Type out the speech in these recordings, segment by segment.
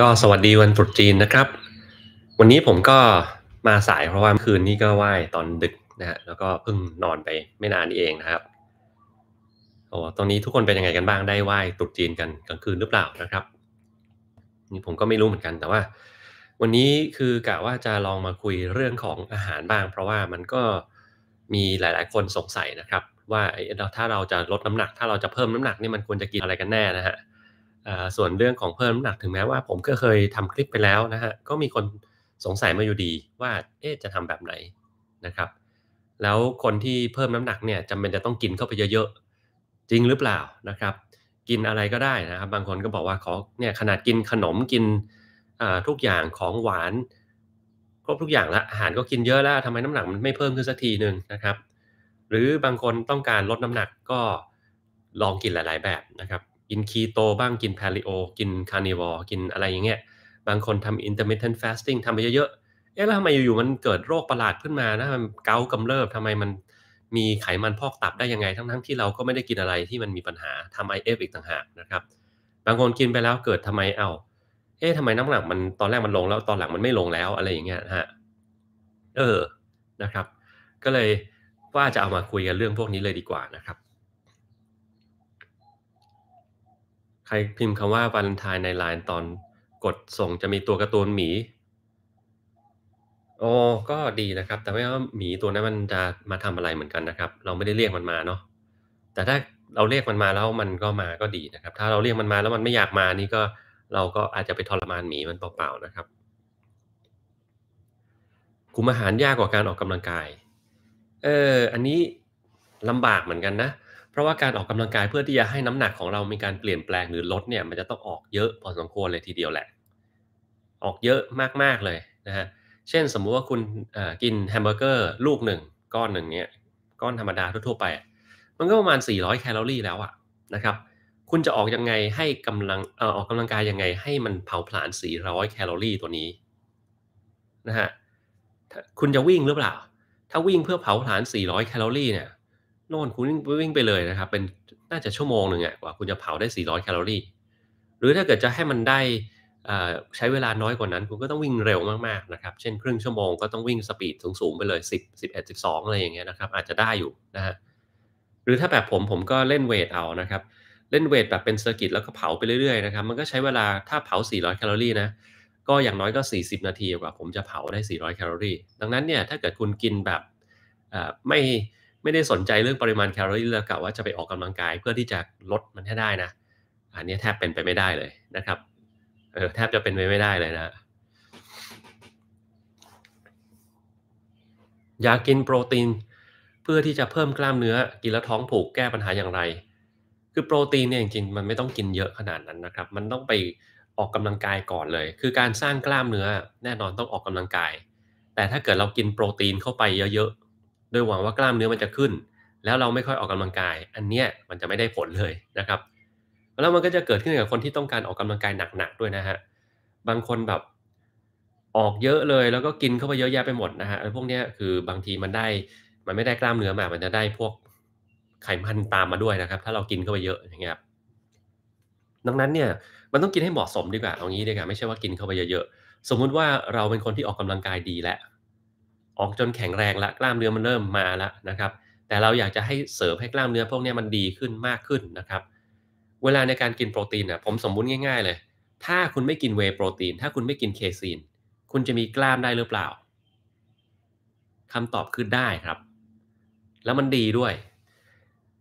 ก็สวัสดีวันตรุษจีนนะครับ วันนี้ผมก็มาสายเพราะว่าคืนนี้ก็ไหว้ตอนดึกนะฮะแล้วก็เพิ่งนอนไปไม่นานนี้เองนะครับโอ้ตอนนี้ทุกคนเป็นยังไงกันบ้างได้ไหว้ตรุษจีนกันกลางคืนหรือเปล่านะครับนี่ผมก็ไม่รู้เหมือนกันแต่ว่า วันนี้คือกะว่าจะลองมาคุยเรื่องของอาหารบ้างเพราะว่ามันก็มีหลาย ๆ คนสงสัยนะครับ ว่าถ้าเราจะลดน้ำหนักถ้าเราจะเพิ่มน้ำหนักนี่มันควรจะกินอะไรกันแน่นะฮะส่วนเรื่องของเพิ่มน้ำหนักถึงแม้ว่า ผมก็เคยทำคลิปไปแล้วนะฮะก็มีคนสงสัยมาอยู่ดีว่าเอ๊จะทำแบบไหนนะครับ แล้วคนที่เพิ่มน้ำหนักเนี่ยจำเป็นจะต้องกินเข้าไปเยอะๆ จริงหรือเปล่านะครับ กินอะไรก็ได้นะครับ บางคนก็บอกว่าขอเนี่ยขนาดกินขนมกินทุกอย่างของหวาน ครบทุกอย่างละอาหารก็กินเยอะแล้วทำไมน้ำหนักมันไม่เพิ่มขึ้นสักทีหนึ่งนะครับ หรือบางคนต้องการลดน้ำหนักก็ลองกินหลายๆ แบบนะครับกินคีโตบ้างกินแาลิโอกินคาร์นิวอร์กินอะไรอย่างเงี้ยบางคนทำอินเตอร์ม t เทน f ฟสติ้งทำไปเยอะๆเอ๊ะแล้วทำไมอยู่ๆ มันเกิดโรคประหลาดขึ้นมานะมันเกากำเริบทำไมมันมีไขมันพอกตับได้ยังไง ทั้งๆ ที่เราก็ไม่ได้กินอะไรที่มันมีปัญหาทำไอเอฟอีกต่างหากนะครับ บางคนกินไปแล้วเกิดทำไมเอา้าเอ๊ะทำไมน้ำหนักมันตอนแรกมันลงแล้ว ตอนหลังมันไม่ลงแล้วอะไรอย่างเงี้ยฮะเออนะครับ ก็เลยว่าจะเอามาคุยกันเรื่องพวกนี้เลยดีกว่านะครับใครพิมพ์คำว่าวาเลนไทน์ในไลน์ตอนกดส่งจะมีตัวการ์ตูนหมีโอ้ก็ดีนะครับ แต่ไม่ว่าหมีตัวนั้นมันจะมาทำอะไรเหมือนกันนะครับ เราไม่ได้เรียกมันมาเนาะแต่ถ้าเราเรียกมันมาแล้วมันก็มาก็ดีนะครับ ถ้าเราเรียกมันมาแล้วมันไม่อยากมานี่ก็เราก็อาจจะไปทรมานหมีมันเปล่าๆนะครับกลุ่มอาหารยากกว่าการออกกำลังกายเอออันนี้ลำบากเหมือนกันนะเพราะว่าการออกกำลังกายเพื่อที่จะให้น้ำหนักของเรา มีการเปลี่ยนแปลงหรือลดเนี่ย มันจะต้องออกเยอะ พอสมควรเลยทีเดียวแหละ ออกเยอะมาก ๆ เลยนะฮะ เช่นสมมุติว่าคุณกินแฮมเบอร์เกอร์ลูกหนึ่งก้อนหนึ่งเนี่ย ก้อนธรรมดาทั่วๆไป มันก็ประมาณ 400 แคลอรี่แล้วอะนะครับ คุณจะออกยังไงให้กำลังอออกกำลังกายยังไงให้มันเผาผลาญ 400 แคลอรี่ตัวนี้นะฮะ คุณจะวิ่งหรือเปล่า ถ้าวิ่งเพื่อเผาผลาญ 400 แคลอรี่เนี่ยโน่นคุณวิ่งไปเลยนะครับเป็นน่าจะชั่วโมงหนึ่งอะกว่าคุณจะเผาได้ 400 แคลอรี่ หรือถ้าเกิดจะให้มันได้ใช้เวลาน้อยกว่านั้นคุณก็ต้องวิ่งเร็วมากๆนะครับเช่นครึ่งชั่วโมงก็ต้องวิ่งสปีดสูงๆไปเลย 10 11 12อะไรอย่างเงี้ยนะครับอาจจะได้อยู่นะฮะหรือถ้าแบบผมผมก็เล่นเวทเอานะครับ เล่นเวทแบบเป็นเซอร์กิตแล้วก็เผาไปเรื่อยๆนะครับมันก็ใช้เวลาถ้าเผา 400 แคลอรี่นะก็อย่างน้อยก็ 40 นาทีกว่า ผมจะเผาได้ 400 แคลอรี่ ดังนั้นเนี่ยถ้าเกิดคุณกินแบบไม่ไม่ได้สนใจเรื่องปริมาณแคลอรี่แล้วกะว่าจะไปออกกำลังกายเพื่อที่จะลดมันให้ได้นะ อันนี้แทบเป็นไปไม่ได้เลยนะครับเออแทบจะเป็นไปไม่ได้เลยนะ อยากกินโปรตีน เพื่อที่จะเพิ่มกล้ามเนื้อกินแล้วท้องผูกแก้ปัญหาอย่างไร คือโปรตีนเนี่ยจริงๆมันไม่ต้องกินเยอะขนาดนั้นนะครับ มันต้องไปออกกำลังกายก่อนเลย คือการสร้างกล้ามเนื้อแน่นอนต้องออกกำลังกาย แต่ถ้าเกิดเรากินโปรตีนเข้าไปเยอะโดยหวังว่ากล้ามเนื้อมันจะขึ้น แล้วเราไม่ค่อยออกกำลังกาย อันเนี้ยมันจะไม่ได้ผลเลยนะครับ แล้วมันก็จะเกิดขึ้นกับคนที่ต้องการออกกำลังกายหนักๆด้วยนะฮะ บางคนแบบออกเยอะเลย แล้วก็กินเข้าไปเยอะแยะไปหมดนะฮะอไพวกเนี้ยคือบางทีมันได้ มันไม่ได้กล้ามเนื้อมามันจะได้พวกไขมันตามมาด้วยนะครับ ถ้าเรากินเข้าไปเยอะอย่างเงี้ย ดังนั้นเนี่ยมันต้องกินให้เหมาะสมดีกว่าเอางี้ดีกว่า ไม่ใช่ว่ากินเข้าไปเยอะๆ สมมุติว่าเราเป็นคนที่ออกกำลังกายดีแล้วออกจนแข็งแรงละ กล้ามเนื้อมันเริ่มมาแล้วนะครับ แต่เราอยากจะให้เสริมให้กล้ามเนื้อพวกนี้มันดีขึ้นมากขึ้นนะครับ เวลาในการกินโปรตีนอ่ะผมสมมุติง่ายๆเลย ถ้าคุณไม่กินเวโปรตีน ถ้าคุณไม่กินเคซีน คุณจะมีกล้ามได้หรือเปล่า คำตอบคือได้ครับ แล้วมันดีด้วย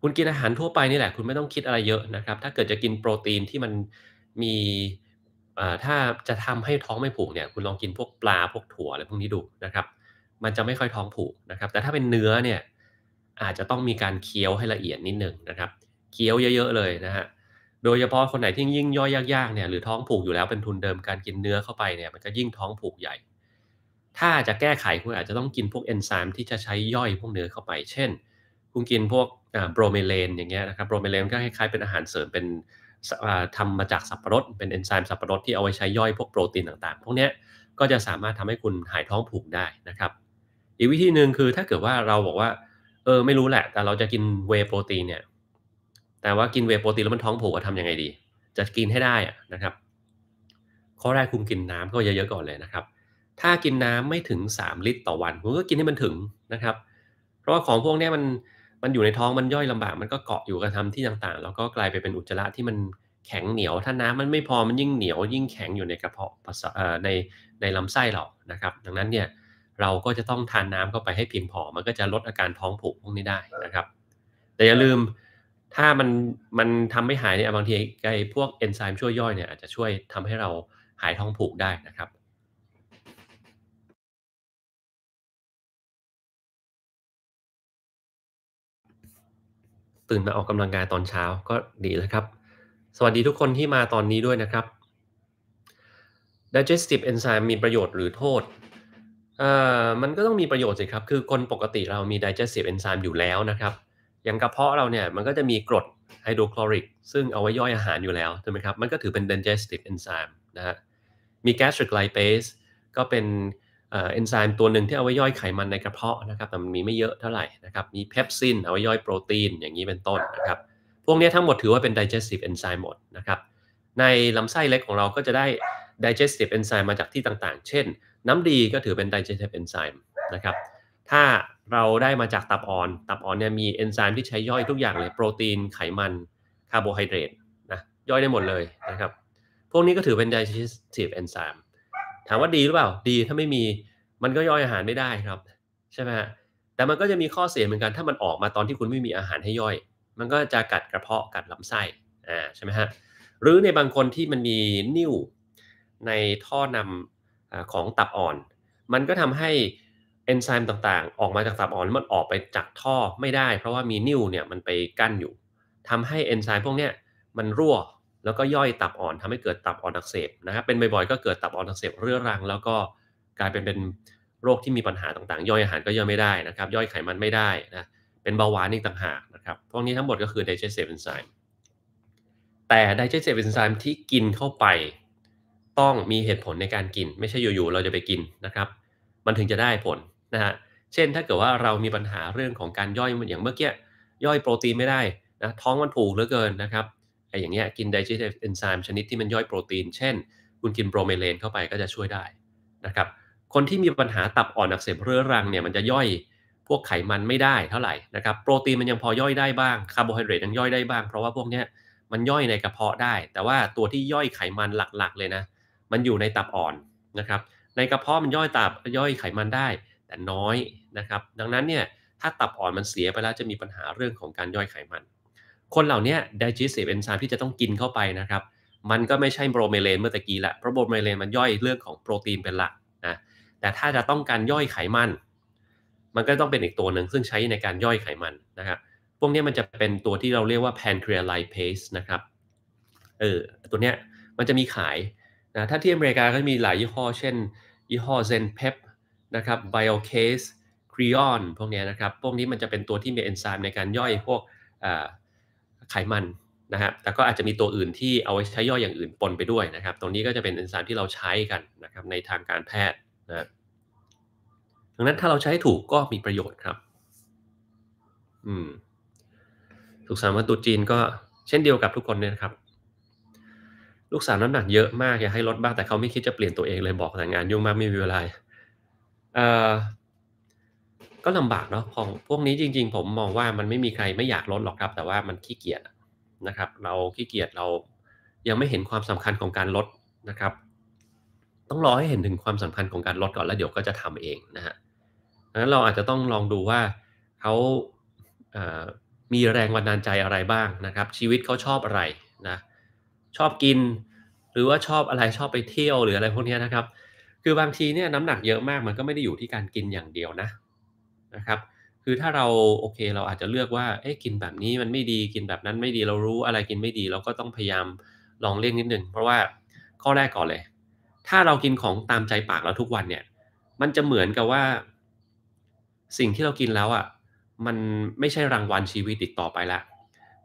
คุณกินอาหารทั่วไปนี่แหละ คุณไม่ต้องคิดอะไรเยอะนะครับ ถ้าเกิดจะกินโปรตีนที่มันมี ถ้าจะทำให้ท้องไม่ผูกเนี่ย คุณลองกินพวกปลา พวกถั่วอะไรพวกนี้ดูนะครับมันจะไม่ค่อยท้องผูกนะครับ แต่ถ้าเป็นเนื้อเนี่ยอาจจะต้องมีการเคี้ยวให้ละเอียดนิดหนึ่งนะครับเคี้ยวเยอะๆเลยนะฮะโดยเฉพาะคนไหนที่ยิ่งย่อยยากๆเนี่ยหรือท้องผูกอยู่แล้วเป็นทุนเดิมการกินเนื้อเข้าไปเนี่ยมันก็ยิ่งท้องผูกใหญ่ ถ้าจะแก้ไขคุณอาจจะต้องกินพวกเอนไซม์ที่จะใช้ย่อยพวกเนื้อเข้าไป เช่น คุณกินพวกโบรเมเลนอย่างเงี้ยนะครับโบรเมเลนก็คล้ายๆเป็นอาหารเสริมเป็นทำมาจากสับปะรด เป็นเอนไซม์สับปะรดที่เอาไว้ใช้ย่อยพวกโปรตีนต่างๆพวกเนี้ยก็จะสามารถทำให้คุณหายท้องผูกได้นะครับอีกวิธีหนึ่งคือถ้าเกิดว่าเราบอกว่า เออ ไม่รู้แหละ แต่เราจะกินเวโปรตีนเนี่ย แต่ว่ากินเวโปรตีนแล้วมันท้องผูกทำยังไงดี จะกินให้ได้นะครับ ข้อแรกคุณกินน้ำก็เยอะๆก่อนเลยนะครับ ถ้ากินน้ำไม่ถึง 3 ลิตรต่อวันคุณก็กินให้มันถึงนะครับ เพราะว่าของพวกนี้มันมันอยู่ในท้องมันย่อยลำบาก มันก็เกาะอยู่กระทำที่ต่างๆแล้วก็กลายไปเป็นอุจจาระที่มันแข็งเหนียว ถ้าน้ำมันไม่พอมันยิ่งเหนียว ยิ่งแข็งอยู่ในกระเพาะในในลำไส้เรานะครับ ดังนั้นเนี่ยเราก็จะต้องทานน้ำเข้าไปให้เพียงพอ มันก็จะลดอาการท้องผูกพวกนี้ได้นะครับ แต่อย่าลืม ถ้ามันมันทำไม่หายเนี่ยบางทีไอ้พวกเอนไซม์ช่วยย่อยเนี่ยอาจจะช่วยทำให้เราหายท้องผูกได้นะครับ ตื่นมาออกกำลังกายตอนเช้าก็ดีแล้วครับ สวัสดีทุกคนที่มาตอนนี้ด้วยนะครับ digestive enzyme มีประโยชน์หรือโทษเอ่อมันก็ต้องมีประโยชน์สิครับ คือคนปกติเรามี digestive enzyme อยู่แล้วนะครับ อย่างกระเพาะเราเนี่ยมันก็จะมีกรดไฮโดรคลอริกซึ่งเอาไว้ย่อยอาหารอยู่แล้วใช่ไหมครับ มันก็ถือเป็น digestive enzyme นะฮะมี gastric lipase ก็เป็นเอนไซม์ตัวหนึ่งที่เอาไว้ย่อยไขมันในกระเพาะนะครับ แต่มันมีไม่เยอะเท่าไหร่นะครับ มีเพปซินเอาไว้ย่อยโปรตีน อย่างนี้เป็นต้นนะครับ พวกนี้ทั้งหมดถือว่าเป็น digestive enzyme หมดนะครับ ในลำไส้เล็กของเราก็จะได้ digestive enzyme มาจากที่ต่างๆ เช่นน้ำดีก็ถือเป็น digestive enzyme นะครับ ถ้าเราได้มาจากตับอ่อน ตับอ่อนเนี่ยมีเอนไซม์ที่ใช้ย่อยทุกอย่างเลย โปรตีน ไขมัน คาร์โบไฮเดรตนะ ย่อยได้หมดเลยนะครับ พวกนี้ก็ถือเป็น digestive enzyme ถามว่าดีหรือเปล่า ดีถ้าไม่มี มันก็ย่อยอาหารไม่ได้ครับใช่ไหมฮะ แต่มันก็จะมีข้อเสียเหมือนกัน ถ้ามันออกมาตอนที่คุณไม่มีอาหารให้ย่อย มันก็จะกัดกระเพาะ กัดลำไส้อ่าใช่ไหมฮะ หรือในบางคนที่มันมีนิ่วในท่อนำของตับอ่อน มันก็ทำให้เอนไซม์ต่างๆออกมาจากตับอ่อนมันออกไปจากท่อไม่ได้ เพราะว่ามีนิ่วเนี่ยมันไปกั้นอยู่ ทำให้เอนไซม์พวกนี้มันรั่วแล้วก็ย่อยตับอ่อน ทำให้เกิดตับอ่อนอักเสบนะครับเป็นบ่อยๆก็เกิดตับอ่อนอักเสบเรื้อรัง แล้วก็กลายเป็นเป็นโรคที่มีปัญหาต่างๆ ย่อยอาหารก็ย่อยไม่ได้นะครับ ย่อยไขมันไม่ได้นะเป็นเบาหวานอีกต่างหากนะครับพวกนี้ทั้งหมดก็คือไดเจสเซ v เอนไซม์แต่ไดเจสเซ v เอนไซม์ที่กินเข้าไป้องมีเหตุผลในการกินไม่ใช่อยู่ๆ เราจะไปกินนะครับ มันถึงจะได้ผลนะฮะ เช่นถ้าเกิดว่าเรามีปัญหาเรื่องของการย่อยอย่างเมื่อกี้ย่อยโปรตีนไม่ได้นะท้องมันผูกเหลือเกินนะครับไออย่างเงี้ยกินไดจิ s t i เอนไซม์ชนิดที่มันย่อยโปรตีน เช่นคุณกินโบรเมเลนเข้าไปก็จะช่วยได้นะครับคนที่มีปัญหาตับอ่อนอักเสบเรื้อรังเนี่ยมันจะย่อยพวกไขมันไม่ได้เท่าไหร่นะครับโปรตีนมันยังพอย่อยได้บ้างคาร์โบไฮเดรตยังย่อยได้บ้างเพราะว่าพวกเนี้ยมันย่อยในกระเพาะได้ แต่ว่าตัวที่ย่อยไขมันหลักๆ เลยนะมันอยู่ในตับอ่อนนะครับ ในกระเพาะมันย่อยตับย่อยไขมันได้ แต่น้อยนะครับ ดังนั้นเนี่ยถ้าตับอ่อนมันเสียไปแล้วจะมีปัญหาเรื่องของการย่อยไขมันคนเหล่านี้ digestive enzyme ที่จะต้องกินเข้าไปนะครับ มันก็ไม่ใช่โบรเมเลนเมื่อตะกี้ละเพราะโบรเมเลนมันย่อยเรื่องของโปรตีนเป็นหลักนะแต่ถ้าจะต้องการย่อยไขมัน มันก็ต้องเป็นอีกตัวหนึ่งซึ่งใช้ในการย่อยไขมันนะครับ พวกนี้มันจะเป็นตัวที่เราเรียกว่า pancreas lipase นะครับเออตัวเนี้ยมันจะมีขายนะถ้าที่อเมริกาก็มีหลายยี่ห้อ เช่น ยี่ห้อ Zen Pep นะครับ Biocase Creon พวกนี้นะครับ พวกนี้มันจะเป็นตัวที่มีเอนไซม์ในการย่อยพวกไขมันนะฮะแต่ก็อาจจะมีตัวอื่นที่เอาไว้ใช้ย่อยอย่างอื่นปนไปด้วยนะครับ ตรงนี้ก็จะเป็นเอนไซม์ที่เราใช้กันนะครับ ในทางการแพทย์นะดังนั้นถ้าเราใช้ถูกก็มีประโยชน์ครับ อืมสุขสันต์วันตุจีนก็เช่นเดียวกับทุกคนเนี่ยครับลูกสาวน้ำหนักเยอะมากอยากให้ลดบ้างแต่เขาไม่คิดจะเปลี่ยนตัวเองเลยบอกแต่งานยุ่งมากไม่มีเวลาเอ่อก็ลำบากเนาะของพวกนี้จริงๆ ผมมองว่ามันไม่มีใครไม่อยากลดหรอกครับแต่ว่ามันขี้เกียจนะครับ เราขี้เกียจเรายังไม่เห็นความสำคัญของการลดนะครับ ต้องรอให้เห็นถึงความสำคัญของการลดก่อนแล้วเดี๋ยวก็จะทำเองนะฮะนั้นเราอาจจะต้องลองดูว่าเขาามีแรงบันดาลใจอะไรบ้างนะครับ ชีวิตเขาชอบอะไรนะเชอบกินหรือว่าชอบอะไรชอบไปเที่ยวหรืออะไรพวกนี้นะครับ คือบางทีเนี่ยน้ำหนักเยอะมากมันก็ไม่ได้อยู่ที่การกินอย่างเดียวนะนะครับ คือถ้าเราโอเคเราอาจจะเลือกว่า เอ๊ะกินแบบนี้มันไม่ดีกินแบบนั้นไม่ดีเรารู้อะไรกินไม่ดี เราก็ต้องพยายามลองเลี่ยงนิดนึงเพราะว่าข้อแรกก่อนเลย ถ้าเรากินของตามใจปากเราทุกวันเนี่ย มันจะเหมือนกับว่า สิ่งที่เรากินแล้วอะ่ะ มันไม่ใช่รางวัลชีวิตติดต่อไปละ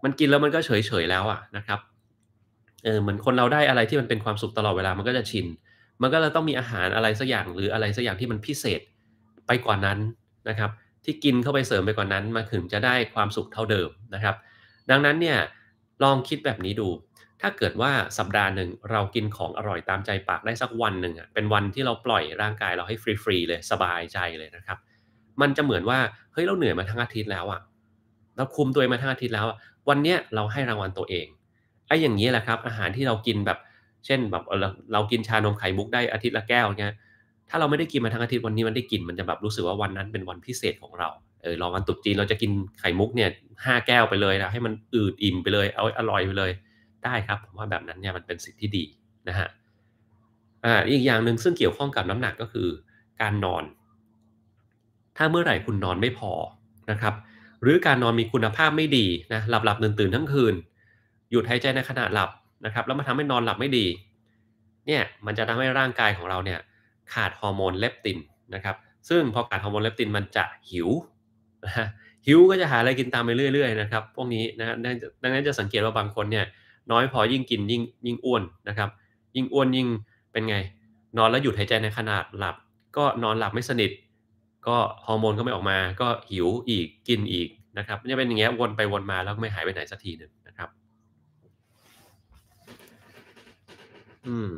มันกินแล้วมันก็เฉยเฉยแล้วอะนะครับเออเหมือนคนเราได้อะไรที่มันเป็นความสุขตลอดเวลามันก็จะชินมันก็เลยต้องมีอาหารอะไรสักอย่างหรืออะไรสักอย่างที่มันพิเศษไปกว่านั้นนะครับ ที่กินเข้าไปเสริมไปกว่านั้นมาถึงจะได้ความสุขเท่าเดิมนะครับ ดังนั้นเนี่ยลองคิดแบบนี้ดู ถ้าเกิดว่าสัปดาห์หนึ่งเรากินของอร่อยตามใจปากได้สักวันหนึ่งอ่ะเป็นวันที่เราปล่อยร่างกายเราให้ฟรีๆเลยสบายใจเลยนะครับ มันจะเหมือนว่าเฮ้ยเราเหนื่อยมาทั้งอาทิตย์แล้วอ่ะเราคุมตัวเองมาทั้งอาทิตย์แล้ววันเนี้ยเราให้รางวัลตัวเองไอ้อย่างนี้แหละครับ อาหารที่เรากินแบบ เช่นแบบเรากินชานมไข่มุกได้อาทิตย์ละแก้วเนี่ยถ้าเราไม่ได้กินมาทั้งอาทิตย์วันนี้มันได้กินมันจะแบบรู้สึกว่าวันนั้นเป็นวันพิเศษของเราเออลองวันตุกจีนเราจะกินไข่มุกเนี่ยห้าแก้วไปเลยนะให้มันอืดอิ่มไปเลยเอาอร่อยไปเลยได้ครับผมว่าแบบนั้นเนี่ยมันเป็นสิ่งที่ดีนะฮะอ่าอีกอย่างหนึ่งซึ่งเกี่ยวข้องกับน้ำหนักก็คือการนอน ถ้าเมื่อไหร่คุณนอนไม่พอนะครับหรือการนอนมีคุณภาพไม่ดีนะหลับหลับตื่นตื่นทั้งคืนหยุดหายใจในขณะหลับนะครับ แล้วมาทำให้นอนหลับไม่ดีเนี่ยมันจะทำให้ร่างกายของเราเนี่ยขาดฮอร์โมนเลปตินนะครับซึ่งพอขาดฮอร์โมนเลปตินมันจะหิวนะหิวก็จะหาอะไรกินตามไปเรื่อยๆนะครับพวกนี้นะดังนั้นจะสังเกตว่าบางคนเนี่ยน้อยพอยิ่งกินยิ่งยิ่งอ้วนนะครับยิ่งอ้วนยิ่งเป็นไง นอนแล้วหยุดหายใจในขนาดหลับก็นอนหลับไม่สนิท ก็ฮอร์โมนก็ไม่ออกมาก็หิวอีกกินอีกนะครับนจะเป็นอย่างเงี้ยวนไปวนมาแล้วไม่หายไปไหนสักทีหนึ่งอืม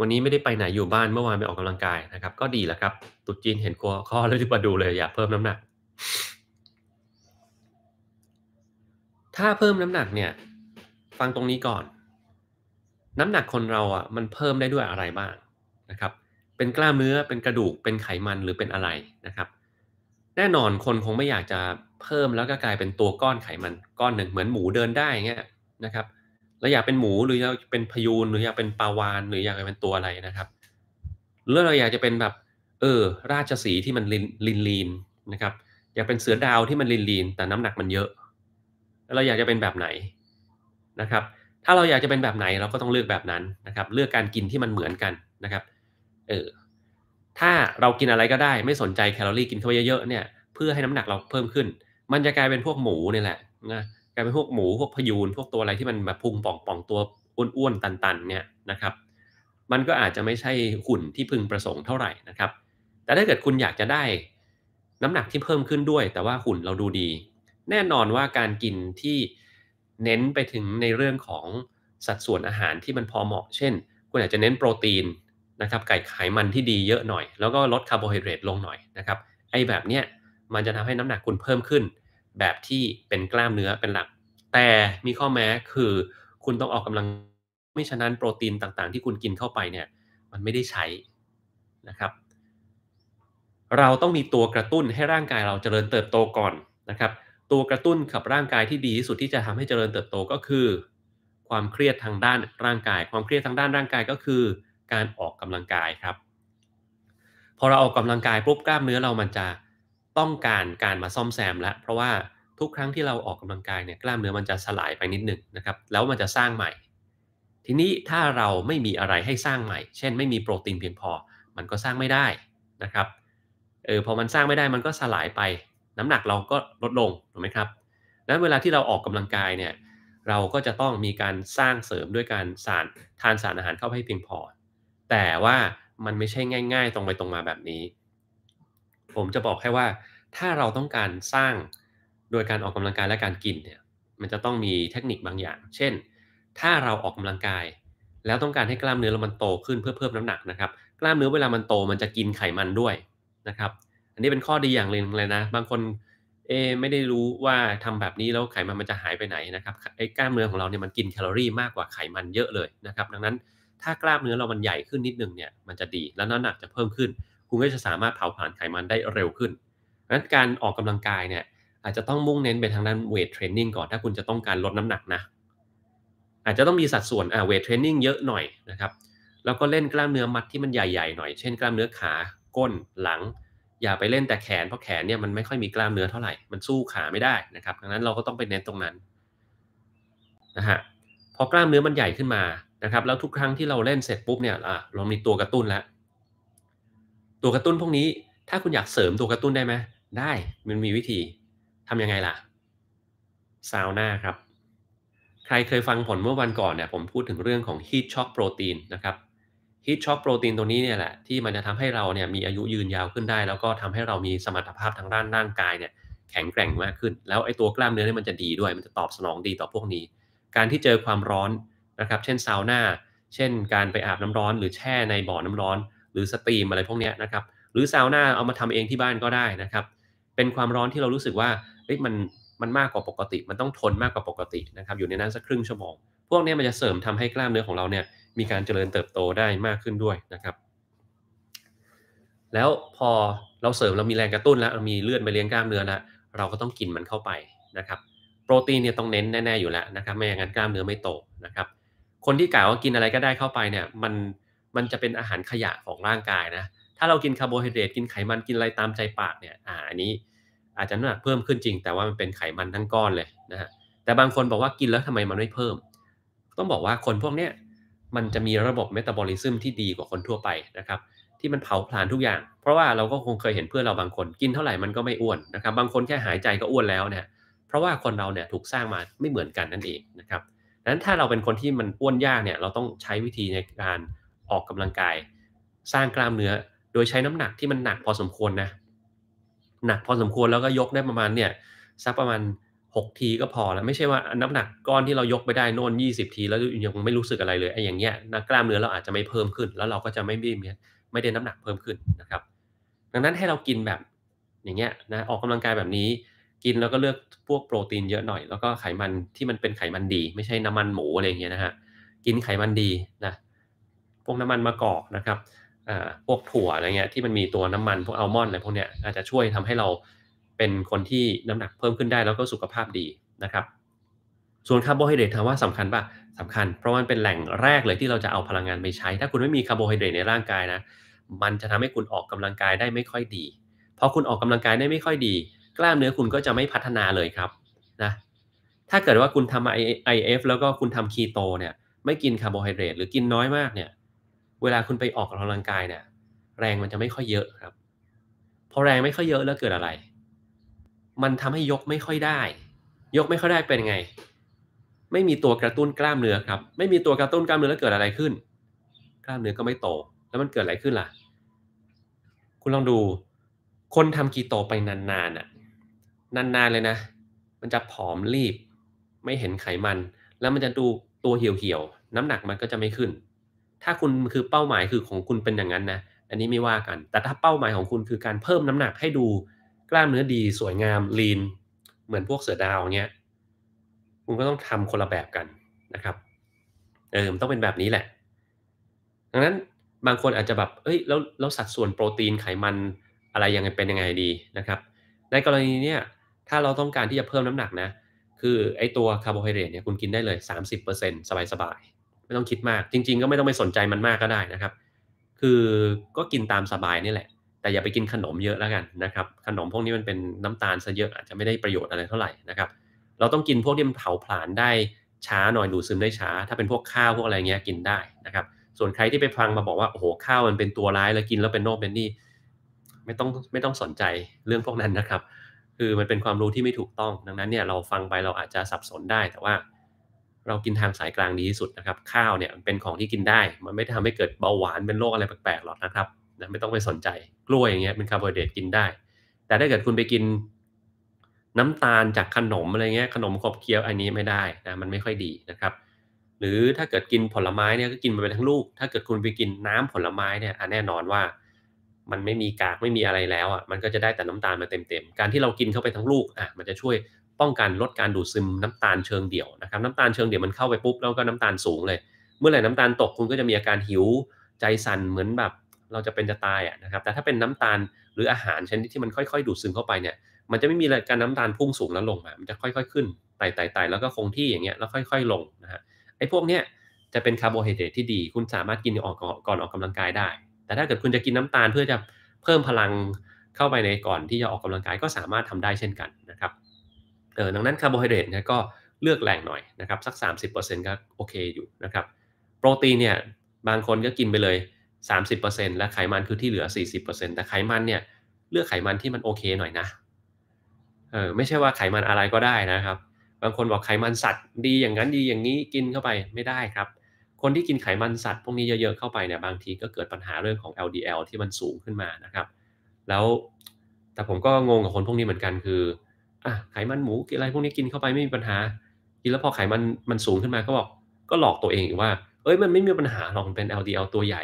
วันนี้ไม่ได้ไปไหนอยู่บ้านเมื่อวานไปออกกำลังกายนะครับ ก็ดีแล้วครับ ตุ๊จีนเห็นข้อข้อแล้วที่มาดูเลย อยากเพิ่มน้ำหนัก ถ้าเพิ่มน้ำหนักเนี่ย ฟังตรงนี้ก่อน น้ำหนักคนเราอ่ะมันเพิ่มได้ด้วยอะไรบ้างนะครับ เป็นกล้ามเนื้อเป็นกระดูกเป็นไขมันหรือเป็นอะไรนะครับ แน่นอนคนคงไม่อยากจะเพิ่มแล้วก็กลายเป็นตัวก้อนไขมันก้อนหนึ่งเหมือนหมูเดินได้เงี้ยนะครับเราอยากเป็นหมูหรืออยากเป็นพยูนหรืออยากเป็นปลาวานหรืออยากเป็นตัวอะไรนะครับหรือเราอยากจะเป็นแบบ เออ ราชสีที่มันลินลีนนะครับ อยากเป็นเสือดาวที่มันลินลีนแต่น้ำหนักมันเยอะ แล้วเราอยากจะเป็นแบบไหนนะครับ ถ้าเราอยากจะเป็นแบบไหนเราก็ต้องเลือกแบบนั้นนะครับ เลือกการกินที่มันเหมือนกันนะครับ เออถ้าเรากินอะไรก็ได้ไม่สนใจแคลอรี่กินเข้าไปเยอะๆเนี่ยเพื่อให้น้ำหนักเราเพิ่มขึ้น มันจะกลายเป็นพวกหมูนี่แหละนะกลายเป็นพวกหมูพวกพยูน พวกตัวอะไรที่มันแบบพุงป่องป่องตัวอ้วนๆตันๆเนี่ยนะครับ มันก็อาจจะไม่ใช่หุ่นที่พึงประสงค์เท่าไหร่นะครับ แต่ถ้าเกิดคุณอยากจะได้ น้ำหนักที่เพิ่มขึ้นด้วย แต่ว่าหุ่นเราดูดี แน่นอนว่าการกินที่เน้นไปถึงในเรื่องของสัดส่วนอาหารที่มันพอเหมาะเช่น คุณอาจจะเน้นโปรตีนนะครับไก่ไขมันที่ดีเยอะหน่อย แล้วก็ลดคาร์โบไฮเดรตลงหน่อยนะครับไอ้แบบเนี้ยมันจะทำให้น้ำหนักคุณเพิ่มขึ้นแบบที่เป็นกล้ามเนื้อเป็นหลัก แต่มีข้อแม้คือคุณต้องออกกำลังไม่ฉะนั้นโปรตีนต่างๆ ที่คุณกินเข้าไปเนี่ยมันไม่ได้ใช้นะครับ เราต้องมีตัวกระตุ้นให้ร่างกายเราเจริญเติบโตก่อนนะครับ ตัวกระตุ้นกับร่างกายที่ดีที่สุดที่จะทำให้เจริญเติบโตก็คือ ความเครียดทางด้านร่างกาย ความเครียดทางด้านร่างกายก็คือ การออกกำลังกายครับพอเราออกกำลังกายปุ๊บกล้ามเนื้อเรามันจะต้องการการมาซ่อมแซมแล้วเพราะว่าทุกครั้งที่เราออกกำลังกายเนี่ยกล้ามเนื้อมันจะสลายไปนิดหนึ่งนะครับ แล้วมันจะสร้างใหม่ ทีนี้ถ้าเราไม่มีอะไรให้สร้างใหม่ เช่นไม่มีโปรตีนเพียงพอมันก็สร้างไม่ได้นะครับเออพอมันสร้างไม่ได้มันก็สลายไป น้ำหนักเราก็ลดลงถูกไหมครับนั้นเวลาที่เราออกกำลังกายเนี่ยเราก็จะต้องมีการสร้างเสริมด้วยการสารทานสารอาหารเข้าให้เพียงพอ แต่ว่ามันไม่ใช่ง่าย ๆตรงไปตรงมาแบบนี้ผมจะบอกให้ว่าถ้าเราต้องการสร้างโดยการออกกำลังกายและการกินเนี่ยมันจะต้องมีเทคนิคบางอย่าง เช่น ถ้าเราออกกำลังกาย แล้วต้องการให้กล้ามเนื้อเรามันโตขึ้นเพื่อเพิ่มน้ำหนักนะครับกล้ามเนื้อเวลามันโตมันจะกินไขมันด้วยนะครับอันนี้เป็นข้อดีอย่างหนึ่งเลยนะ บางคนเอไม่ได้รู้ว่าทำแบบนี้แล้วไขมันมันจะหายไปไหนนะครับไอ้กล้ามเนื้อของเราเนี่ยมันกินแคลอรี่มากกว่าไขมันเยอะเลยนะครับดังนั้นถ้ากล้ามเนื้อเรามันใหญ่ขึ้นนิดนึงเนี่ยมันจะดีแล้วน้ำหนักจะเพิ่มขึ้นคุณก็จะสามารถเผาผลาญไขมันได้เร็วขึ้นงนั้นการออกกำลังกายเนี่ยอาจจะต้องมุ่งเน้นไปทางด้านเวทเทรนนิ่งก่อนถ้าคุณจะต้องการลดน้ำหนักนะอาจจะต้องมีสัดส่วนอ่าเวทเทรนนิ่งเยอะหน่อยนะครับแล้วก็เล่นกล้ามเนื้อมัดที่มันใหญ่ๆหน่อย เช่นกล้ามเนื้อขาก้นหลัง อย่าไปเล่นแต่แขน เพราะแขนเนี่ยมันไม่ค่อยมีกล้ามเนื้อเท่าไหร่มันสู้ขาไม่ได้นะครับดังนั้นเราก็ต้องไปเน้นตรงนั้นนะฮะพอกล้ามเนื้อมันใหญ่ขึ้นมานะครับแล้วทุกครั้งที่เราเล่นเสร็จปุ๊บเนี่ยเรามีตัวกระตุ้นแล้วตัวกระตุ้นพวกนี้ถ้าคุณอยากเสริมตัวกระตุ้นได้ไหมได้มันมีวิธีทำยังไงล่ะ ซาวน่าครับ ใครเคยฟังผลเมื่อวันก่อนเนี่ยผมพูดถึงเรื่องของฮีทช็อกโปรตีนนะครับฮีทช็อกโปรตีนตัวนี้เนี่ยแหละ ที่มันจะทำให้เราเนี่ยมีอายุยืนยาวขึ้นได้ แล้วก็ทำให้เรามีสมรรถภาพทางด้านร่างกายเนี่ยแข็งแกร่งมากขึ้น แล้วไอ้ตัวกล้ามเนื้อเนี่ยมันจะดีด้วยมันจะตอบสนองดีต่อพวกนี้ การที่เจอความร้อนนะครับเช่นซาวน่าเช่น การไปอาบน้ำร้อนหรือแช่ในบ่อน้ำร้อนหรือสตรีมอะไรพวกนี้นะครับหรือซาวน่าเอามาทำเองที่บ้านก็ได้นะครับ เป็นความร้อนที่เรารู้สึกว่าเฮ้ยมันมันมากกว่าปกติ มันต้องทนมากกว่าปกติ นะครับอยู่ในนั้นสักครึ่งชั่วโมงพวกนี้มันจะเสริมทำให้กล้ามเนื้อของเราเนี่ยมีการเจริญเติบโตได้มากขึ้นด้วยนะครับ แล้วพอเราเสริมเรามีแรงกระตุ้นแล้วเรามีเลือดไปเลี้ยงกล้ามเนื้อแล้วเราก็ต้องกินมันเข้าไปนะครับ โปรตีนเนี่ยต้องเน้นแน่ๆอยู่แล้วนะครับไม่อย่างนั้นกล้ามเนื้อไม่โตนะครับคนที่กล่าวว่ากินอะไรก็ได้เข้าไปเนี่ยมันมันจะเป็นอาหารขยะของร่างกายนะ ถ้าเรากินคาร์โบไฮเดรต กินไขมัน กินอะไรตามใจปากเนี่ย อ่า อันนี้ อาจจะน้ำหนักเพิ่มขึ้นจริง แต่ว่ามันเป็นไขมันทั้งก้อนเลยนะฮะ แต่บางคนบอกว่ากินแล้วทำไมมันไม่เพิ่ม ต้องบอกว่าคนพวกเนี้ยมันจะมีระบบเมตาบอลิซึมที่ดีกว่าคนทั่วไปนะครับ ที่มันเผาผลาญทุกอย่าง เพราะว่าเราก็คงเคยเห็นเพื่อนเราบางคนกินเท่าไหร่มันก็ไม่อ้วนนะครับ บางคนแค่หายใจก็อ้วนแล้วเนี่ย เพราะว่าคนเราเนี่ยถูกสร้างมาไม่เหมือนกันนั่นเองนะครับดังนั้นถ้าเราเป็นคนที่มันอ้วนยากเนี่ย เราต้องใช้วิธีในการออกกำลังกายสร้างกล้ามเนื้อโดยใช้น้ำหนักที่มันหนักพอสมควรนะหนักพอสมควรแล้วก็ยกได้ประมาณเนี่ยสักประมาณ 6 ทีก็พอแล้วไม่ใช่ว่าน้ำหนักก้อนที่เรายกไปได้อน่น20 ทีแล้วยังไม่รู้สึกอะไรเลยไอ้อย่างเงี้ยนะกล้ามเนื้อเราอาจจะไม่เพิ่มขึ้น แล้วเราก็จะไม่ไมมไม่ได้น้ำหนักเพิ่มขึ้นนะครับ ดังนั้นให้เรากินแบบอย่างเงี้ยนะออกกำลังกายแบบนี้ กินแล้วก็เลือกพวกโปรตีนเยอะหน่อยแล้วก็ไขมันที่มันเป็นไขมันดี ไม่ใช่น้ำมันหมูอะไรเงี้ยนะฮะกินไขมันดีนะพวกน้ำมันมะกอกนะครับพวกถั่วอะไรเงี้ยที่มันมีตัวน้ำมันพวกอัลมอนด์อะไรพวกเนี้ยอาจจะช่วยทำให้เราเป็นคนที่น้ำหนักเพิ่มขึ้นได้ แล้วก็สุขภาพดีนะครับ ส่วนคาร์โบไฮเดรตถามว่าสำคัญปะสำคัญเพราะมันเป็นแหล่งแรกเลยที่เราจะเอาพลังงานไปใช้ ถ้าคุณไม่มีคาร์โบไฮเดรตในร่างกายนะมันจะทำให้คุณออกกำลังกายได้ไม่ค่อยดีพอคุณออกกำลังกายได้ไม่ค่อยดี กล้ามเนื้อคุณก็จะไม่พัฒนาเลยครับนะถ้าเกิดว่าคุณทำไอเอฟแล้วก็คุณทำคีโตเนี่ยไม่กินคาร์โบไฮเดรตหรือกินน้อยมากเนี่ยเวลาคุณไปออกกำลังกายเนี่ยแรงมันจะไม่ค่อยเยอะครับ พอแรงไม่ค่อยเยอะแล้วเกิดอะไร มันทำให้ยกไม่ค่อยได้ ยกไม่ค่อยได้เป็นไง ไม่มีตัวกระตุ้นกล้ามเนื้อครับ ไม่มีตัวกระตุ้นกล้ามเนื้อแล้วเกิดอะไรขึ้น กล้ามเนื้อก็ไม่โต แล้วมันเกิดอะไรขึ้นล่ะ คุณลองดู คนทำกีโตไปนานๆอ่ะนาน ๆเลยนะ มันจะผอมรีบ ไม่เห็นไขมัน แล้วมันจะดูตัวเหี่ยวๆน้ำหนักมันก็จะไม่ขึ้นถ้าคุณคือเป้าหมายคือของคุณเป็นอย่างนั้นนะอันนี้ไม่ว่ากันแต่ถ้าเป้าหมายของคุณคือการเพิ่มน้ำหนักให้ดูกล้ามเนื้อดีสวยงาม ลีน เหมือนพวกเสือดาวเนี้ยคุณก็ต้องทำคนละแบบกันนะครับเออมันต้องเป็นแบบนี้แหละดังนั้นบางคนอาจจะแบบเอ้ยแล้วแล้วสัดส่วนโปรตีนไขมันอะไรยังไงเป็นยังไงดีนะครับ ในกรณีเนี้ยถ้าเราต้องการที่จะเพิ่มน้ำหนักนะคือไอตัวคาร์โบไฮเดรตเนี่ยคุณกินได้เลย 30%สบายสบายไม่ต้องคิดมาก จริง ๆ ก็ไม่ต้องไปสนใจมันมากก็ได้นะครับ คือก็กินตามสบายนี่แหละ แต่อย่าไปกินขนมเยอะแล้วกันนะครับ ขนมพวกนี้มันเป็นน้ำตาลซะเยอะอาจจะไม่ได้ประโยชน์อะไรเท่าไหร่นะครับเราต้องกินพวกที่มันเผาผลาญได้ช้าหน่อยดูดซึมได้ช้า ถ้าเป็นพวกข้าวพวกอะไรเงี้ยกินได้นะครับ ส่วนใครที่ไปฟังมาบอกว่าโอ้โหข้าวมันเป็นตัวร้ายแล้วกินแล้วเป็นโน่เป็นนี่ไม่ต้องไม่ต้องสนใจเรื่องพวกนั้นนะครับ คือมันเป็นความรู้ที่ไม่ถูกต้องดังนั้นเนี่ยเราฟังไปเราอาจจะสับสนได้แต่ว่าเรากินทางสายกลางดีที่สุดนะครับข้าวเนี่ยเป็นของที่กินได้ มันไม่ทำให้เกิดเบาหวานเป็นโรคอะไรแปลกๆหรอกนะครับนะไม่ต้องไปสนใจกล้วยอย่างเงี้ยเป็นคาร์โบไฮเดรตกินได้ แต่ถ้าเกิดคุณไปกินน้ำตาลจากขนมอะไรเงี้ยขนมขบเคี้ยวอันนี้ไม่ได้นะมันไม่ค่อยดีนะครับ หรือถ้าเกิดกินผลไม้เนี่ยก็กินมไปทั้งลูก ถ้าเกิดคุณไปกินน้ำผลไม้เนี่ยแน่นอนว่า มันไม่มีกากไม่มีอะไรแล้วอ่ะมันก็จะได้แต่น้ำตาลมาเต็มๆการที่เรากินเข้าไปทั้งลูกอ่ะมันจะช่วยป้องกันลดการดูดซึมน้ำตาลเชิงเดี่ยวนะครับน้ำตาลเชิงเดี่ยวมันเข้าไปปุ๊บแล้วก็น้ำตาลสูงเลย เมื่อไหร่น้ำตาลตกคุณก็จะมีอาการหิวใจสั่นเหมือนแบบเราจะเป็นจะตายอ่ะนะครับแต่ถ้าเป็นน้ำตาลหรืออาหารชนิดที่มันค่อยๆ ดูดซึมเข้าไปเนี่ยมันจะไม่มีการน้ำตาลพุ่งสูงแล้วลงมามันจะค่อย ๆขึ้นไต่ไต่ไต่แล้วก็คงที่อย่างเงี้ยแล้วค่อย ๆ ลงนะฮะไอ้พวกเนี้ยจะเป็นคาร์โบไฮเดรตที่ดีคุณสามารถกินออกก่อนออกกำลังกายได้ แต่ถ้าเกิดคุณจะกินน้ำตาลเพื่อจะเพิ่มพลังเข้าไปในก่อนที่จะออกกำลังกายก็สามารถทำได้เช่นกันนะครับดังนั้นคาร์โบไฮเดรตนยก็เลือกแหล่งหน่อยนะครับสัก 30%ก็โอเคอยู่นะครับโปรตีนเนี่ยบางคนก็กินไปเลย 30%และไขมันคือที่เหลือ 40%แต่ไขมันเนี่ยเลือกไขมันที่มันโอเค หน่อยนะเออไม่ใช่ว่าไขมันอะไรก็ได้นะครับ บางคนบอกไขมันสัตว์ดีอย่างนั้นดีอย่างนี้กินเข้าไปไม่ได้ครับ คนที่กินไขมันสัตว์พวกนี้เยอะ ๆ เข้าไปเนี่ยบางทีก็เกิดปัญหาเรื่องของ LDL ที่มันสูงขึ้นมานะครับ แล้วแต่ผมก็งงกับคนพวกนี้เหมือนกันคืออ่ะไขมันหมูอะไรพวกนี้กินเข้าไปไม่มีปัญหา กินแล้วพอไขมันมันสูงขึ้นมาก็บอกก็หลอกตัวเองว่าเอ้ยมันไม่มีปัญหาหรอกเป็น LDL ตัวใหญ่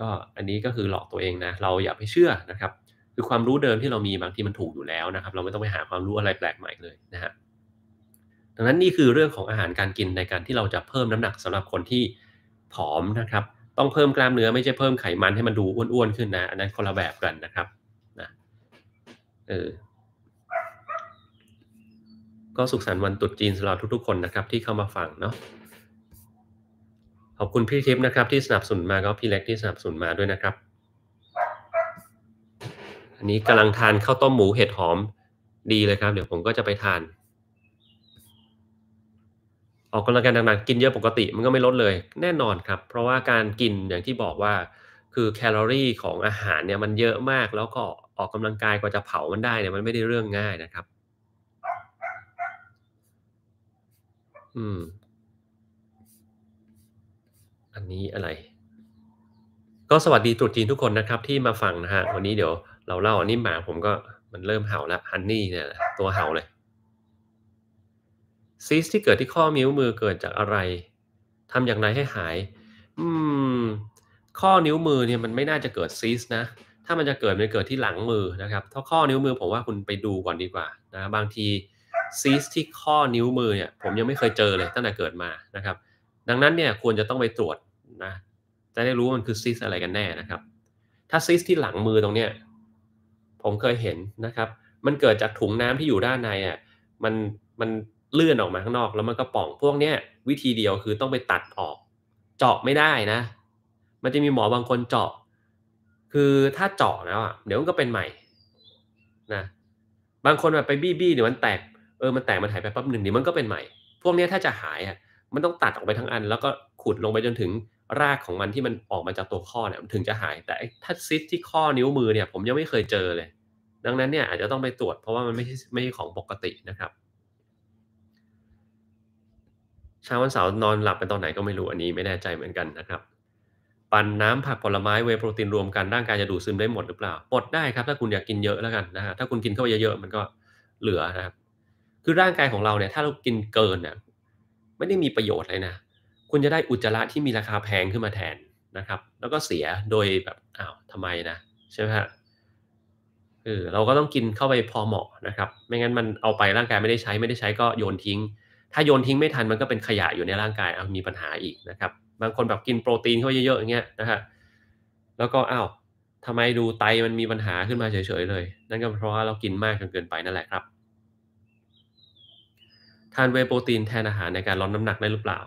ก็อันนี้ก็คือหลอกตัวเองนะ เราอย่าไปเชื่อนะครับ คือความรู้เดิมที่เรามีบางทีมันถูกอยู่แล้วนะครับ เราไม่ต้องไปหาความรู้อะไรแปลกใหม่เลยนะฮะดังนั้นนี่คือเรื่องของอาหารการกินในการที่เราจะเพิ่มน้ำหนักสำหรับคนที่ผอมนะครับ ต้องเพิ่มกล้ามเนื้อไม่ใช่เพิ่มไขมันให้มันดูอ้วนๆขึ้นนะอันนั้นคนละแบบกันนะครับนะเออก็สุขสันต์วันตรุษจีนสำหรับทุกๆคนนะครับที่เข้ามาฟังเนาะขอบคุณพี่ทิพย์นะครับที่สนับสนุนมาก็พี่เล็กที่สนับสนุนมาด้วยนะครับ อันนี้กำลังทานข้าวต้มหมูเห็ดหอมดีเลยครับเดี๋ยวผมก็จะไปทาน ออกกำลังกายหนักๆกินเยอะปกติมันก็ไม่ลดเลย แน่นอนครับเพราะว่าการกินอย่างที่บอกว่าคือแคลอรี่ของอาหารเนี่ยมันเยอะมาก แล้วก็ออกกำลังกายกว่าจะเผามันได้เนี่ยมันไม่ได้เรื่องง่ายนะครับอืมอันนี้อะไร ก็สวัสดีตรุษจีนทุกคนนะครับ ที่มาฟังนะฮะวันนี้เดี๋ยว เราเล่าอันนี้หมาผมก็มันเริ่มเห่าละฮันนี่เนี่ยตัวเห่าเลยซีสที่เกิดที่ข้อนิ้วมือเกิดจากอะไร ทำอย่างไรให้หาย อืม ข้อนิ้วมือเนี่ยมันไม่น่าจะเกิดซีสนะ ถ้ามันจะเกิดมันเกิดที่หลังมือนะครับ ถ้าข้อนิ้วมือผมว่าคุณไปดูก่อนดีกว่านะบางทีซีสที่ข้อนิ้วมือเนี่ย ผมยังไม่เคยเจอเลยตั้งแต่เกิดมานะครับ ดังนั้นเนี่ยควรจะต้องไปตรวจนะ จะได้รู้มันคือซีสอะไรกันแน่นะครับ ถ้าซีสที่หลังมือตรงเนี้ย ผมเคยเห็นนะครับ มันเกิดจากถุงน้ำที่อยู่ด้านในอ่ะมันมันเลื่อนออกมาข้างนอกแล้วมันก็ป่องพวกเนี้ยวิธีเดียวคือต้องไปตัดออก เจาะไม่ได้นะ มันจะมีหมอบางคนเจาะ คือถ้าเจาะแล้วอ่ะเดี๋ยวมันก็เป็นใหม่นะบางคนแบบไปบี้บี้เดี๋ยวมันแตกเออ มันแตก มันหายไปปั๊บหนึ่งเดี๋ยวมันก็เป็นใหม่ พวกนี้ถ้าจะหายอ่ะมันต้องตัดออกไปทั้งอัน แล้วก็ขุดลงไปจนถึงรากของมันที่มันออกมาจากตัวข้อเนี่ย ถึงจะหาย แต่ถ้าซิสที่ข้อนิ้วมือเนี่ย ผมยังไม่เคยเจอเลย ดังนั้นเนี่ยอาจจะต้องไปตรวจ เพราะว่ามันไม่ใช่ไม่ใช่ของปกตินะครับเช้าวันเสาร์นอนหลับเป็นตอนไหนก็ไม่รู้ อันนี้ไม่แน่ใจเหมือนกันนะครับ ปั่นน้ำผักผลไม้เวโปรตีนรวมกันร่างกายจะดูดซึมได้หมดหรือเปล่าหมดได้ครับ ถ้าคุณอยากกินเยอะแล้วกันนะฮะ ถ้าคุณกินเข้าไปเยอะๆมันก็เหลือนะครับคือร่างกายของเราเนี่ยถ้าเรากินเกินี่ะไม่ได้มีประโยชน์เลยนะคุณจะได้อุจจาระที่มีราคาแพงขึ้นมาแทนนะครับ แล้วก็เสียโดยแบบอ้าวทำไมนะใช่ไหมฮะเออเราก็ต้องกินเข้าไปพอเหมาะนะครับ ไม่งั้นมันเอาไปร่างกายไม่ได้ใช้ไม่ได้ใช้ก็โยนทิ้ง ถ้าโยนทิ้งไม่ทันมันก็เป็นขยะอยู่ในร่างกายเอามีปัญหาอีกนะครับ บางคนแบบกินโปรตีนเข้าเยอะๆอย่างเงี้ยนะฮะแล้วก็อ้าวทำไมดูไตมันมีปัญหาขึ้นมาเฉยๆเลยนั่นก็เพราะว่าเรากินมากจนเกินไปนั่นแหละครับานเวโปรตีนแทนอาหารในการลดน้ำหนักได้หรือเปล่า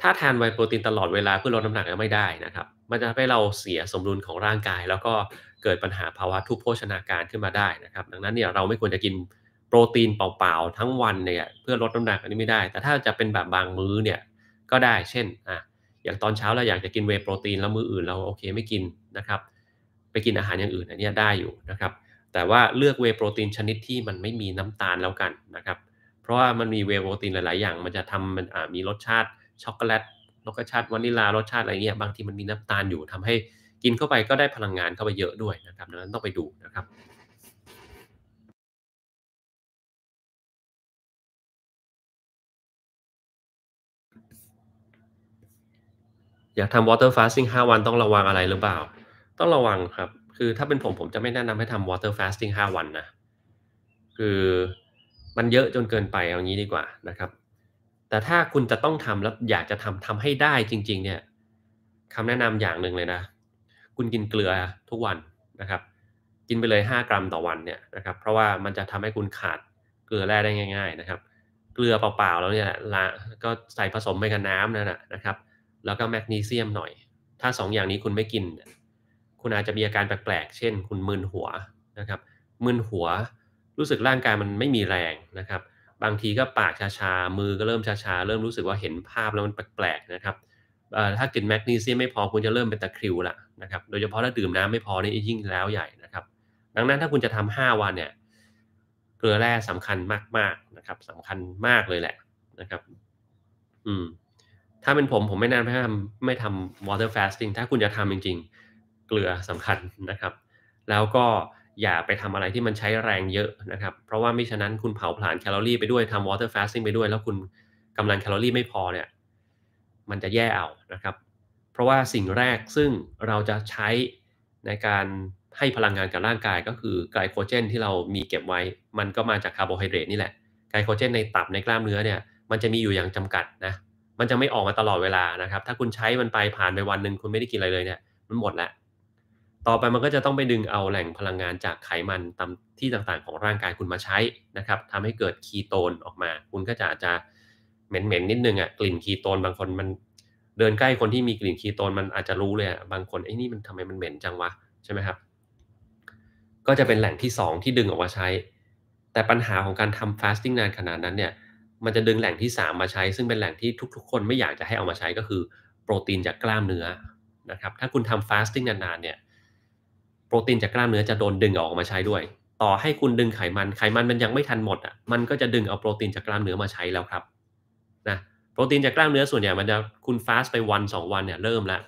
ถ้าทานไวโปรตีนตลอดเวลาเพื่อลดน้ำหนักไม่ได้นะครับ มันจะทำให้เราเสียสมดุลของร่างกาย แล้วก็เกิดปัญหาภาวะทุพโภชนาการขึ้นมาได้นะครับ ดังนั้นเนี่ยเราไม่ควรจะกินโปรตีนเปล่าๆทั้งวันเนี่ยเพื่อลดน้ำหนักอันนี้ไม่ได้ แต่ถ้าจะเป็นแบบบางมื้อเนี่ยก็ได้ เช่น อ่ะ อย่างตอนเช้าเราอยากจะกินเวโปรตีนแล้วมื้ออื่นเราโอเคไม่กินนะครับ ไปกินอาหารอย่างอื่นอันนี้ได้อยู่นะครับ แต่ว่าเลือกเวโปรตีนชนิดที่มันไม่มีน้ำตาลแล้วกันนะครับเพราะว่ามันมีเวโปรตีนหลาย ๆ อย่างมันจะทำมันมีรสชาติ ช็อกโกแลตรสชาติวานิลา รสชาติอะไรเงี้ยบางทีมันมีน้ำตาลอยู่ทำให้กินเข้าไปก็ได้พลังงานเข้าไปเยอะด้วยนะครับดังนั้นต้องไปดูนะครับ อยากทำ water fasting 5 วันต้องระวังอะไรหรือเปล่า ต้องระวังครับ คือถ้าเป็นผม ผมจะไม่แนะนำให้ทำ water fasting 5 วันนะคือมันเยอะจนเกินไปเอางี้ดีกว่านะครับ แต่ถ้าคุณจะต้องทำแล้วอยากจะทำทำให้ได้จริง ๆ เนี่ยคำแนะนำอย่างหนึ่งเลยนะ คุณกินเกลือทุกวันนะครับกินไปเลย 5กรัมต่อวันเนี่ยนะครับ เพราะว่ามันจะทำให้คุณขาดเกลือแร่ได้ง่าย ๆ นะครับเกลือเปล่าๆแล้วเนี่ยละก็ใส่ผสมไปกับน้ำนั่นแหละนะครับ แล้วก็แมกนีเซียมหน่อยถ้า2อย่างนี้คุณไม่กิน คุณอาจจะมีอาการแปลกๆเช่น คุณมึนหัวนะครับมึนหัวรู้สึกร่างกายมันไม่มีแรงนะครับ บางทีก็ปากชาๆ มือก็เริ่มชาๆ เริ่มรู้สึกว่าเห็นภาพแล้วมันแปลกๆนะครับถ้ากินแมกนีเซียมไม่พอคุณจะเริ่มเป็นตะคริวละนะครับโดยเฉพาะถ้าดื่มน้ำไม่พอนี่ยิ่งแล้วใหญ่นะครับ ดังนั้นถ้าคุณจะทำ5วันเนี่ย เกลือแร่สำคัญมาก ๆนะครับ สำคัญมากเลยแหละนะครับ อืมถ้าเป็นผมผมไม่แนะนำให้ทำไม่ทำ water fasting ถ้าคุณจะทำจริง ๆ เกลือสำคัญนะครับ แล้วก็อย่าไปทำอะไรที่มันใช้แรงเยอะนะครับ เพราะว่าไม่ฉะนั้นคุณเผาผลาญแคลอรี่ไปด้วยทำวอเตอร์ฟาสซิ่งไปด้วย แล้วคุณกำลังแคลอรี่ไม่พอเนี่ยมันจะแย่เอานะครับ เพราะว่าสิ่งแรกซึ่งเราจะใช้ในการให้พลังงานกับร่างกายก็คือไกลโคเจนที่เรามีเก็บไว้ มันก็มาจากคาร์โบไฮเดรตนี่แหละไกลโคเจนในตับในกล้ามเนื้อเนี่ยมันจะมีอยู่อย่างจำกัดนะมันจะไม่ออกมาตลอดเวลานะครับถ้าคุณใช้มันไปผ่านไปวันหนึ่งคุณไม่ได้กินอะไรเลยเนี่ยมันหมดแล้วต่อไปมันก็จะต้องไปดึงเอาแหล่งพลังงานจากไขมันตามที่ต่างๆ ของร่างกายคุณมาใช้นะครับทำให้เกิดคีโตนออกมา คุณก็จะอาจจะเหม็นๆ นิดนึงอะ่ะกลิ่นคีโตนบางคนมันเดินใกล้คนที่มีกลิ่นคีโตนมันอาจจะรู้เลยอะ่ะบางคนไอ้นี่มันทำไมมันเหม็นจังวะ ใช่ไหมครับ ก็จะเป็นแหล่งที่ 2 ที่ดึงออกมาใช้ แต่ปัญหาของการทำฟาสติ้งนานขนาดนั้นเนี่ยมันจะดึงแหล่งที่ 3 มาใช้ ซึ่งเป็นแหล่งที่ทุกๆ คนไม่อยากจะให้เอามาใช้ก็คือโปรตีนจากกล้ามเนื้อนะครับถ้าคุณทำฟาสติ้งนานๆเนี่ยโปรตีนจากกล้ามเนื้อจะโดนดึงออกมาใช้ด้วย ต่อให้คุณดึงไขมัน ไขมันมันยังไม่ทันหมดอ่ะ มันก็จะดึงเอาโปรตีนจากกล้ามเนื้อมาใช้แล้วครับ นะ โปรตีนจากกล้ามเนื้อส่วนใหญ่มันจะคุณฟาสไปวัน2วันเนี่ย เริ่มละ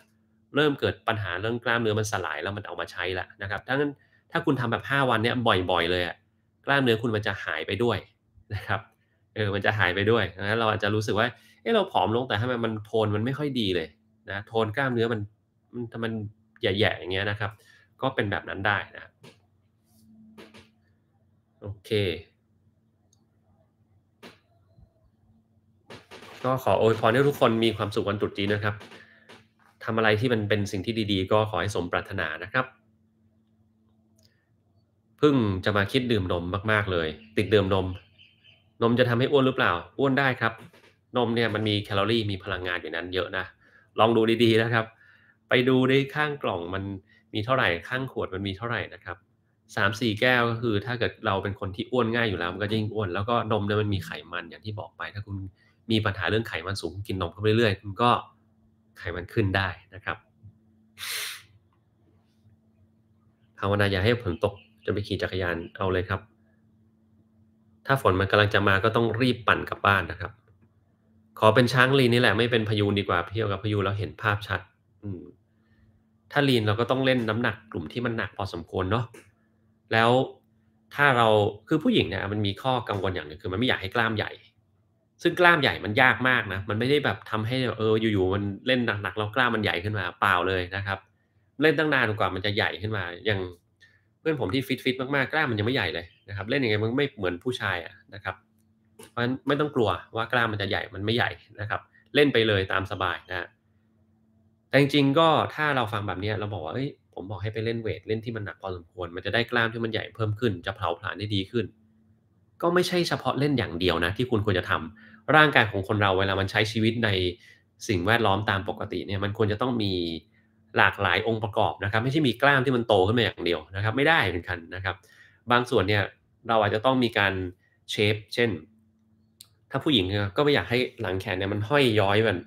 เริ่มเกิดปัญหาเรื่องกล้ามเนื้อมันสลายแล้วมันเอามาใช้ละนะครับดังนั้นถ้าคุณทำแบบ5วันเนี่ยบ่อยๆ เลยอ่ะ กล้ามเนื้อคุณมันจะหายไปด้วยนะครับ เออ มันจะหายไปด้วยนะเราอาจจะรู้สึกว่า เออเราผอมลงแต่ทำไมมันโทนมันไม่ค่อยดีเลยนะ โทนกล้ามเนื้อมันมันทำมันแย่ๆอย่างเงี้ยนะครับก็เป็นแบบนั้นได้นะ โอเค ก็ขอโวยพรให้ทุกคนมีความสุขวันตรุษจีนนะครับทำอะไรที่มันเป็นสิ่งที่ดี ๆ ก็ขอให้ สมปรารถนานะครับเพิ่งจะมาคิดดื่มนมมาก ๆ เลย ติดดื่มนม นมจะทำให้อ้วนหรือเปล่าอ้วนได้ครับ นมเนี่ยมันมีแคลอรี่มีพลังงานอยู่นั้น เยอะนะลองดูดีๆนะครับ ไปดูในข้างกล่องมันมีเท่าไหร่ข้างขวดมันมีเท่าไหร่นะครับสามสี่แก้วก็คือ ถ้าเกิดเราเป็นคนที่อ้วนง่ายอยู่แล้วมันก็จะยิ่งอ้วน แล้วก็นมเนี่ยมันมีไขมันอย่างที่บอกไป ถ้าคุณมีปัญหาเรื่องไขมันสูง กินนมเข้าไปเรื่อยคุณก็ไขมันขึ้นได้นะครับภาวนาอย่าให้ฝนตกจะไปขี่จักรยานเอาเลยครับ ถ้าฝนมันกำลังจะมาก็ต้องรีบปั่นกลับบ้านนะครับ ขอเป็นช้างลีนี่แหละไม่เป็นพายุดีกว่าเที่ยวกับพายุแล้วเห็นภาพชัด อืมถ้าลีนเราก็ต้องเล่นน้ำหนักกลุ่มที่มันหนักพอสมควรเนาะแล้วถ้าเราคือผู้หญิงเนี่ยมันมีข้อกังวลอย่างหนึ่งคือ มันไม่อยากให้กล้ามใหญ่ ซึ่งกล้ามใหญ่มันยากมากนะมันไม่ได้แบบทำให้เอออยู่ๆมันเล่นหนักๆแล้วกล้ามมันใหญ่ขึ้นมาเปล่าเลยนะครับ เล่นตั้งนานกว่ามันจะใหญ่ขึ้นมาอย่างเพื่อนผมที่ฟิตๆมากๆกล้ามมันยังไม่ใหญ่เลยนะครับ เล่นยังไงมันไม่เหมือนผู้ชายอะนะครับ เพราะฉะนั้นไม่ต้องกลัวว่ากล้ามมันจะใหญ่มันไม่ใหญ่นะครับ เล่นไปเลยตามสบายนะแต่จริงๆก็ถ้าเราฟังแบบนี้เราบอกว่าเอ้ยผมบอกให้ไปเล่นเวทเล่นที่มันหนักพอสมควร มันจะได้กล้ามที่มันใหญ่เพิ่มขึ้นจะเผาผลาญได้ดีขึ้น ก็ไม่ใช่เฉพาะเล่นอย่างเดียวนะที่คุณควรจะทำร่างกายของคนเราเวลามันใช้ชีวิตในสิ่งแวดล้อมตามปกติเนี่ย มันควรจะต้องมีหลากหลายองค์ประกอบนะครับ ไม่ใช่มีกล้ามที่มันโตขึ้นมาอย่างเดียวนะครับไม่ได้เหมือนกันนะครับ บางส่วนเนี่ยเราอาจจะต้องมีการเชฟเช่น ถ้าผู้หญิงก็ไม่อยากให้หลังแขนเนี่ยมันห้อยย้อยแบบ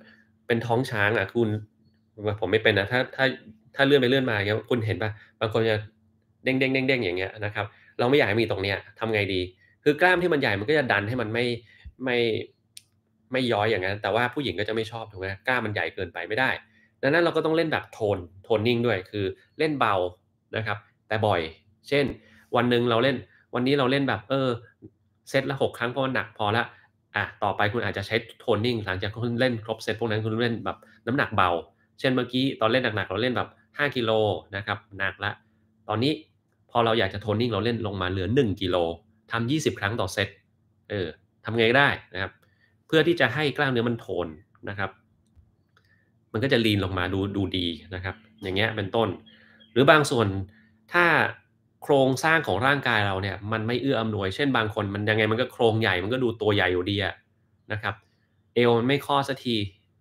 เป็นท้องช้างอ่ะคุณผมไม่เป็นนะถ้าถ้าถ้าเลื่อนไปเลื่อนมาเงี้ยคุณเห็นปะบางคนจะเด้งเด้งเด้งเด้งอย่างเงี้ยนะครับเราไม่อยากให้มีตรงเนี้ยทำไงดี คือกล้ามที่มันใหญ่มันก็จะดันให้มันไม่ไม่ไม่ย้อยอย่างนั้นแต่ว่าผู้หญิงก็จะไม่ชอบถูกไหมกล้ามมันใหญ่เกินไปไม่ได้ดังนั้นเราก็ต้องเล่นแบบโทนโทนนิ่งด้วย คือเล่นเบานะครับแต่บ่อย เช่น วันหนึ่งเราเล่นวันนี้เราเล่นแบบเออเซตละหกครั้งเพราะหนักพอละอ่ะ ต่อไปคุณอาจจะใช้โทนนิ่งหลังจากคุณเล่นครบเซตพวกนั้นคุณเล่นแบบ น้ำหนักเบาเช่นเมื่อกี้ตอนเล่นหนักๆ เราเล่นแบบ 5กิโลนะครับหนักละ ตอนนี้พอเราอยากจะโทนนิ่งเราเล่นลงมาเหลือ 1 กิโลทำ 20 ครั้งต่อเซตเออทำไงได้นะครับ เพื่อที่จะให้กล้ามเนื้อมันโทนนะครับ มันก็จะลีนลงมาดูดูดีนะครับ อย่างเงี้ย เป็นต้น หรือบางส่วนถ้าโครงสร้างของร่างกายเราเนี่ยมันไม่เอื้ออำนวยเช่นบางคนมันยังไง มันก็โครงใหญ่มันก็ดูตัวใหญ่อยู่ดีนะครับ เอวมันไม่ข้อสักที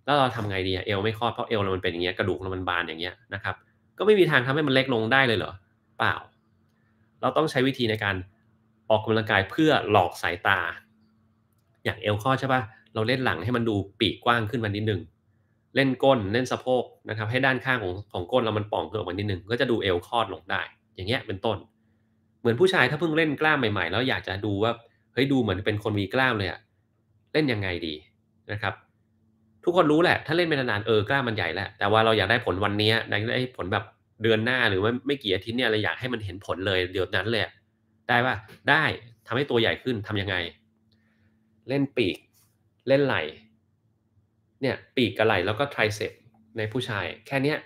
แล้วเราทำไงดีเอวไม่คลอดเพราะเอวเรามันเป็นอย่างเงี้ยกระดูกเรามันบานอย่างเงี้ยนะครับก็ไม่มีทางทำให้มันเล็กลงได้เลยเหรอเปล่า เราต้องใช้วิธีในการ ออกกำลังกายเพื่อหลอกสายตา อย่างเอวคลอดใช่ปะเราเล่นหลังให้มันดูปีกกว้างขึ้นมานิดนึงเล่นก้นเล่นสะโพกนะครับ ให้ด้านข้างของของก้นเรามันป่องเกินออกมานิดนึงก็จะดูเอวคลอดลงได้ อย่างเงี้ยเป็นต้น เหมือนผู้ชายถ้าเพิ่งเล่นกล้ามใหม่ ๆ แล้วอยากจะดูว่าเฮ้ยดูเหมือนเป็นคนมีกล้ามเลยอะเล่นยังไงดีนะครับทุกคนรู้แหละ ถ้าเล่นเป็นนานๆเออ กล้ามันใหญ่แล้ว แต่ว่าเราอยากได้ผลวันนี้ได้ผลแบบเดือนหน้าหรือไม่ไม่กี่อาทิตย์เนี่ยเราอยากให้มันเห็นผลเลยเดี๋ยวนั้นเลย ได้ปะได้ทำให้ตัวใหญ่ขึ้นทํำยังไง เล่นปีก เล่นไหลเนี่ย ปีกกับไหล แล้วก็ไทรเซ็ปในผู้ชาย แค่เนี้ย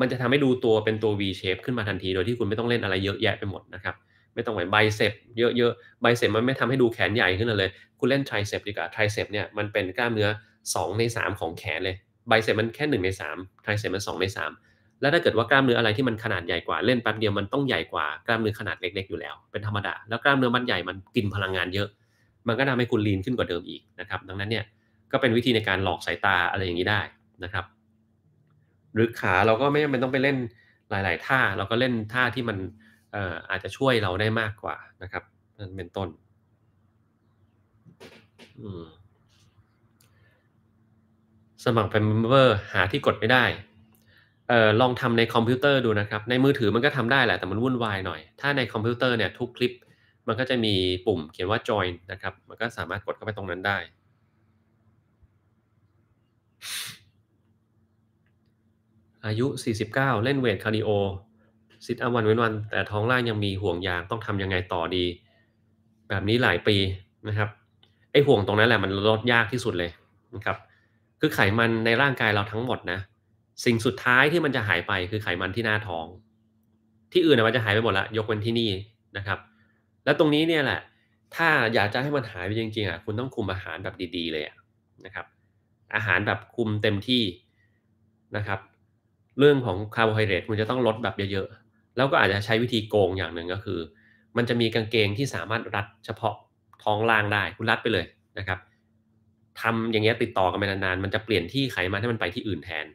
มันจะทำให้ดูตัวเป็นตัว V shape ขึ้นมาทันที โดยที่คุณไม่ต้องเล่นอะไรเยอะแยะไปหมดนะครับ ไม่ต้องไหวไบเซปเยอะๆ ไบเซปมันไม่ทำให้ดูแขนใหญ่ขึ้นเลย คุณเล่นไทรเซปดีกว่า ไทรเซปเนี่ย มันเป็นกล้ามเนื้อสองในสามของแขนเลยไบเซ็ปมันแค่หนึ่งในสามไทรเซ็ปมันสองในสามแล้วถ้าเกิดว่ากล้ามเนื้ออะไรที่มันขนาดใหญ่กว่า เล่นแป๊บเดียวมันต้องใหญ่กว่ากล้ามเนื้อขนาดเล็กๆอยู่แล้วเป็นธรรมดา แล้วกล้ามเนื้อมันใหญ่มันกินพลังงานเยอะ มันก็ทำให้คุณลีนขึ้นกว่าเดิมอีกนะครับ ดังนั้นเนี่ยก็เป็นวิธีในการหลอกสายตาอะไรอย่างนี้ได้นะครับ หรือขาเราก็ไม่จำเป็นต้องไปเล่นหลายๆท่า เราก็เล่นท่าที่มันอาจจะช่วยเราได้มากกว่านะครับนั่นเป็นต้น อืมสมัครเป็นเมมเบอร์ หาที่กดไม่ได้เอ่อลองทำในคอมพิวเตอร์ดูนะครับ ในมือถือมันก็ทำได้แหละแต่มันวุ่นวายหน่อย ถ้าในคอมพิวเตอร์เนี่ยทุกคลิปมันก็จะมีปุ่มเขียนว่า join นะครับ มันก็สามารถกดเข้าไปตรงนั้นได้ อายุ 49 เล่นเวทคาร์ดิโอซิดอัพวันเว้นวันแต่ท้องล่างยังมีห่วงยาง ต้องทำยังไงต่อดี แบบนี้หลายปีนะครับไอห่วงตรงนั้นแหละมันลดยากที่สุดเลยนะครับคือไขมันในร่างกายเราทั้งหมดนะ สิ่งสุดท้ายที่มันจะหายไปคือไขมันที่หน้าท้อง ที่อื่นมันจะหายไปหมดละยกเว้นที่นี่นะครับ แล้วตรงนี้เนี่ยแหละ ถ้าอยากจะให้มันหายไปจริงๆอ่ะคุณต้องคุมอาหารแบบดี ๆ เลยนะครับ อาหารแบบคุมเต็มที่นะครับ เรื่องของคาร์โบไฮเดรตคุณจะต้องลดแบบเยอะๆ แล้วก็อาจจะใช้วิธีโกงอย่างหนึ่งก็คือ มันจะมีกางเกงที่สามารถรัดเฉพาะท้องล่างได้คุณรัดไปเลยนะครับทำอย่างเงี้ยติดต่อกันไปนานๆ มันจะเปลี่ยนที่ไขมันให้มันไปที่อื่นแทน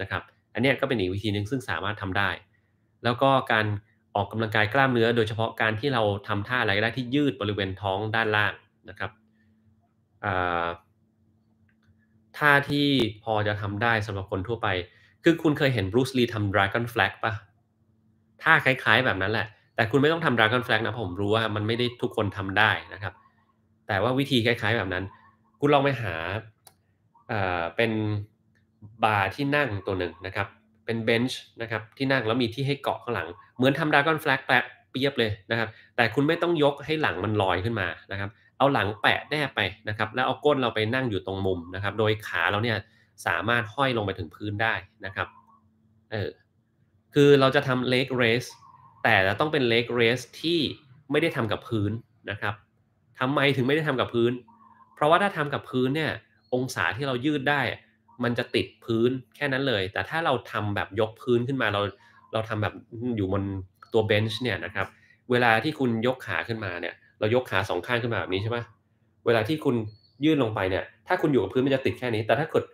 นะครับ อันนี้ก็เป็นอีกวิธีหนึ่งซึ่งสามารถทำได้ แล้วก็การออกกำลังกายกล้ามเนื้อโดยเฉพาะการที่เราทำท่าอะไรก็ได้ที่ยืดบริเวณท้องด้านล่างนะครับท่าที่พอจะทำได้สำหรับคนทั่วไป คือคุณเคยเห็นบรูซลีทำดราก้อนแฟลกปะท่าคล้ายๆแบบนั้นแหละ แต่คุณไม่ต้องทำดราก้อนแฟลกนะผมรู้ว่ามันไม่ได้ทุกคนทำได้นะครับ แต่ว่าวิธีคล้ายๆแบบนั้นุณลองไปหาเป็นบาร์ที่นั่งตัวหนึ่งนะครับเป็นเบนช์นะครับที่นั่งแล้วมีที่ให้เกาะข้างหลังเหมือนทำดากอนแฟลกแปะเปียบเลยนะครับ แต่คุณไม่ต้องยกให้หลังมันลอยขึ้นมานะครับ เอาหลังแปะแน่ไปนะครับแล้วเอาก้นเราไปนั่งอยู่ตรงมุมนะครับโดยขาเราเนี่ยสามารถห้อยลงไปถึงพื้นได้นะครับเออคือเราจะทำเลกเรสแต่ต้องเป็นเลกเรสที่ไม่ได้ทำกับพื้นนะครับทำไมถึงไม่ได้ทำกับพื้นเพราะว่าถ้าทำกับพื้นเนี่ยองศาที่เรายืดได้มันจะติดพื้นแค่นั้นเลย แต่ถ้าเราทำแบบยกพื้นขึ้นมาเราเราทำแบบอยู่บนตัวเบนช์เนี่ยนะครับเวลาที่คุณยกขาขึ้นมาเนี่ยเรายกขาสองข้างขึ้นมาแบบนี้ใช่ไหมเวลาที่คุณยื่นลงไปเนี่ย ถ้าคุณอยู่กับพื้นมันจะติดแค่นี้แต่ถ้าเกิด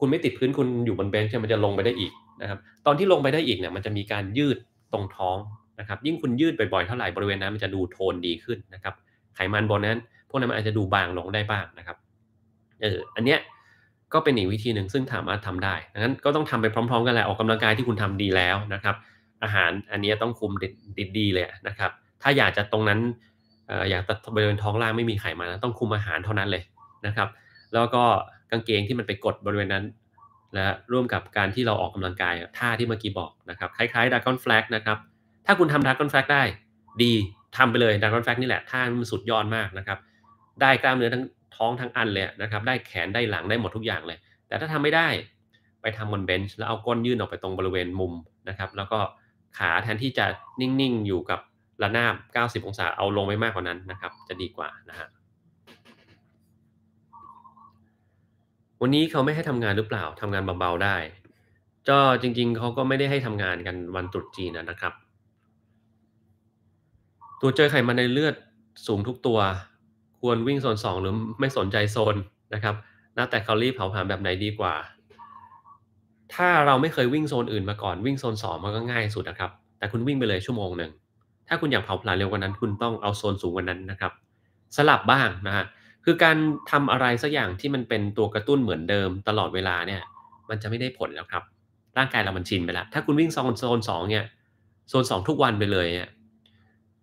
คุณไม่ติดพื้นคุณอยู่บนเบนช์มันจะลงไปได้อีกนะครับตอนที่ลงไปได้อีกเนี่ยมันจะมีการยืดตรงท้องนะครับยิ่งคุณยืดบ่อยๆเท่าไหร่บริเวณนั้น มันจะดูโทนดีขึ้นนะครับไขมันบนนั้นวกนั้นมันอาจจะดูบางลงได้บ้างนะครับ เออ อันเนี้ยก็เป็นอีกวิธีหนึ่งซึ่งสามารถทำได้ดังนั้นก็ต้องทำไปพร้อมๆกันแหละออกกำลังกายที่คุณทำดีแล้วนะครับ อาหารอันนี้ต้องคุมดีดีเลยนะครับ ถ้าอยากจะตรงนั้นอยากจะบริเวณท้องล่างไม่มีไขมันต้องคุมอาหารเท่านั้นเลยนะครับ แล้วก็กางเกงที่มันไปกดบริเวณนั้นนะร่วมกับการที่เราออกกำลังกายท่าที่เมื่อกี้บอกนะครับคล้ายๆดักกอนแฟลกนะครับ ถ้าคุณทำดักกอนแฟลกได้ ดีทำไปเลยดักกอนแฟลกนี่แหละท่ามันสุดยอดมากนะครับได้กล้ามเนื้อทั้งท้องทั้งอันเลยนะครับ ได้แขนได้หลังได้หมดทุกอย่างเลย แต่ถ้าทำไม่ได้ไปทำบนเบนช์แล้วเอาก้นยื่นออกไปตรงบริเวณมุมนะครับ แล้วก็ขาแทนที่จะนิ่ง ๆ อยู่กับระนาบ 90 องศาเอาลงไปมากกว่านั้นนะครับ จะดีกว่านะฮะวันนี้เขาไม่ให้ทำงานหรือเปล่าทำงานเบาๆได้ก็จริง ๆเขาก็ไม่ได้ให้ทำงานกันวันตรุษจีนนะครับ ตัวเจอไขมันในเลือดสูงทุกตัวควรวิ่งโซน2 หรือไม่สนใจโซนนะครับนับแต่แคลอรี่เผาผลาญแบบไหนดีกว่า ถ้าเราไม่เคยวิ่งโซนอื่นมาก่อนวิ่งโซน2มันก็ง่ายสุดนะครับ แต่คุณวิ่งไปเลยชั่วโมงหนึ่ง ถ้าคุณอยากเผาผลาญเร็วกว่านั้น คุณต้องเอาโซนสูงกว่านั้นนะครับ สลับบ้างนะฮะ คือการทำอะไรสักอย่างที่มันเป็นตัวกระตุ้นเหมือนเดิมตลอดเวลาเนี่ยมันจะไม่ได้ผลแล้วครับ ร่างกายเรามันชินไปแล้วถ้าคุณวิ่งโซนโซนสองเนี่ยโซนสองทุกวันไปเลยเนี่ย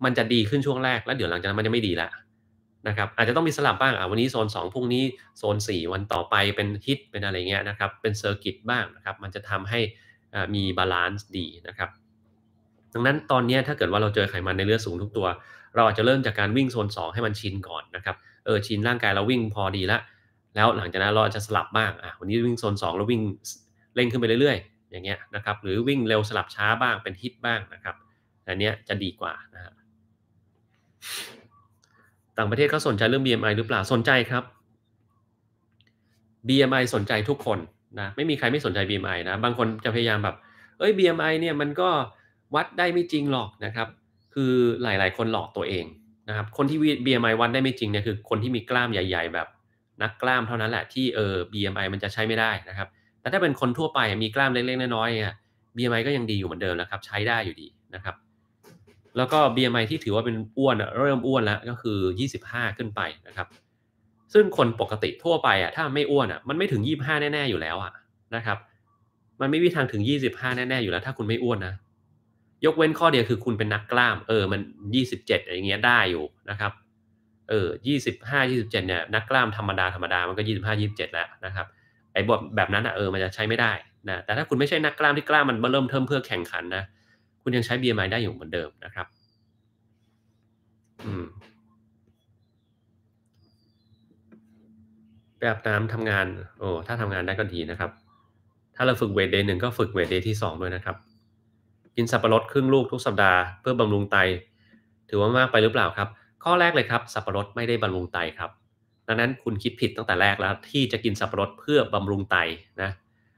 มันจะดีขึ้นช่วงแรก แล้วเดี๋ยวหลังจากนั้นมันจะไม่ดีละนะครับอาจจะต้องมีสลับบ้างอ่ะวันนี้โซน2พรุ่งนี้โซน4วันต่อไปเป็นฮิตเป็นอะไรเงี้ยนะครับเป็นเซอร์กิตบ้างนะครับ มันจะทำให้มีบาลานซ์ดีนะครับ ดังนั้นตอนนี้ถ้าเกิดว่าเราเจอไขมันในเลือดสูงทุกตัว เราอาจจะเริ่มจากการวิ่งโซน2ให้มันชินก่อนนะครับเออชินร่างกายเราวิ่งพอดีละแล้วหลังจากนั้นเราจะสลับบ้างอ่ะวันนี้วิ่งโซน2แล้ววิ่งเร่งขึ้นไปเรื่อยๆ อย่างเงี้ยนะครับหรือวิ่งเร็วสลับช้าบ้างเป็นฮิตบ้างนะครับอันนี้จะดีกว่านะครับต่างประเทศเขาสนใจเรื่อง BMI หรือเปล่าสนใจครับ BMI สนใจทุกคนนะไม่มีใครไม่สนใจ BMI นะบางคนจะพยายามแบบ เอ้ย BMI เนี่ยมันก็วัดได้ไม่จริงหรอกนะครับ คือหลายๆ คนหลอกตัวเองนะครับคนที่ BMI วัดได้ไม่จริงเนี่ยคือ คนที่มีกล้ามใหญ่ ๆ แบบ นักกล้ามเท่านั้นแหละที่เออ BMI มันจะใช้ไม่ได้นะครับ แต่ถ้าเป็นคนทั่วไปมีกล้ามเล็กๆน้อยๆเนี่ย BMI ก็ยังดีอยู่เหมือนเดิมนะครับ ใช้ได้อยู่ดีนะครับแล้วก็ BMI ที่ถือว่าเป็นอ้วนเริ่มอ้วนแล้วก็คือ25ขึ้นไปนะครับ ซึ่งคนปกติทั่วไปอ่ะถ้าไม่อ้วนอ่ะมันไม่ถึง 25แน่ๆอยู่แล้วอ่ะนะครับ มันไม่มีทางถึง 25แน่ๆอยู่แล้วถ้าคุณไม่อ้วนนะยกเว้นข้อเดียวคือคุณเป็นนักกล้าม เออ มัน27อย่างเงี้ยได้อยู่นะครับ เออ25 27เนี่ยนักกล้ามธรรมดาธรรมดามันก็25 27แล้วนะครับไอ้แบบแบบนั้นอ่ะเออ มันจะใช้ไม่ได้นะแต่ถ้าคุณไม่ใช่นักกล้ามที่กล้ามมันเริ่มเทิมเพื่อแข่งขันนะคุณยังใช้ BMI ได้อยู่เหมือนเดิมนะครับ แบบน้ำทำงาน โอ้ ถ้าทำงานได้ก็ดีนะครับ ถ้าเราฝึกเวทเดย์หนึ่งก็ฝึกเวทเดย์ที่สองด้วยนะครับ กินสับปะรดครึ่งลูกทุกสัปดาห์เพื่อบำรุงไต ถือว่ามากไปหรือเปล่าครับ ข้อแรกเลยครับ สับปะรดไม่ได้บำรุงไตครับ ดังนั้นคุณคิดผิดตั้งแต่แรกแล้ว ที่จะกินสับปะรดเพื่อบำรุงไตนะ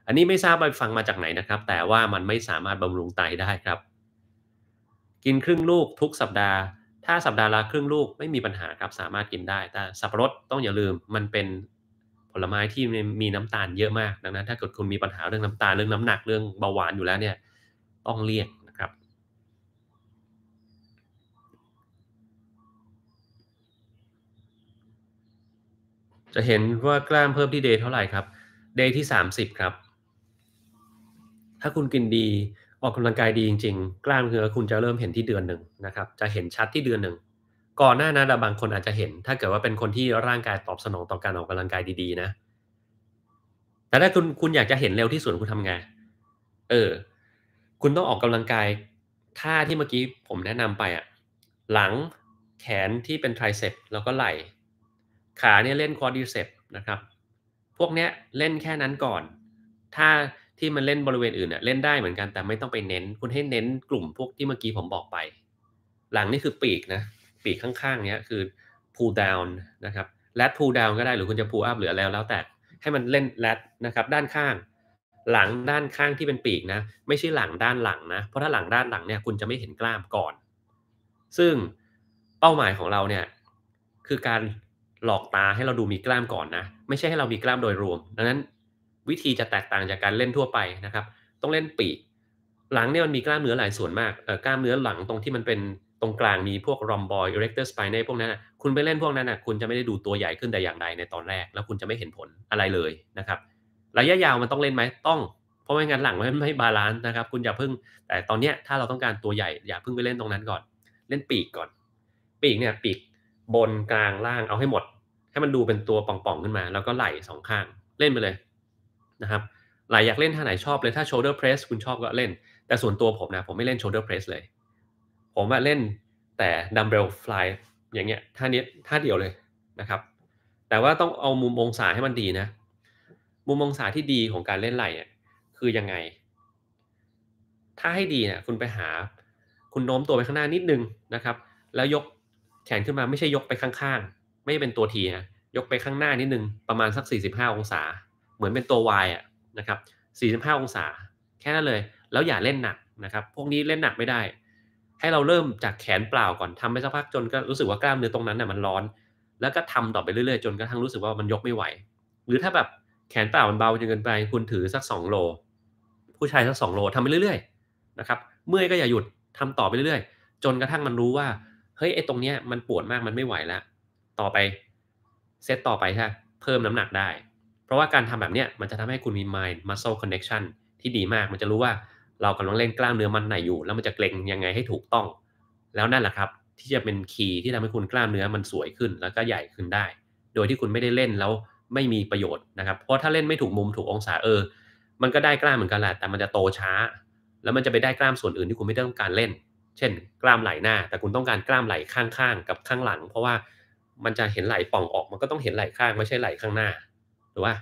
อันนี้ไม่ทราบไปฟังมาจากไหนนะครับ แต่ว่ามันไม่สามารถบำรุงไตได้ครับกินครึ่งลูกทุกสัปดาห์ ถ้าสัปดาห์ละครึ่งลูกไม่มีปัญหาครับสามารถกินได้ แต่สับปะรดต้องอย่าลืมมันเป็นผลไม้ที่มีน้ำตาลเยอะมากดังนั้นถ้าเกิดคุณมีปัญหาเรื่องน้ำตาลเรื่องน้ำหนักเรื่องเบาหวานอยู่แล้วเนี่ยต้องเลี่ยงนะครับ จะเห็นว่ากล้ามเพิ่มที่เดย์เท่าไหร่ครับเดย์ที่ 30 ครับ ถ้าคุณกินดีออกกำลังกายดีจริง ๆ กล้ามเนื้อคุณจะเริ่มเห็นที่เดือนหนึ่งนะครับ จะเห็นชัดที่เดือนหนึ่งก่อนหน้านั้นบางคนอาจจะเห็น ถ้าเกิดว่าเป็นคนที่ร่างกายตอบสนองต่อการออกกำลังกายดี ๆนะ แต่ถ้าคุณคุณอยากจะเห็นเร็วที่สุดคุณทำไงเออคุณต้องออกกำลังกายท่าที่เมื่อกี้ผมแนะนำไปอะหลังแขนที่เป็นไทรเซปแล้วก็ไหล่ขาเนี่ยเล่นคอร์ดิเซปนะครับ พวกเนี้ยเล่นแค่นั้นก่อน ถ้าที่มันเล่นบริเวณอื่นเนี่ยเล่นได้เหมือนกันแต่ไม่ต้องไปเน้น คุณให้เน้นกลุ่มพวกที่เมื่อกี้ผมบอกไป หลังนี่คือปีกนะปีกข้างๆเนี้ยคือ pull down นะครับ lat pull down ก็ได้หรือคุณจะ pull up หรืออะไรแล้วแต่ให้มันเล่น lat นะครับด้านข้าง หลังด้านข้างที่เป็นปีกนะ ไม่ใช่หลังด้านหลังนะ เพราะถ้าหลังด้านหลังเนี่ยคุณจะไม่เห็นกล้ามก่อน ซึ่งเป้าหมายของเราเนี่ยคือการหลอกตาให้เราดูมีกล้ามก่อนนะ ไม่ใช่ให้เรามีกล้ามโดยรวม ดังนั้นวิธีจะแตกต่างจากการเล่นทั่วไปนะครับ ต้องเล่นปีกหลังเนี่ยมันมีกล้ามเนื้อหลายส่วนมาก เออกล้ามเนื้อหลังตรงที่มันเป็นตรงกลางมีพวกรอมบอยเอเร็กเตอร์สไปเนพวกนั้นนะคุณไปเล่นพวกนั้นนะคุณจะไม่ได้ดูตัวใหญ่ขึ้นแต่อย่างใดในตอนแรกแล้วคุณจะไม่เห็นผลอะไรเลยนะครับระยะยาวมันต้องเล่นไหมต้องเพราะไม่งั้นหลังมันไม่บาลานซ์นะครับ คุณอย่าเพิ่ง แต่ตอนเนี้ยถ้าเราต้องการตัวใหญ่ อย่าเพิ่งไปเล่นตรงนั้นก่อนเล่นปีกก่อน ปีกเนี่ยปีกบนกลางล่างเอาให้หมด ให้มันดูเป็นตัวป่องๆขึ้นมา แล้วก็ไหล่สองข้างเล่นไปเลยนะครับหลายอยากเล่นท่าไหนชอบเลย ถ้า shoulder press คุณชอบก็เล่น แต่ส่วนตัวผมนะ ผมไม่เล่น shoulder press เลย ผมว่าเล่นแต่ dumbbell fly อย่างเงี้ย ท่านี้ท่าเดียวเลยนะครับ แต่ว่าต้องเอามุมองศาให้มันดีนะ มุมองศาที่ดีของการเล่นไหล่คือยังไง ถ้าให้ดีเนี่ย คุณไปหา คุณโน้มตัวไปข้างหน้านิดนึงนะครับ แล้วยกแขนขึ้นมาไม่ใช่ยกไปข้าง ๆ ไม่เป็นตัวทีนะยกไปข้างหน้านิดนึง ประมาณสัก 45 องศาเหมือนเป็นตัว Y อะนะครับ45องศา แค่นั้นเลย แล้วอย่าเล่นหนักนะครับ พวกนี้เล่นหนักไม่ได้ ให้เราเริ่มจากแขนเปล่าก่อนทำไปสักพักจนก็รู้สึกว่ากล้ามเนื้อตรงนั้นน่ยมันร้อน แล้วก็ทำต่อไปเรื่อยๆจนกระทั่งรู้สึกว่ามันยกไม่ไหว หรือถ้าแบบแขนเปล่ามันเบาจนเกินไป คุณถือสัก2โลผู้ชายสัก2โลทำไปเรื่อยๆนะครับ เมื่อยก็อย่าหยุดทำต่อไปเรื่อยๆ จนกระทั่งมันรู้ว่า เฮ้ยไอ้ตรงเนี้ยมันปวดมากมันไม่ไหวแล้ว ต่อไปเซตต่อไปใช่เพิ่มน้ำหนักได้เพราะว่าการทำแบบเนี้ยมันจะทำให้คุณมี mind muscle connection ที่ดีมาก มันจะรู้ว่า เรากำลังเล่นกล้ามเนื้อมันไหนอยู่ แล้วมันจะเกร็งยังไงให้ถูกต้อง แล้วนั่นแหละครับ ที่จะเป็นคีย์ที่ทำให้คุณกล้ามเนื้อมันสวยขึ้น แล้วก็ใหญ่ขึ้นได้ โดยที่คุณไม่ได้เล่นแล้วไม่มีประโยชน์นะครับ เพราะถ้าเล่นไม่ถูกมุมถูกองศาเออ มันก็ได้กล้ามเหมือนกันแหละ แต่มันจะโตช้า แล้วมันจะไปได้กล้ามส่วนอื่นที่คุณไม่ต้องการเล่น เช่น กล้ามไหล่หน้า แต่คุณต้องการกล้ามไหล่ข้างๆกับข้างหลัง เพราะว่ามันจะเห็นไหล่ป่องออกมันก็ต้องเห็นไหล่ข้างไม่ใช่ไหล่ข้างหน้ารือว่า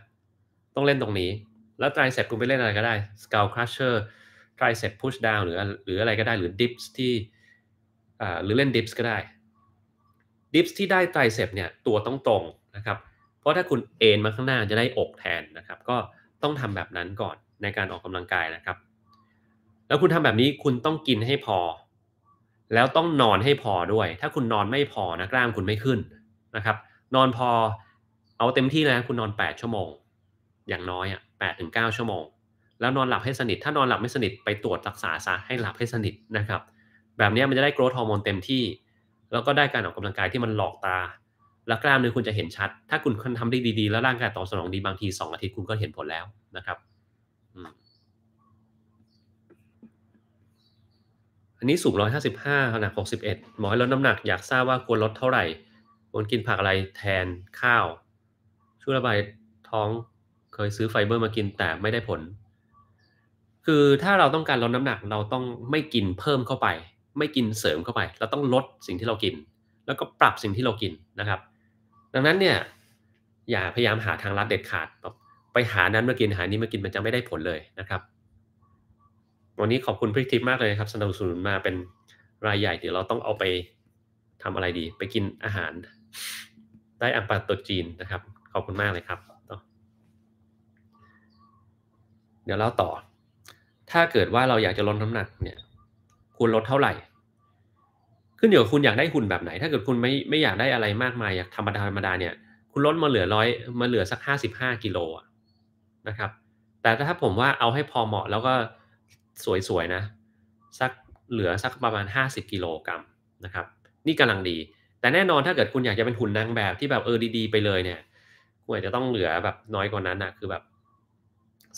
ต้องเล่นตรงนี้ แล้วไตรเซ็ปคุณไปเล่นอะไรก็ได้สกาวคราชเชอร์ไตรเซ็ปพุชดาวหรือหรืออะไรก็ได้หรือดิฟส์ที่หรือเล่นดิฟส์ก็ได้ดิฟส์ที่ได้ไตรเซ็ปเนี่ยตัวต้องตรงนะครับเพราะถ้าคุณเอ็นมาข้างหน้าจะได้อกแทนนะครับ ก็ต้องทำแบบนั้นก่อนในการออกกำลังกายนะครับ แล้วคุณทำแบบนี้คุณต้องกินให้พอ แล้วต้องนอนให้พอด้วย ถ้าคุณนอนไม่พอนะกล้ามคุณไม่ขึ้นนะครับ นอนพอเอาเต็มที่แล้วคุณนอน 8 ชั่วโมง อย่างน้อยอ่ะแปดถึงเก้าชั่วโมง แล้วนอนหลับให้สนิท ถ้านอนหลับไม่สนิท ไปตรวจรักษาซะให้หลับให้สนิทนะครับ แบบนี้มันจะได้โกรทฮอร์โมนเต็มที่ แล้วก็ได้การออกกำลังกายที่มันหลอกตา และกล้ามเนื้อคุณจะเห็นชัด ถ้าคุณทำได้ดีๆ แล้วร่างกายตอบสนองดีบางทีสองอาทิตย์คุณก็เห็นผลแล้วนะครับอันนี้สูง155หนหก61 หมอให้ลดน้ำหนักอยากทราบว่าควรลดเท่าไหร่ควรกินผักอะไรแทนข้าวช่วยระบายท้องเคยซื้อไฟเบอร์มากินแต่ไม่ได้ผล คือถ้าเราต้องการลดน้ำหนักเราต้องไม่กินเพิ่มเข้าไป ไม่กินเสริมเข้าไปเราต้องลดสิ่งที่เรากิน แล้วก็ปรับสิ่งที่เรากินนะครับ ดังนั้นเนี่ย อย่าพยายามหาทางลัดเด็ดขาดไปหานั้นมากินหานี้มากินมันจะไม่ได้ผลเลยนะครับ วันนี้ขอบคุณพริกทิพย์มากเลยครับสนับสนุนมาเป็นรายใหญ่เดี๋ยวเราต้องเอาไปทำอะไรดี ไปกินอาหาร ได้อัมปาตัวจีนนะครับขอบคุณมากเลยครับเดี๋ยวเล่าต่อ ถ้าเกิดว่าเราอยากจะลดน้ำหนักเนี่ยคุณลดเท่าไหร่ ขึ้นอยู่กับคุณอยากได้หุ่นแบบไหน ถ้าเกิดคุณไม่ไม่อยากได้อะไรมากมายอยากธรรมดาธรรมดาเนี่ยคุณลดมาเหลือร้อย มาเหลือสักห้าสิบห้ากิโลนะครับ แต่ถ้าผมว่าเอาให้พอเหมาะแล้วก็สวยๆนะ สักเหลือสักประมาณ 50 กิโลกรัมนะครับ นี่กำลังดี แต่แน่นอนถ้าเกิดคุณอยากจะเป็นหุ่นนางแบบที่แบบเออดีๆไปเลยเนี่ยหูอาจจะต้องเหลือแบบน้อยกว่านั้นอะคือแบบ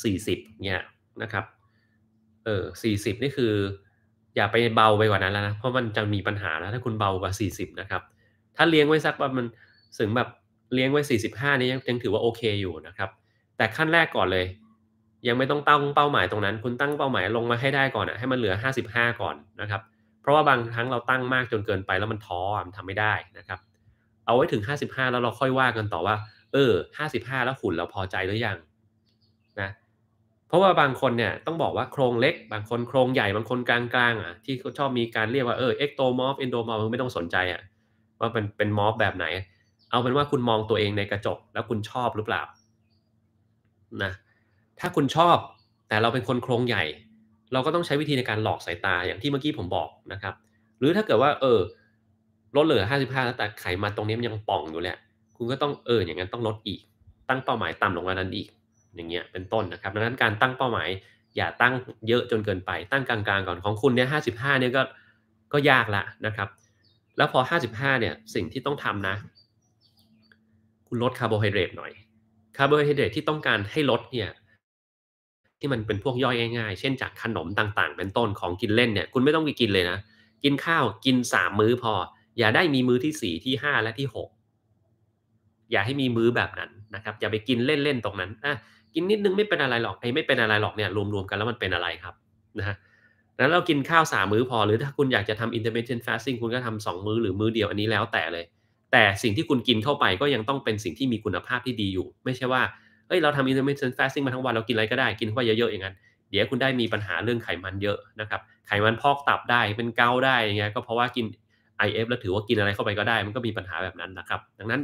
สี่สิบเนี่ยนะครับเออสี่สิบนี่คืออย่าไปเบาไปกว่านั้นแล้วนะเพราะมันจะมีปัญหาแล้วถ้าคุณเบากว่าสี่สิบนะครับ ถ้าเลี้ยงไว้สักว่ามันถึงแบบเลี้ยงไว้สี่สิบห้านี่ยังยังถือว่าโอเคอยู่นะครับ แต่ขั้นแรกก่อนเลย ยังไม่ต้องตั้งเป้าหมายตรงนั้น คุณตั้งเป้าหมายลงมาให้ได้ก่อนอะให้มันเหลือห้าสิบห้าก่อนนะครับ เพราะว่าบางครั้งเราตั้งมากจนเกินไป แล้วมันท้อมันทำไม่ได้นะครับ เอาไว้ถึงห้าสิบห้าแล้วเราค่อยว่ากันต่อว่าเออห้าสิบห้าแล้วหุ่นเราพอใจหรือยังนะ เพราะว่าบางคนเนี่ยต้องบอกว่าโครงเล็ก บางคนโครงใหญ่ บางคนกลางๆอ่ะที่ชอบมีการเรียกว่าเออเอ็กโตมอฟเอนโดมอฟไม่ต้องสนใจอ่ะว่าเป็นเป็นมอฟแบบไหน เอาเป็นว่าคุณมองตัวเองในกระจกแล้วคุณชอบหรือเปล่านะถ้าคุณชอบแต่เราเป็นคนโครงใหญ่ เราก็ต้องใช้วิธีในการหลอกสายตาอย่างที่เมื่อกี้ผมบอกนะครับหรือถ้าเกิดว่าเออลดเหลือ 55แล้วแต่ไขมันตรงนี้มันยังป่องอยู่แหละคุณก็ต้องเอออย่างนั้นต้องลดอีกตั้งเป้าหมายต่ำลงกว่านั้นอีกอย่างเงี้ยเป็นต้นนะครับดังนั้นการตั้งเป้าหมายอย่าตั้งเยอะจนเกินไปตั้งกลางๆ ก่อนของคุณเนี่ยห้าสิบห้าเนี่ยก็ก็ยากละนะครับแล้วพอห้าสิบห้าเนี่ยสิ่งที่ต้องทำนะ คุณลดคาร์โบไฮเดรตหน่อยคาร์โบไฮเดรตที่ต้องการให้ลดเนี่ย ที่มันเป็นพวกย่อยง่าย ๆ เช่นจากขนมต่าง ๆ เป็นต้นของกินเล่นเนี่ยคุณไม่ต้องไปกินเลยนะ กินข้าวกินสามมื้อพอ อย่าได้มีมื้อที่สี่ที่ห้าและที่หกอย่าให้มีมื้อแบบนั้นนะครับ อย่าไปกินเล่นๆ ตรงนั้นอ่ะกินนิดนึงไม่เป็นอะไรหรอก ไอ้ไม่เป็นอะไรหรอกเนี่ยรวมๆ กันแล้วมันเป็นอะไรครับ นะฮะแล้วเรากินข้าวสามมื้อพอ หรือถ้าคุณอยากจะทำ intermittent fasting คุณก็ทำสองมื้อหรือมื้อเดียวอันนี้แล้วแต่เลย แต่สิ่งที่คุณกินเข้าไปก็ยังต้องเป็นสิ่งที่มีคุณภาพที่ดีอยู่ ไม่ใช่ว่าเฮ้ยเราทำ intermittent fasting มาทั้งวันเรากินอะไรก็ได้ กินเข้าไปเยอะๆ อย่างนั้น เดี๋ยวคุณได้มีปัญหาเรื่องไขมันเยอะนะครับ ไขมันพอกตับได้ เป็นเกาได้อย่างเงี้ยก็เพราะว่ากิน IF แล้วถือว่ากินอะไรเข้าไปก็ได้ มันก็มีปัญหาแบบนั้นนะครับ ดังนั้น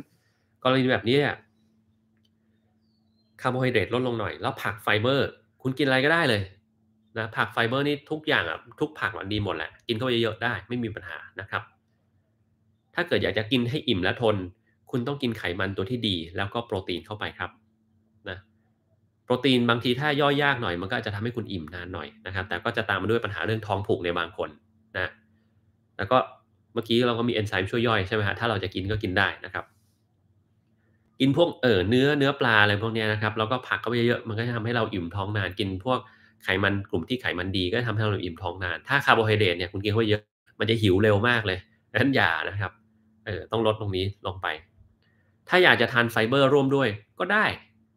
กรณีแบบนี้เนี่ยคาร์โบไฮเดรตลดลงหน่อยแล้วผักไฟเบอร์คุณกินอะไรก็ได้เลยนะผักไฟเบอร์นี่ทุกอย่างอ่ะทุกผักมันดีหมดแหละกินเข้าไปเยอะๆได้ไม่มีปัญหานะครับ ถ้าเกิดอยากจะกินให้อิ่มและทนคุณต้องกินไขมันตัวที่ดีแล้วก็โปรตีนเข้าไปครับนะโปรตีนบางทีถ้าย่อยยากหน่อย มันก็จะทำให้คุณอิ่มนานหน่อยนะครับ แต่ก็จะตามมาด้วยปัญหาเรื่องท้องผูกในบางคนนะแล้วก็เมื่อกี้เราก็มีเอนไซม์ช่วยย่อยใช่ไหมฮะถ้าเราจะกินก็กินได้นะครับกินพวกเออเนื้อเนื้อปลาอะไรพวกนี้นะครับแล้วก็ผักเข้าไปเยอะๆมันก็จะทำให้เราอิ่มท้องนานกินพวกไขมันกลุ่มที่ไขมันดีก็ทำให้เราอิ่มท้องนานถ้าคาร์โบไฮเดรตเนี่ยคุณกินเข้าไปเยอะมันจะหิวเร็วมากเลยนั้นอย่านะครับ เออต้องลดตรงนี้ลงไป ถ้าอยากจะทานไฟเบอร์ร่วมด้วยก็ได้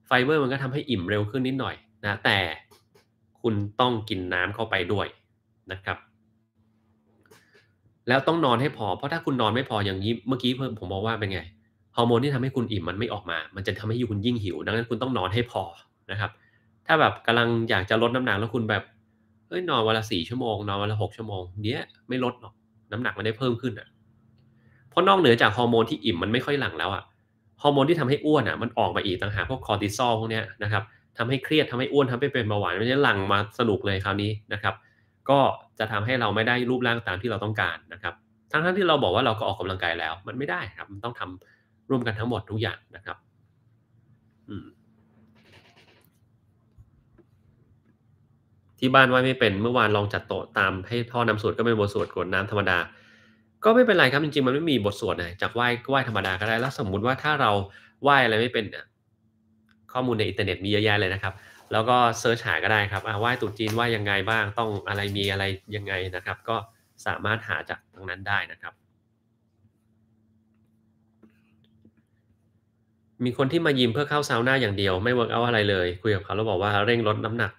ไฟเบอร์มันก็ทำให้อิ่มเร็วขึ้นนิดหน่อย นะ แต่คุณต้องกินน้ำเข้าไปด้วยนะครับ แล้วต้องนอนให้พอเพราะถ้าคุณนอนไม่พออย่างนี้เมื่อกี้ผมบอกว่าเป็นไงฮอร์โมนที่ทำให้คุณอิ่มมันไม่ออกมา มันจะทำให้คุณยิ่งหิว ดังนั้นคุณต้องนอนให้พอนะครับ ถ้าแบบกำลังอยากจะลดน้ำหนักแล้วคุณแบบเอ้ยนอนวันละสี่ชั่วโมงนอนวันละหกชั่วโมงเนี้ยไม่ลดหรอก น้ำหนักมันได้เพิ่มขึ้นอ่ะ เพราะนอกเหนือจากฮอร์โมนที่อิ่มมันไม่ค่อยหลั่งแล้วอ่ะ ฮอร์โมนที่ทำให้อ้วนอ่ะมันออกมาอีกต่างหากพวกคอร์ติซอลพวกเนี้ยนะครับทำให้เครียดทำให้อ้วนทำให้เป็นเบาหวานมันจะหลั่งมาสนุกเลยคราวนี้นะครับ ก็จะทำให้เราไม่ได้รูปร่างตามที่เราต้องการนะครับ ทั้งๆที่เราบอกว่าเราก็ออกกำลังกายแล้ว มันไม่ได้ครับมันต้องทำร่วมกันทั้งหมดทุกอย่างนะครับที่บ้านว่าไม่เป็นเมื่อวานลองจัดโต๊ะตามให้ท่อน้ำสวดก็เป็นบทสวดกดน้ำธรรมดา ก็ไม่เป็นไรครับ จริงๆ มันไม่มีบทสวดนะจากไหว้ก็ไหว้ธรรมดาก็ได้แล้วสมมุติว่าถ้าเราไหว้อะไรไม่เป็นเนี่ยข้อมูลในอินเทอร์เน็ตมีเยอะแยะเลยนะครับ แล้วก็เซิร์ชหาก็ได้ครับไหว้ตุ๊จีนไหว้ยังไงบ้าง ต้องอะไรมีอะไรยังไงนะครับ ก็สามารถหาจากตรงนั้นได้นะครับมีคนที่มายิมเพื่อเข้าซาวน่าอย่างเดียวไม่เวิร์กเอาอะไรเลยคุยกับเขาแล้วบอกว่าเร่งลดน้ำหนัก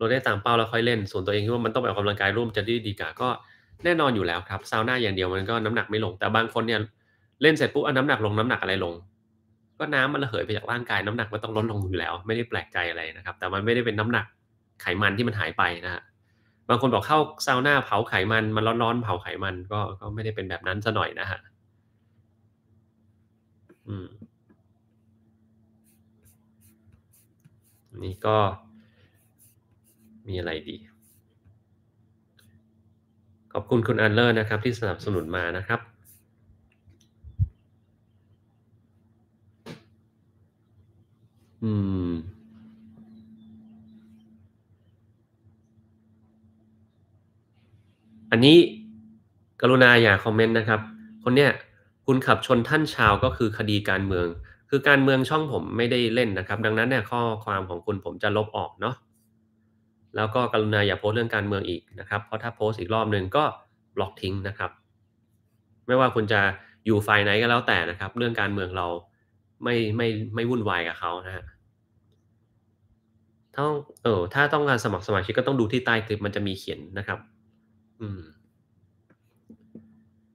ลดได้ตามเป้าแล้วค่อยเล่น ส่วนตัวเองคิดว่ามันต้องไปออกกำลังกายร่วมจะดีดีกว่าก็แน่นอนอยู่แล้ว ครับซาวน่าอย่างเดียวมันก็น้ำหนักไม่ลงแต่บางคนเนี่ยเล่นเสร็จปุ๊บเอาน้ำหนักลง น้ำหนักอะไรลง ก็น้ำมันระเหยไปจากร่างกายน้ำหนักมันต้องลดลงอยู่แล้ว ไม่ได้แปลกใจอะไรนะครับ แต่มันไม่ได้เป็นน้ำหนักไขมันที่มันหายไปนะฮะบางคนบอกเข้าซาวน่าเผาไขมันมันร้อนๆเผาไขมัน ก็ก็ไม่ได้เป็นแบบนั้นซะหน่อยนะฮะอืมนี่ก็มีอะไรดี ขอบคุณคุณอันเลอร์นะครับที่สนับสนุนมานะครับ อืม อันนี้กรุณาอย่าคอมเมนต์นะครับ คนเนี้ยคุณขับชนท่านชาวก็คือคดีการเมืองคือการเมืองช่องผมไม่ได้เล่นนะครับ ดังนั้นเนี่ย ข้อความของคุณผมจะลบออกเนาะแล้วก็กรุณาอย่าโพสเรื่องการเมืองอีกนะครับ เพราะถ้าโพสอีกรอบหนึ่งก็บล็อกทิ้งนะครับ ไม่ว่าคุณจะอยู่ฝ่ายไหนก็แล้วแต่นะครับ เรื่องการเมืองเราไม่ไม่ไม่วุ่นวายกับเขานะฮะถ้าเออถ้าต้องการสมัครสมาชิกก็ต้องดูที่ใต้คลิปมันจะมีเขียนนะครับ อืม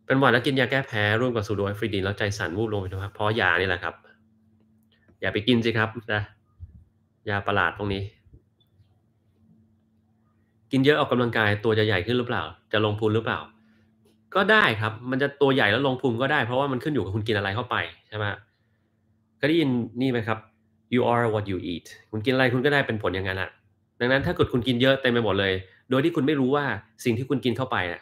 เป็นหวัดแล้วกินยาแก้แพ้ร่วมกับสูดโดยฟรีดินแล้วใจสั่นวูบลงไปนะครับ เพราะยานี่แหละครับอย่าไปกินสิครับนะยาประหลาดพวกนี้ กินเยอะออกกำลังกายตัวจะใหญ่ขึ้นหรือเปล่า จะลงพุงหรือเปล่า ก็ได้ครับ มันจะตัวใหญ่แล้วลงพุงก็ได้ เพราะว่ามันขึ้นอยู่กับคุณกินอะไรเข้าไปใช่ไหมก็ได้ยินนี่ไหมครับ you are what you eat คุณกินอะไรคุณก็ได้เป็นผลอย่างนั้นอ่ะ ดังนั้นถ้าเกิดคุณกินเยอะเต็มไปหมดเลย โดยที่คุณไม่รู้ว่าสิ่งที่คุณกินเข้าไปน่ย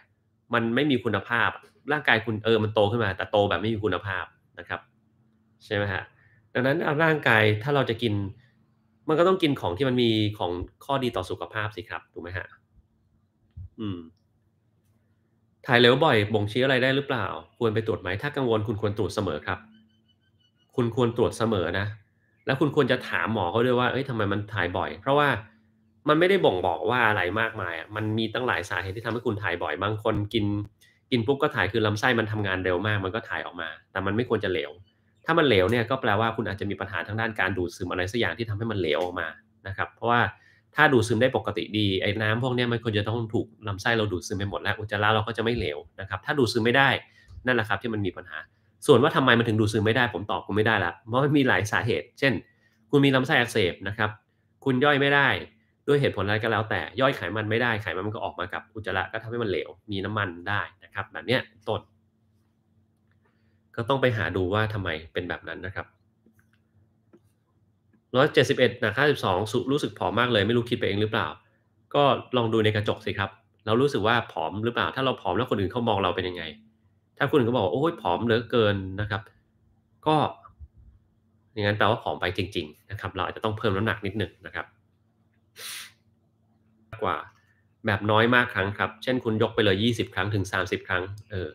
มันไม่มีคุณภาพ ร่างกายคุณเออมันโตขึ้นมา แต่โตแบบไม่มีคุณภาพนะครับ ใช่ไหมฮะดังนั้นร่างกายถ้าเราจะกิน มันก็ต้องกินของที่มันมีของข้อดีต่อสุขภาพสิครับถูกไหมฮะอืม ถ่ายเร็วบ่อยบ่งชี้อะไรได้หรือเปล่า ควรไปตรวจไหมถ้ากังวลคุณควรตรวจเสมอครับ คุณควรตรวจเสมอนะ แล้วคุณควรจะถามหมอเขาด้วยว่าเอ้ยทำไมมันถ่ายบ่อย เพราะว่ามันไม่ได้บ่งบอกว่าอะไรมากมายอ่ะมันมีตั้งหลายสาเหตุที่ทำให้คุณถ่ายบ่อยบางคนกินกินปุ๊บก็ถ่ายคือลำไส้มันทำงานเร็วมาก มันก็ถ่ายออกมา แต่มันไม่ควรจะเหลวถ้ามันเหลวเนี่ยก็แปลว่าคุณอาจจะมีปัญหาทางด้านการดูดซึมอะไรสักอย่างที่ทำให้มันเหลวออกมานะครับเพราะว่าถ้าดูดซึมได้ปกติดีไอ้น้ำพวกนี้มันควรจะต้องถูกลาไส้เราดูดซึมไปหมดแล้ว อุจจาระเราก็จะไม่เหลวนะครับถ้าดูดซึมไม่ได้นั่นแหละครับที่มันมีปัญหา ส่วนว่าทำไมมันถึงดูดซึมไม่ได้ผมตอบคุณไม่ได้ละเพราะมันมีหลายสาเหตุ เช่น คุณมีลำไส้อักเสบนะครับคุณย่อยไม่ได้ด้วยเหตุผลอะไรก็แล้ว แต่ย่อยไขมันไม่ได้ไขมันมันก็ออกมากับอุจจาระก็ทำให้มันเหลวมีน้ำมันได้นะครับแบบเนี้ยต้นก็ต้องไปหาดูว่าทำไมเป็นแบบนั้นนะครับร้อยเจ็ดสิบเอ็ดนะค่าสิบสองรู้สึกผอมมากเลยไม่รู้ คิดไปเองหรือเปล่า ก็ลองดูในกระจกสิครับ เรารู้สึกว่าผอมหรือเปล่า ถ้าเราผอมแล้วคนอื่นเขามองเราเป็นยังไง ถ้าคนอื่นเขาบอกโอ้ยผอมเหลือเกินนะครับ ก็อย่างนั้นแปลว่าผอมไปจริง ๆ นะครับเราอาจจะต้องเพิ่มน้ำหนักนิดหนึ่งนะครับ กว่าแบบน้อยมากครั้งครับเช่นคุณยกไปเลย 20 ครั้งถึง 30 ครั้งเออ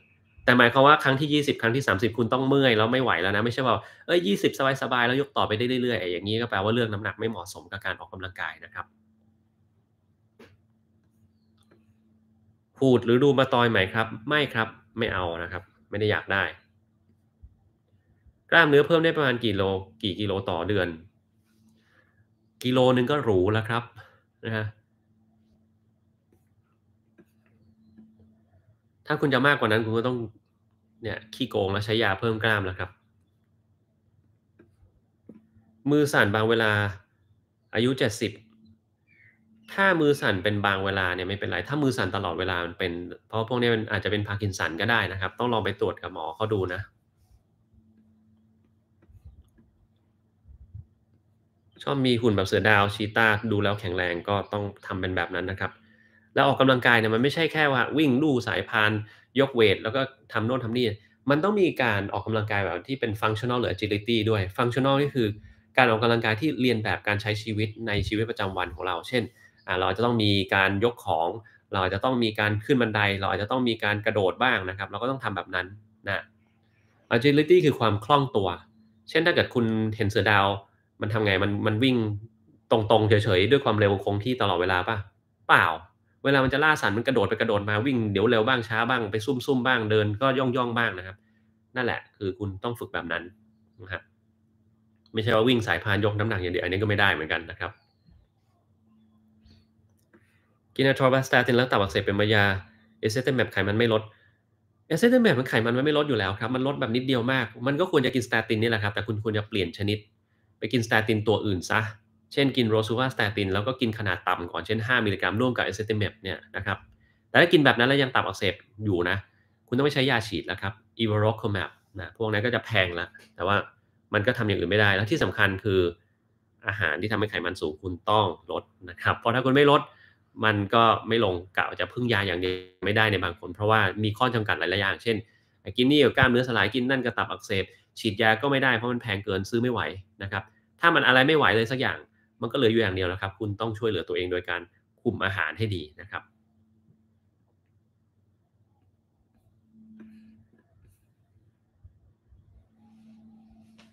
แต่หมายความว่าครั้งที่20 ครั้งที่ 30 คุณต้องเมื่อยแล้วไม่ไหวแล้วนะไม่ใช่ว่าเอ้ยยีสบายสบายแล้วยกต่อไปได้เรื่อยๆอย่างนี้ก็แปลว่าเรื่องน้ำหนักไม่เหมาะสมกับการออกกำลังกายนะครับ พูดหรือดูมาตอยไหมครับ ไม่ครับไม่เอานะครับไม่ได้อยากได้ กล้ามเนื้อเพิ่มได้ประมาณกี่โลกี่กิโลต่อเดือน กิโลนึงก็หรูแล้วครับนะฮะถ้าคุณจะมากกว่านั้นคุณก็ต้องเนี่ยขี้โกงแล้วใช้ยาเพิ่มกล้ามแล้วครับ มือสั่นบางเวลาอายุเจ็ดสิบถ้ามือสั่นเป็นบางเวลาเนี่ยไม่เป็นไรถ้ามือสั่นตลอดเวลามันเป็นเพราะพวกนี้มันอาจจะเป็นพาร์กินสันก็ได้นะครับ ต้องลองไปตรวจกับหมอเขาดูนะชอบมีหุ่นแบบเสือดาวชีตาดูแล้วแข็งแรงก็ต้องทำเป็นแบบนั้นนะครับแล้วออกกำลังกายเนี่ยมันไม่ใช่แค่ว่าวิ่งลู่สายพานยกเวทแล้วก็ทำโน่นทำนี่มันต้องมีการออกกำลังกายแบบที่เป็นฟังชั่นอลหรือ agility ด้วยฟังชั่นอลนี่คือ การออกกำลังกายที่เรียนแบบการใช้ชีวิตในชีวิตประจำวันของเราเช่นเราจะต้องมีการยกของ เราอาจจะต้องมีการขึ้นบันไดเราอาจจะต้องมีการกระโดดบ้างนะครับ เราก็ต้องทำแบบนั้นนะ agility คือความคล่องตัว เช่นถ้าเกิดคุณเห็นเสือดาวมันทำไงมันมันวิ่งตรงๆเฉยๆด้วยความเร็วคงที่ตลอดเวลาป่ะเปล่าเวลามันจะล่าสัตว์มันกระโดดไปกระโดดมาวิ่งเดี๋ยวเร็วบ้างช้าบ้างไปซุ่มซุ่มบ้างเดินก็ย่องย่องบ้างนะครับนั่นแหละคือคุณต้องฝึกแบบนั้นนะครับไม่ใช่ว่าวิ่งสายพานยกน้ำหนักอย่างเดียวอันนี้ก็ไม่ได้เหมือนกันนะครับกินอะทรอบาสตาตินแล้วตับอักเสบเป็นมายาเอสเซตแมปไขมันไม่ลดเอสเซตแมปมันไขมันมันไม่ลดอยู่แล้วครับมันลดแบบนิดเดียวมาก มันก็ควรจะกินสเตตินนี่แหละครับแต่คุณควรจะเปลี่ยนชนิด ไปกินสเตตินตัวอื่นซะเช่นกินโรซูวาสแตตินแล้วก็กินขนาดต่ำก่อนเช่น5มิลลิกรัมร่วมกับเอสเตเมปเนี่ยนะครับ แต่ถ้ากินแบบนั้นแล้วยังตับอักเสบอยู่นะ คุณต้องไม่ใช้ยาฉีดแล้วครับอีวอร์คอมแมปนะพวกนั้นก็จะแพงละแต่ว่ามันก็ทำอย่างอื่นไม่ได้แล้วที่สำคัญคืออาหารที่ทำให้ไขมันสูงคุณต้องลดนะครับเพราะถ้าคุณไม่ลดมันก็ไม่ลงกะจะพึ่งยาอย่างเดียวไม่ได้ในบางคน เพราะว่ามีข้อจำกัดหลายๆอย่างเช่นกินนี่กับกล้ามเนื้อสลายกินนั่นกระตับอักเสบฉีดยาก็ไม่ได้เพราะมันแพงเกินซื้อไม่ไหวนะครับถ้ามันอะไรไม่ไหวเลยสักอย่างมันก็เหลืออยู่อย่างเดียวแล้วครับ คุณต้องช่วยเหลือตัวเองโดยการคุมอาหารให้ดีนะครับ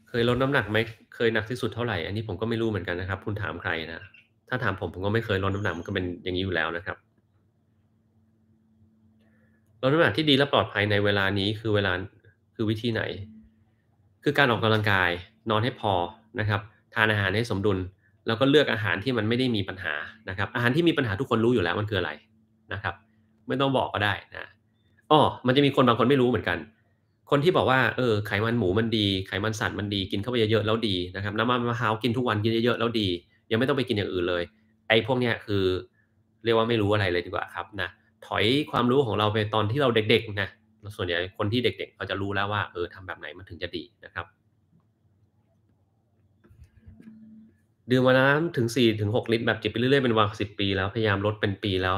เคยลดน้ำหนักไหม เคยหนักที่สุดเท่าไหร่ อันนี้ผมก็ไม่รู้เหมือนกันนะครับ คุณถามใครนะ ถ้าถามผมผมก็ไม่เคยลดน้ำหนัก มันก็เป็นอย่างนี้อยู่แล้วนะครับ ลดน้ำหนักที่ดีและปลอดภัยในเวลานี้คือเวลาคือวิธีไหน คือการออกกำลังกาย นอนให้พอนะครับ ทานอาหารให้สมดุลแล้วก็เลือกอาหารที่มันไม่ได้มีปัญหานะครับ อาหารที่มีปัญหาทุกคนรู้อยู่แล้วมันคืออะไรนะครับ ไม่ต้องบอกก็ได้นะอ๋อมันจะมีคนบางคนไม่รู้เหมือนกัน คนที่บอกว่าเออ ไขมันหมูมันดีไขมันสัตว์มันดีกินเข้าไปเยอะๆแล้วดีนะครับน้ำมันมะพร้าวกินทุกวันกินเยอะๆแล้วดี ยังไม่ต้องไปกินอย่างอื่นเลย ไอ้พวกเนี้ยคือ เรียกว่าไม่รู้อะไรเลยดีกว่าครับนะถอยความรู้ของเราไปตอนที่เราเด็ก ๆ นะ ส่วนใหญ่คนที่เด็ก ๆเขาจะรู้แล้วว่า เออทำแบบไหนมันถึงจะดีนะครับดื่มมาน้ำถึงสี่ถึงหกลิตร แบบจิบไปเรื่อย ๆ เป็นวันสิบปีแล้ว พยายามลดเป็นปีแล้ว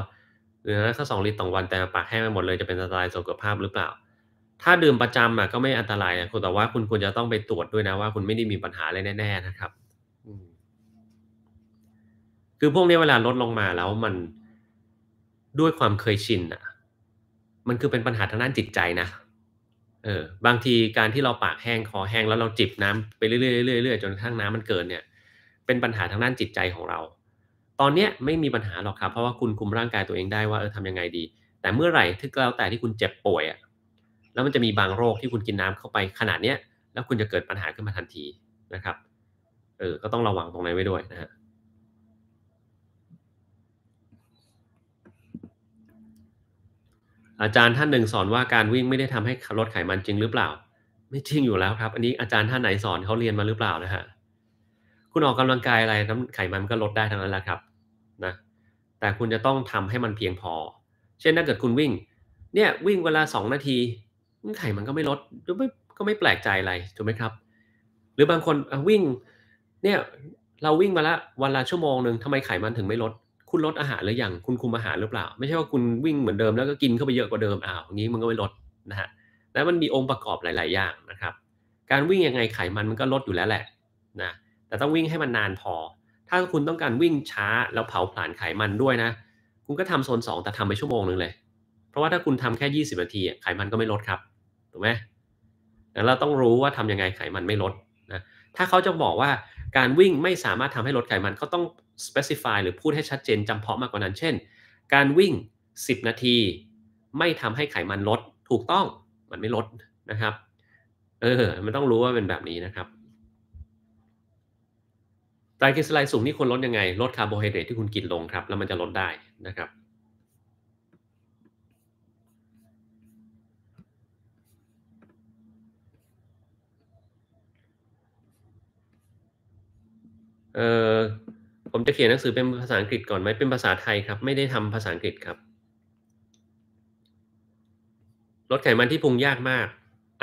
เดือน้่สองลิตรต่อวัน แต่ปากแห้งไปหมดเลยจะเป็นอันตรายสุขภาพหรือเปล่า ถ้าดื่มประจำอ่ะก็ไม่อันตรายนะคุณแต่ว่าคุณควรจะต้องไปตรวจด้วยนะว่าคุณไม่ได้มีปัญหาอะไรแน่ ๆ นะครับคือพวกนี้เวลาลดลงมาแล้วมันด้วยความเคยชินอ่ะ มันคือเป็นปัญหาทางด้านจิตใจนะเออ บางทีการที่เราปากแห้งคอแห้งแล้วเราจิบน้ำไปเรื่อยๆๆจนกระทั่งน้ำมันเกินเนี่ยเป็นปัญหาทางด้านจิตใจของเรา ตอนนี้ไม่มีปัญหาหรอกครับ เพราะว่าคุณคุมร่างกายตัวเองได้ว่าเออทำยังไงดี แต่เมื่อไหร่ที่แล้วแต่ที่คุณเจ็บป่วยอะแล้วมันจะมีบางโรคที่คุณกินน้ำเข้าไปขนาดเนี้ยแล้วคุณจะเกิดปัญหาขึ้นมาทันทีนะครับ เออ ก็ต้องระวังตรงนั้นไว้ด้วยนะฮะ อาจารย์ท่านหนึ่งสอนว่าการวิ่งไม่ได้ทำให้ลดไขมันจริงหรือเปล่า ไม่จริงอยู่แล้วครับ อันนี้อาจารย์ท่านไหนสอนเขาเรียนมาหรือเปล่านะฮะคุณออกกำลังกายอะไรน้ำไขมันก็ลดได้ทั้งนั้นแหละครับนะ แต่คุณจะต้องทำให้มันเพียงพอ เช่นถ้าเกิดคุณวิ่ง เนี่ยวิ่งเวลา2นาที ไขมันก็ไม่ลดก็ไม่ก็ไม่แปลกใจอะไรถูกไหมครับ หรือบางคนวิ่ง เนี่ย เราวิ่งมาละวันละชั่วโมงหนึ่งทำไมไขมันถึงไม่ลด คุณลดอาหารหรือยังคุณคุมอาหารหรือเปล่า ไม่ใช่ว่าคุณวิ่งเหมือนเดิมแล้วก็กินเข้าไปเยอะกว่าเดิมอ้าวอย่างนี้มันก็ไม่ลดนะฮะ แล้วมันมีองค์ประกอบหลาย ๆ อย่างนะครับ การวิ่งยังไงไขมันมันก็ลดอยู่แล้วแหละ นะแต่ต้องวิ่งให้มันนานพอ ถ้าคุณต้องการวิ่งช้าแล้วเผาผลาญไขมันด้วยนะ คุณก็ทำโซน2 แต่ทำไปชั่วโมงหนึ่งเลย เพราะว่าถ้าคุณทำแค่ 20 นาทีไขมันก็ไม่ลดครับ ถูกไหมเราต้องรู้ว่าทำยังไงไขมันไม่ลดนะ ถ้าเขาจะบอกว่า การวิ่งไม่สามารถทำให้ลดไขมันเขาต้อง specify หรือพูดให้ชัดเจนจำเพาะมากกว่านั้น เช่น การวิ่ง 10 นาที ไม่ทำให้ไขมันลดถูกต้องมันไม่ลดนะครับ เออ มันต้องรู้ว่าเป็นแบบนี้นะครับไตรกลีเซอไรด์สูงนี่ควรลดยังไง ลดคาร์โบไฮเดรตที่คุณกินลงครับ แล้วมันจะลดได้นะครับ เออผมจะเขียนหนังสือเป็นภาษาอังกฤษก่อนไหมเป็นภาษาไทยครับ ไม่ได้ทำภาษาอังกฤษครับ ลดไขมันที่พุงยากมาก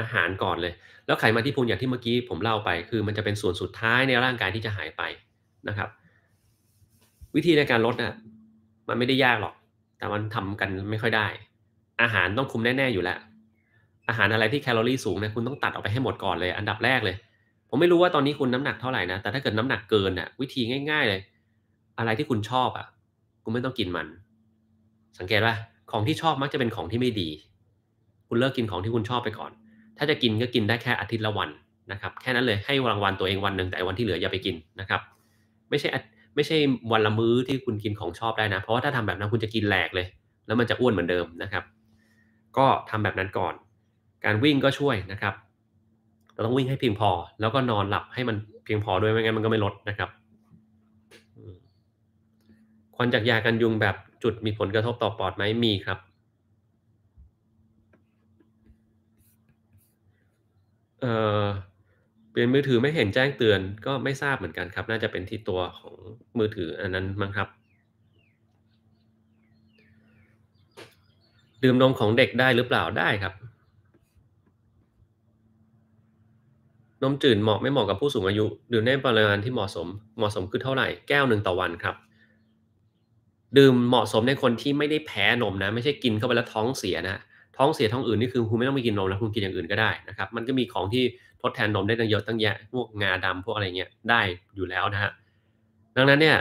อาหารก่อนเลย แล้วไขมันที่พุงอย่างที่เมื่อกี้ผมเล่าไป คือมันจะเป็นส่วนสุดท้ายในร่างกายที่จะหายไปนะครับ วิธีในการลดนะ่ะมันไม่ได้ยากหรอก แต่มันทำกันไม่ค่อยได้ อาหารต้องคุมแน่ๆอยู่แล้ว อาหารอะไรที่แคลอรี่สูงนะคุณต้องตัดออกไปให้หมดก่อนเลย อันดับแรกเลย ผมไม่รู้ว่าตอนนี้คุณน้ำหนักเท่าไหร่นะแต่ถ้าเกิดน้ำหนักเกินนะ่ะ วิธีง่ายๆเลย อะไรที่คุณชอบอะ่ะ คุณไม่ต้องกินมัน สังเกตว่าของที่ชอบมักจะเป็นของที่ไม่ดี คุณเลิกกินของที่คุณชอบไปก่อน ถ้าจะกินก็กินได้แค่อาทิตย์ละวันนะครับ แค่นั้นเลยให้รางวัลตัวเองวันหนึ่งแต่วันที่เหลืออย่าไปกินนะครับไม่ใช่ไม่ใช่วันละมื้อที่คุณกินของชอบได้นะ เพราะว่าถ้าทำแบบนั้น คุณจะกินแหลกเลย แล้วมันจะอ้วนเหมือนเดิมนะครับ ก็ทำแบบนั้นก่อน การวิ่งก็ช่วยนะครับเราต้องวิ่งให้เพียงพอ แล้วก็นอนหลับให้มันเพียงพอด้วยไม่งั้นมันก็ไม่ลดนะครับควันจากยากันยุงแบบจุดมีผลกระทบต่อปอดไหมมีครับ เอ่อเป็นมือถือไม่เห็นแจ้งเตือนก็ไม่ทราบเหมือนกันครับ น่าจะเป็นที่ตัวของมือถืออันนั้นมั้งครับ ดื่มนมของเด็กได้หรือเปล่าได้ครับ นมจืดเหมาะไม่เหมาะกับผู้สูงอายุ ดื่มในปริมาณที่เหมาะสมเหมาะสมคือเท่าไหร่ แก้วหนึ่งต่อวันครับ ดื่มเหมาะสมในคนที่ไม่ได้แพ้ นมนะ ไม่ใช่กินเข้าไป แล้วท้องเสียนะท้องเสียท้องอื่นนี่คือคุณไม่ต้องไปกินนมแล้วคุณกินอย่างอื่นก็ได้นะครับมันก็มีของที่ทดแทนนมได้ตั้งเยอะตั้งแยะพวกงาดำพวกอะไรเงี้ยได้อยู่แล้วนะฮะดังนั้นเนี่ย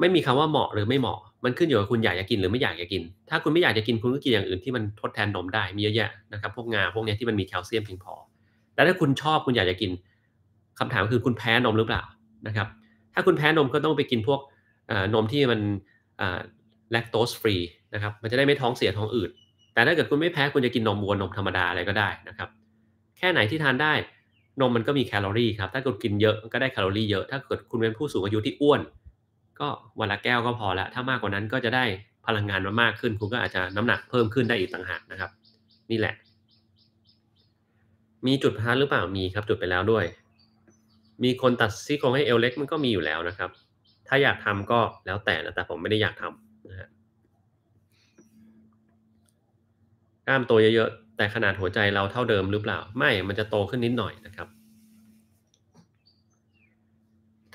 ไม่มีคำว่าเหมาะหรือไม่เหมาะ มันขึ้นอยู่กับคุณอยากจะกินหรือไม่อยากจะกินถ้าคุณไม่อยากจะกินคุณก็กินอย่างอื่นที่มันทดแทนนมได้มีเยอะแยะนะครับ พวกงาพวกเนี้ยที่มันมีแคลเซียมเพียงพอแต่ถ้าคุณชอบคุณอยากจะกินคำถามคือคุณแพ้นมหรือเปล่านะครับ ถ้าคุณแพ้นมก็ต้องไปกินพวกนมที่มันแลคโตสฟรีนะครับมันจะได้ไม่ท้องเสียท้องอืดแต่ถ้าเกิดคุณไม่แพ้คุณจะกินนมวัวนมธรรมดาอะไรก็ได้นะครับ แค่ไหนที่ทานได้นมมันก็มีแคลอรี่ครับ ถ้าคุณกินเยอะก็ได้แคลอรี่เยอะ ถ้าเกิดคุณเป็นผู้สูงอายุที่อ้วนก็วันละแก้วก็พอละ ถ้ามากกว่านั้นก็จะได้พลังงานมามากขึ้น คุณก็อาจจะน้ำหนักเพิ่มขึ้นได้อีกต่างหากนะครับ นี่แหละ มีจุดพักหรือเปล่ามีครับ จุดไปแล้วด้วย มีคนตัดซี่โครงให้เอวเล็กมันก็มีอยู่แล้วนะครับ ถ้าอยากทำก็แล้วแต่นะแต่ผมไม่ได้อยากทำนะฮะกล้ามตัวเยอะแต่ขนาดหัวใจเราเท่าเดิมหรือเปล่าไม่ มันจะโตขึ้นนิดหน่อยนะครับ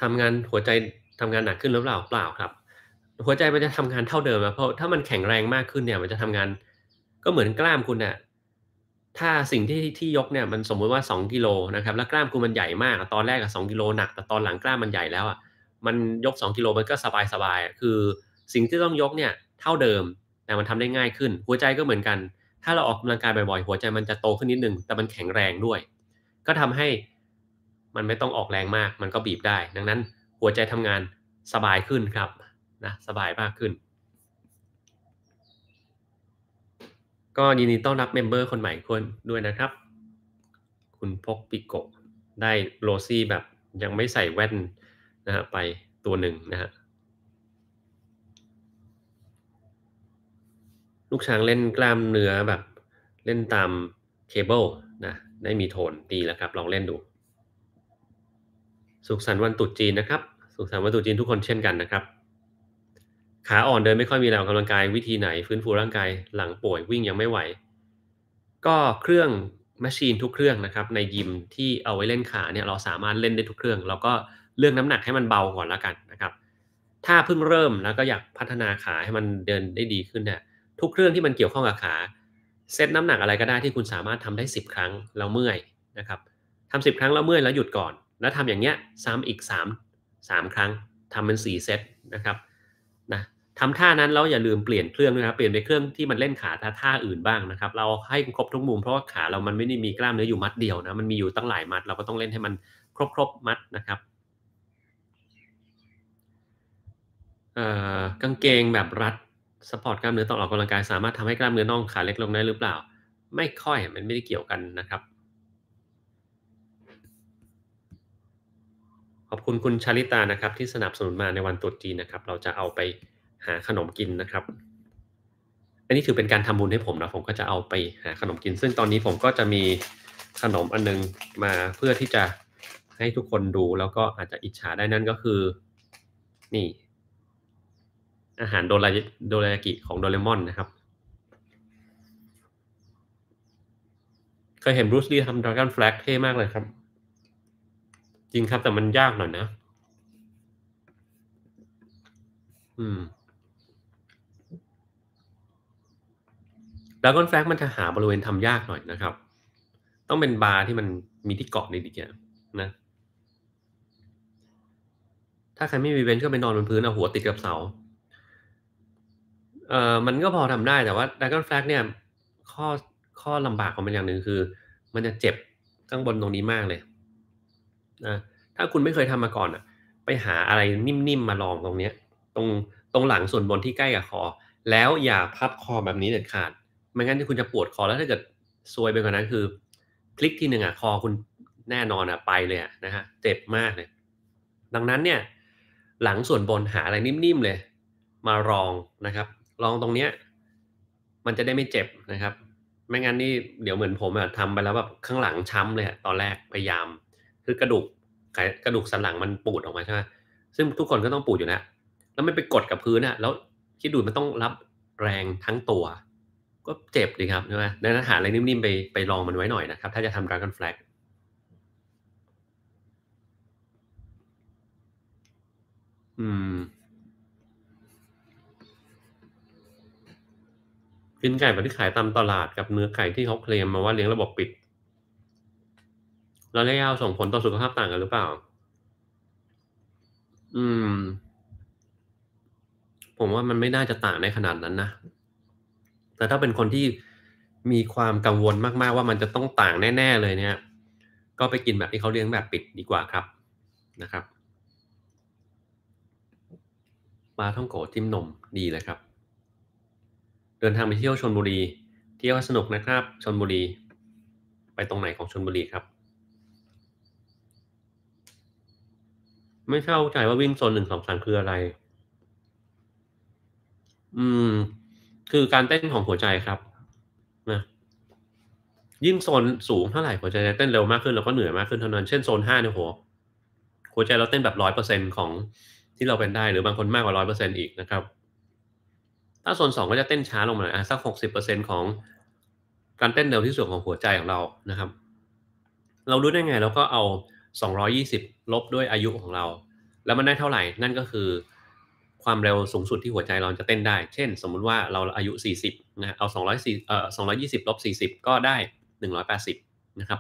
ทำงานหัวใจทำงานหนักขึ้นหรือเปล่าเปล่าครับ หัวใจมันจะทำงานเท่าเดิมนะเพราะถ้ามันแข็งแรงมากขึ้นเนี่ย มันจะทำงานก็เหมือนกล้ามคุณเนี่ยถ้าสิ่งที่ที่ยกเนี่ยมันสมมุติว่า 2กิโลนะครับแล้วกล้ามคุณมันใหญ่มาก ตอนแรกกับสองกิโลหนัก แต่ตอนหลังกล้ามมันใหญ่แล้วอ่ะมันยก 2กิโลมันก็สบายสบายคือสิ่งที่ต้องยกเนี่ย เท่าเดิมแต่มันทำได้ง่ายขึ้น หัวใจก็เหมือนกันถ้าเราออกกำลังกายบ่อยๆ หัวใจมันจะโตขึ้นนิดนึง แต่มันแข็งแรงด้วย ก็ทำให้มันไม่ต้องออกแรงมาก มันก็บีบได้ ดังนั้นหัวใจทำงานสบายขึ้นครับ นะสบายมากขึ้น ก็ยินดีต้อนรับเมมเบอร์คนใหม่คนด้วยนะครับ คุณพกปิโกได้โรซี่แบบยังไม่ใส่แว่นนะฮะไปตัวหนึ่งนะฮะลูกช้างเล่นกล้ามเนื้อแบบเล่นตามเคเบิลนะ ได้มีโทนดีแล้วครับลองเล่นดู สุขสันต์วันตรุษจีนนะครับ สุขสันต์วันตรุษจีนทุกคนเช่นกันนะครับ ขาอ่อนเดินไม่ค่อยมีแรงออกกำลังกายวิธีไหนฟื้นฟูร่างกายหลังป่วยวิ่งยังไม่ไหว ก็เครื่องแมชชีนทุกเครื่องนะครับ ในยิมที่เอาไว้เล่นขาเนี่ยเราสามารถเล่นได้ทุกเครื่องเราก็เลือกน้ำหนักให้มันเบาก่อนแล้วกันนะครับ ถ้าเพิ่งเริ่มแล้วก็อยากพัฒนาขาให้มันเดินได้ดีขึ้นเนี่ยทุกเรื่องที่มันเกี่ยวข้องกับขา เซตน้ำหนักอะไรก็ได้ที่คุณสามารถทำได้ 10 ครั้งแล้วเมื่อยนะครับทำสิบครั้งแล้วเมื่อยแล้วหยุดก่อน แล้วทำอย่างเงี้ยซ้ำอีก3 3 ครั้งทำเป็น4เซตนะครับนะทำท่านั้นเราอย่าลืมเปลี่ยนเครื่องด้วยครับเปลี่ยนไปเครื่องที่มันเล่นขาท่าท่าอื่นบ้างนะครับเราให้ครบทุกมุมเพราะว่าขาเรามันไม่ได้มีกล้ามเนื้ออยู่มัดเดียวนะมันมีอยู่ตั้งหลายมัดเราก็ต้องเล่นให้มันครบครบมัดนะครับกางเกงแบบรัดสปอร์ตกล้ามเนื้อตอนออกกำลังกายสามารถทำให้กล้ามเนื้อน่องขาเล็กลงได้หรือเปล่า ไม่ค่อยมันไม่ได้เกี่ยวกันนะครับ ขอบคุณคุณชาลิตานะครับที่สนับสนุนมาในวันตรุษจีนนะครับ เราจะเอาไปหาขนมกินนะครับอันนี้ถือเป็นการทำบุญให้ผมนะผมก็จะเอาไปหาขนมกิน ซึ่งตอนนี้ผมก็จะมีขนมอันนึงมาเพื่อที่จะให้ทุกคนดูแล้วก็อาจจะอิจฉาได้นั่นก็คือนี่อาหารโดราโดรายกิของโดเรมอนนะครับ เคยเห็นบรูซลีทำดราก้อนแฟลกเท่มากเลยครับ จริงครับแต่มันยากหน่อยนะอืมดราก้อนแฟลกมันจะหาบริเวณทำยากหน่อยนะครับ ต้องเป็นบาร์ที่มันมีที่เกาะนิดเดียวนะ ถ้าใครไม่มีเว้นก็ไปนอนบนพื้นเอาหัวติดกับเสาเออมันก็พอทำได้แต่ว่า Dragon Flag เนี่ยข้อข้อลำบากของมันอย่างหนึ่งคือ มันจะเจ็บข้างบนตรงนี้มากเลยนะถ้าคุณไม่เคยทำมาก่อนอ่ะไปหาอะไรนิ่มๆมาลองตรงเนี้ยตรงตรงหลังส่วนบนที่ใกล้กับคอ แล้วอย่าพับคอแบบนี้เด็ดขาด ไม่งั้นที่คุณจะปวดคอแล้วถ้าเกิดซวยไปกว่านั้นคือ คลิกทีหนึ่งอ่ะคอคุณแน่นอนอ่ะไปเลยอะนะฮะเจ็บมากเลย ดังนั้นเนี่ย หลังส่วนบนหาอะไรนิ่มๆเลย มารองนะครับลองตรงเนี้ย มันจะได้ไม่เจ็บนะครับไม่งั้นนี่เดี๋ยวเหมือนผมอะทำไปแล้วแบบข้างหลังช้ำเลยตอนแรกพยายาม คือกระดูกกระดูกสันหลังมันปูดออกมาใช่ไหมซึ่งทุกคนก็ต้องปูดอยู่นะแล้วไม่ไปกดกับพื้นนะแล้วคิดดูมันต้องรับแรงทั้งตัว ก็เจ็บดีครับใช่ไหมดังนั้นหาอะไรนิ่มๆไปไปลองมันไว้หน่อยนะครับถ้าจะทำดราก้อนแฟลกอืมเป็นไก่แบบที่ขายตามตลาดกับเนื้อไก่ที่เขาเคลมมาว่าเลี้ยงระบบปิดแล้วระยะยาวส่งผลต่อสุขภาพต่างกันหรือเปล่า อืม ผมว่ามันไม่น่าจะต่างในขนาดนั้นนะแต่ถ้าเป็นคนที่มีความกังวลมาก ๆ ว่ามันจะต้องต่างแน่ ๆ เลยเนี่ย ก็ไปกินแบบที่เขาเลี้ยงแบบปิดดีกว่าครับนะครับปลาท่องโกจิ้มนมดีเลยครับเดินทางไปเที่ยวชนบุรีเที่ยวสนุกนะครับชนบุรี ไปตรงไหนของชนบุรีครับ ไม่เข้าใจว่าวิ่งโซนหนึ่งสองสามคืออะไรอืมคือการเต้นของหัวใจครับนะยิ่งโซนสูงเท่าไหร่หัวใจจะเต้นเร็วมากขึ้นแล้วก็เหนื่อยมากขึ้นเท่านั้นเช่นโซนห้าเนี่ยโหหัวใจเราเต้นแบบร้อยเปอร์เซ็นของที่เราเป็นได้หรือบางคนมากกว่าร้อยเปอร์เซ็นอีกนะครับถ้าโซนสองก็จะเต้นช้าลงมาอ่ะสักหกสิบเปอร์เซ็นของ การเต้นเร็วที่สุดของหัวใจของเรานะครับ เรารู้ได้ไงเราก็เอาสองร้อยี่สิบลบด้วยอายุของเรา แล้วมันได้เท่าไหร่นั่นก็คือ ความเร็วสูงสุดที่หัวใจเราจะเต้นได้ เช่น สมมุติว่าเราอายุส0ี่ิบนะเอาสองร้อยสี่เออสองร้อยี่สิบลบส0ี่ิบก็ได้หนึ่งร้อยแปดสิบนะครับ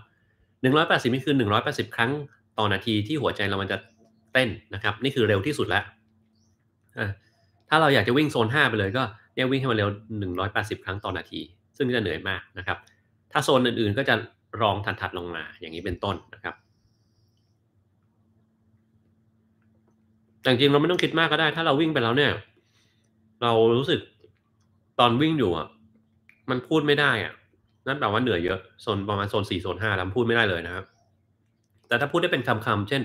หนึ่งร้อยแปดสิบนี่คือหนึ่งร้อยแปดสิบครั้งต่อนาทีที่หัวใจเรามันจะเต้นนะครับ นี่คือเร็วที่สุดแล้วถ้าเราอยากจะวิ่งโซน5 ไปเลยก็เนี่ยวิ่งให้มันเร็ว180ครั้งต่อนาที ซึ่งจะเหนื่อยมากนะครับ ถ้าโซนอื่นๆ ก็จะรองทันทัดลงมา อย่างนี้เป็นต้นนะครับแต่จริงเราไม่ต้องคิดมากก็ได้ ถ้าเราวิ่งไปแล้วเนี่ย เรารู้สึกตอนวิ่งอยู่อ่ะมันพูดไม่ได้อ่ะนั่นแปลว่าเหนื่อยเยอะโซนประมาณโซนสี่โซนห้าแล้วพูดไม่ได้เลยนะครับ แต่ถ้าพูดได้เป็นคำๆเช่น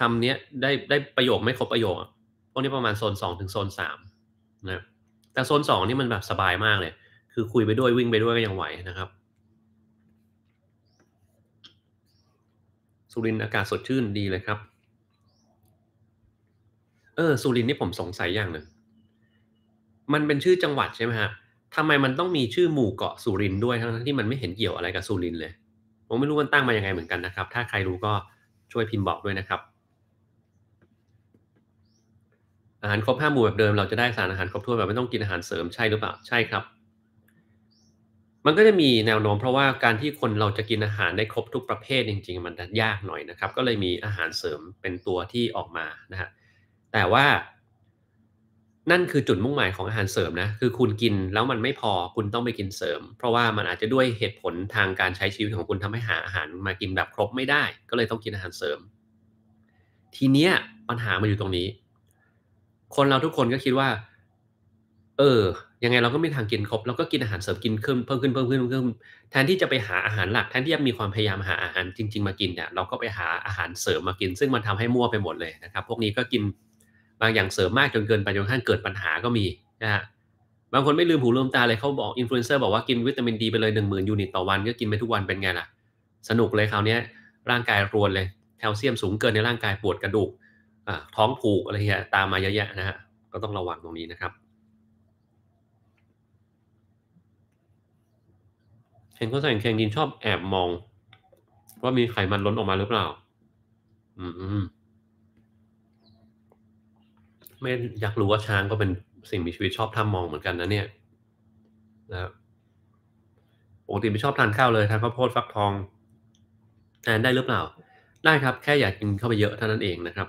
คำนี้ได้ได้ประโยคไม่ครบประโยคพวกนี้ประมาณโซนสองถึงโซนสามนะ แต่โซนสองนี่มันแบบสบายมากเลย คือคุยไปด้วยวิ่งไปด้วยก็ยังไหวนะครับ สุรินอากาศสดชื่นดีเลยครับ เออสุรินนี่ผมสงสัยอย่างหนึ่ง มันเป็นชื่อจังหวัดใช่ไหมฮะทำไมมันต้องมีชื่อหมู่เกาะสุรินด้วย ทั้งที่มันไม่เห็นเกี่ยวอะไรกับสุรินเลย ผมไม่รู้มันตั้งมายังไงเหมือนกันนะครับ ถ้าใครรู้ก็ช่วยพิมพ์บอกด้วยนะครับอาหารครบห้าหมู่แบบเดิมเราจะได้สารอาหารครบถ้วนแบบไม่ต้องกินอาหารเสริมใช่หรือเปล่าใช่ครับ มันก็จะมีแนวโน้มเพราะว่าการที่คนเราจะกินอาหารได้ครบทุกประเภท จริงๆมันยากหน่อยนะครับก็เลยมีอาหารเสริมเป็นตัวที่ออกมานะฮะแต่ว่า นั่นคือจุดมุ่งหมายของอาหารเสริมนะคือคุณกินแล้วมันไม่พอคุณต้องไปกินเสริม เพราะว่ามันอาจจะด้วยเหตุผลทางการใช้ชีวิตของคุณทำให้หาอาหารมากินแบบครบไม่ได้ ก็เลยต้องกินอาหารเสริม ทีเนี้ยปัญหามาอยู่ตรงนี้คนเราทุกคนก็คิดว่า เออ ยังไงเราก็ไม่ทางกินครบเราก็กินอาหารเสริมกินเพิ่มเพิ่มขึ้นเพิ่มขึ้นเพิ่มขึ้นแทนที่จะไปหาอาหารหลักแทนที่จะมีความพยายามหาอาหารจริง ๆมากินเนี่ย เราก็ไปหาอาหารเสริมมากินซึ่งมันทำให้มั่วไปหมดเลยนะครับพวกนี้ก็กินบางอย่างเสริมมากจนเกินไปจนกระทั่งเกิดปัญหาก็มีนะฮะบางคนไม่ลืมหูลืมตาเลยเขาบอกอินฟลูเอนเซอร์บอกว่ากินวิตามินดีไปเลยหนึ่งหมื่นยูนิตต่อวันก็กินไปทุกวันเป็นไงล่ะ สนุกเลยคราวนี้ร่างกายรวนเลยแคลเซียมสูงเกินในร่างกายปวดกระดูกท้องผูกอะไรเงี้ยตามมาเยอะแยะนะฮะ ก็ต้องระวังตรงนี้นะครับ เห็นคนใส่แข่งยินชอบแอบมอง ว่ามีไขมันล้นออกมาหรือเปล่า อืมไม่อยากรู้ว่าช้างก็เป็นสิ่งมีชีวิตชอบทำมองเหมือนกันนะเนี่ยนะปกติไม่ชอบทานข้าวเลยทานข้าวโพดฟักทองทานได้หรือเปล่า ได้ครับแค่อยากกินเข้าไปเยอะเท่านั้นเองนะครับ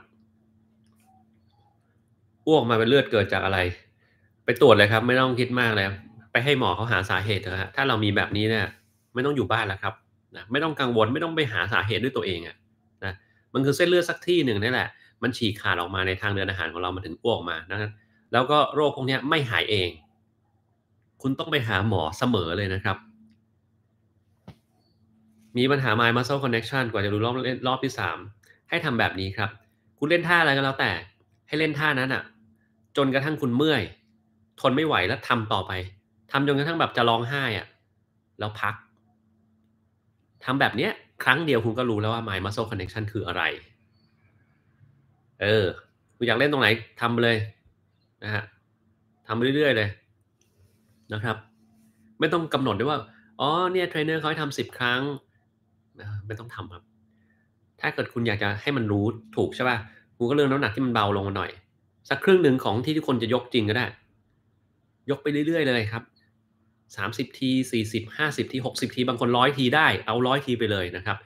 อ้วกมาเป็นเลือดเกิดจากอะไร ไปตรวจเลยครับ ไม่ต้องคิดมากเลย ไปให้หมอเขาหาสาเหตุเถอะถ้าเรามีแบบนี้เนี่ยไม่ต้องอยู่บ้านแล้วครับ นะไม่ต้องกังวลไม่ต้องไปหาสาเหตุด้วยตัวเองอะนะ มันคือเส้นเลือดสักที่หนึ่งนี่แหละมันฉีกขาดออกมาในทางเดินอาหารของเรามันถึงอ้วกมานะครับแล้วก็โรคพวกนี้ไม่หายเอง คุณต้องไปหาหมอเสมอเลยนะครับ มีปัญหา mind muscle connection กว่าจะรู้รอบรอบที่3ให้ทำแบบนี้ครับ คุณเล่นท่าอะไรก็แล้วแต่ให้เล่นท่านั้นอะ่ะจนกระทั่งคุณเมื่อย ทนไม่ไหวแล้วทำต่อไป ทำจนกระทั่งแบบจะร้องไห้อะแล้วพัก ทำแบบเนี้ยครั้งเดียวคุณก็รู้แล้วว่าไมล์ม c l e c o n น e c t i o นคืออะไร เออคุณอยากเล่นตรงไหนทำเลยนะฮะทำเรื่อยๆเลย นะครับ ไม่ต้องกำหนดด้วยว่า อ๋อ เนี่ยเทรนเนอร์เขาให้ทำสิบครั้งไม่ต้องทำครับ ถ้าเกิดคุณอยากจะให้มันรู้ถูกใช่ป่ะคุณก็เลื่อนน้ำหนักที่มันเบาลงมาหน่อยสักครึ่งหนึ่งของที่ทุกคนจะยกจริงก็ได้ ยกไปเรื่อยๆเลยครับสามสิบทีสี่สิบห้าสิบทีหกสิบทีบางคนร้อยทีได้เอาร้อยทีไปเลยนะครับ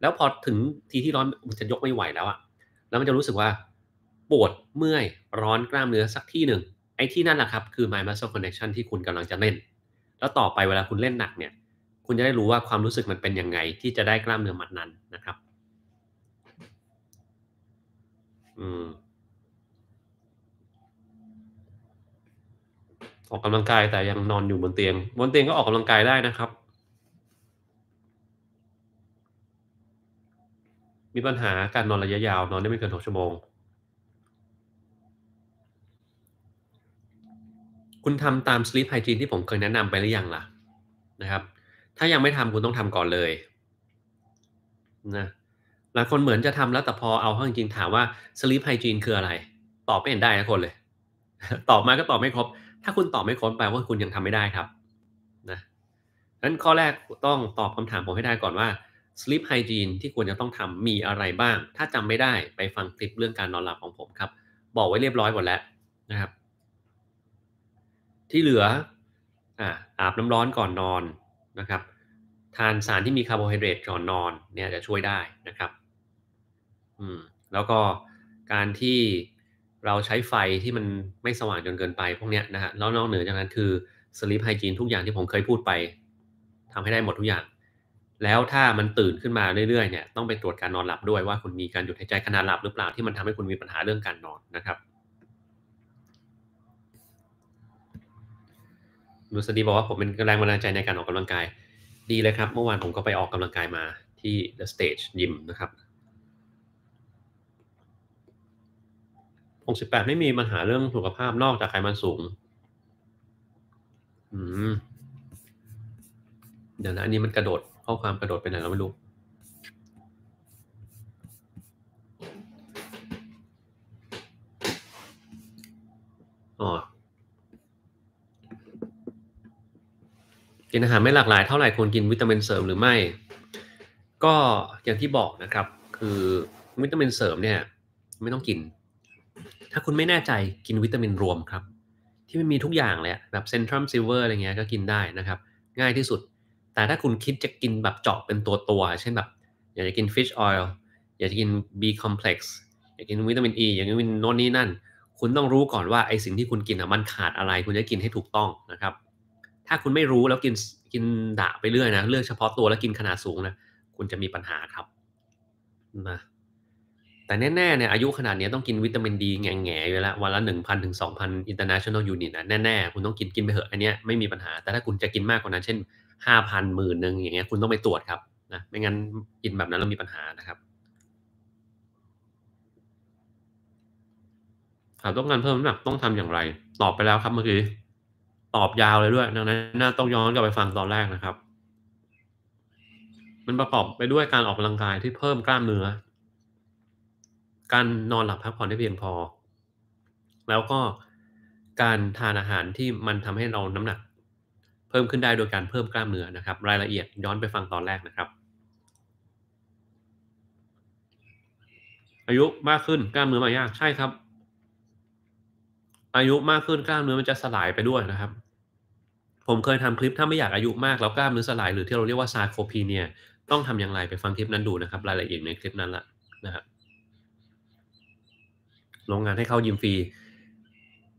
แล้วพอถึงทีที่ร้อนมันจะยกไม่ไหวแล้วอะแล้วมันจะรู้สึกว่า ปวดเมื่อยร้อนกล้ามเนื้อสักที่หนึ่งไอ้ที่นั่นแหละครับ คือ my muscle connection ที่คุณกำลังจะเล่น แล้วต่อไปเวลาคุณเล่นหนักเนี่ย คุณจะได้รู้ว่าความรู้สึกมันเป็นยังไง ที่จะได้กล้ามเนื้อมัดนั้นนะครับ อืมออกกำลังกายแต่ยังนอนอยู่บนเตียง บนเตียงก็ออกกำลังกายได้นะครับ มีปัญหาการนอนระยะยาวนอนได้ไม่เกินหกชั่วโมงคุณทำตาม sleep hygiene ที่ผมเคยแนะนำไปหรือยังล่ะนะครับ ถ้ายังไม่ทำคุณต้องทำก่อนเลยนะหลายคนเหมือนจะทำแล้วแต่พอเอาเข้าจริงถามว่า sleep hygiene คืออะไรตอบไม่เห็นได้ทุกคนเลย ตอบมาก็ตอบไม่ครบถ้าคุณตอบไม่ครบแปลว่าคุณยังทำไม่ได้ครับนะนั้นข้อแรกต้องตอบคำถามผมให้ได้ก่อนว่า sleep hygiene ที่ควรจะต้องทำมีอะไรบ้าง ถ้าจำไม่ได้ไปฟังคลิปเรื่องการนอนหลับของผมครับ บอกไว้เรียบร้อยหมดแล้วนะครับ ที่เหลืออ่าอาบน้ำร้อนก่อนนอนนะครับทานสารที่มีคาร์โบไฮเดรตก่อนนอน เนี่ยจะช่วยได้นะครับอืมแล้วก็การที่เราใช้ไฟที่มันไม่สว่างจนเกินไปพวกเนี้ยนะฮะแล้วนอกเหนือจากนั้นคือสลิปไฮจีนทุกอย่างที่ผมเคยพูดไป ทำให้ได้หมดทุกอย่าง แล้วถ้ามันตื่นขึ้นมาเรื่อยๆเนี่ยต้องไปตรวจการนอนหลับด้วยว่าคุณมีการหยุดหายใจขณะหลับหรือเปล่าที่มันทำให้คุณมีปัญหาเรื่องการนอนนะครับนุสดีบอกว่าผมเป็นแรงบันดาลใจในการออกกำลังกาย ดีเลยครับ เมื่อวานผมก็ไปออกกำลังกายมาที่ The Stage Gym นะครับหกสิบแปดไม่มีปัญหาเรื่องสุขภาพนอกจากไขมันสูงอืมเดี๋ยวนะอันนี้มันกระโดดข้อความกระโดดไปไหนเราไม่รู้กินอาหารไม่หลากหลายเท่าไหร่ควรกินวิตามินเสริมหรือไม่ ก็อย่างที่บอกนะครับ คือวิตามินเสริมเนี่ย ไม่ต้องกินถ้าคุณไม่แน่ใจกินวิตามินรวมครับ ที่มันมีทุกอย่างเลยแบบเซนทรัมซิลเวอร์อะไรเงี้ยก็กินได้นะครับ ง่ายที่สุด แต่ถ้าคุณคิดจะกินแบบเจาะเป็นตัวตัวเช่นแบบ อยากจะกินฟิชออยล์อยากจะกิน B เพล็กซ์อยากกินวิตามิน E อยากกินวิตามินโน่นนี่นั่น คุณต้องรู้ก่อนว่าไอสิ่งที่คุณกินอ่ะมันขาดอะไรคุณจะกินให้ถูกต้องนะครับ ถ้าคุณไม่รู้แล้วกินกินด่าไปเรื่อยนะ เลือกเฉพาะตัวแล้วกินขนาดสูงนะ คุณจะมีปัญหาครับ นะแต่แน่ๆเนี่ยอายุขนาดนี้ต้องกินวิตามินดีแง่ๆอยู่แล้ววันละ 1,000 ถึง 2,000 international unit นะแน่ๆ คุณต้องกินกินไปเถอะอันเนี้ยไม่มีปัญหา แต่ถ้าคุณจะกินมากกว่านั้นเช่น 5,000หมื่นหนึ่งอย่างเงี้ยคุณต้องไปตรวจครับนะไม่งั้นกินแบบนั้นแล้วมีปัญหานะครับถามต้องการเพิ่มน้ำหนักต้องทำอย่างไร ตอบไปแล้วครับเมื่อกี้ตอบยาวเลยด้วยดังนั้นน่าต้องย้อนกลับไปฟังตอนแรกนะครับ มันประกอบไปด้วยการออกกำลังกายที่เพิ่มกล้ามเนื้อการนอนหลับพักผ่อนได้เพียงพอ แล้วก็การทานอาหารที่มันทำให้เราน้ำหนัก เพิ่มขึ้นได้โดยการเพิ่มกล้ามเนื้อนะครับ รายละเอียดย้อนไปฟังตอนแรกนะครับ อายุมากขึ้นกล้ามเนื้อมายากใช่ครับ อายุมากขึ้นกล้ามเนื้อมันจะสลายไปด้วยนะครับ ผมเคยทำคลิปถ้าไม่อยากอายุมากแล้วกล้ามเนื้อสลายหรือที่เราเรียกว่าซาโคพีเนียต้องทำอย่างไรไปฟังคลิปนั้นดูนะครับ รายละเอียดในคลิปนั้นละนะครับโรงงานให้เข้ายิมฟรี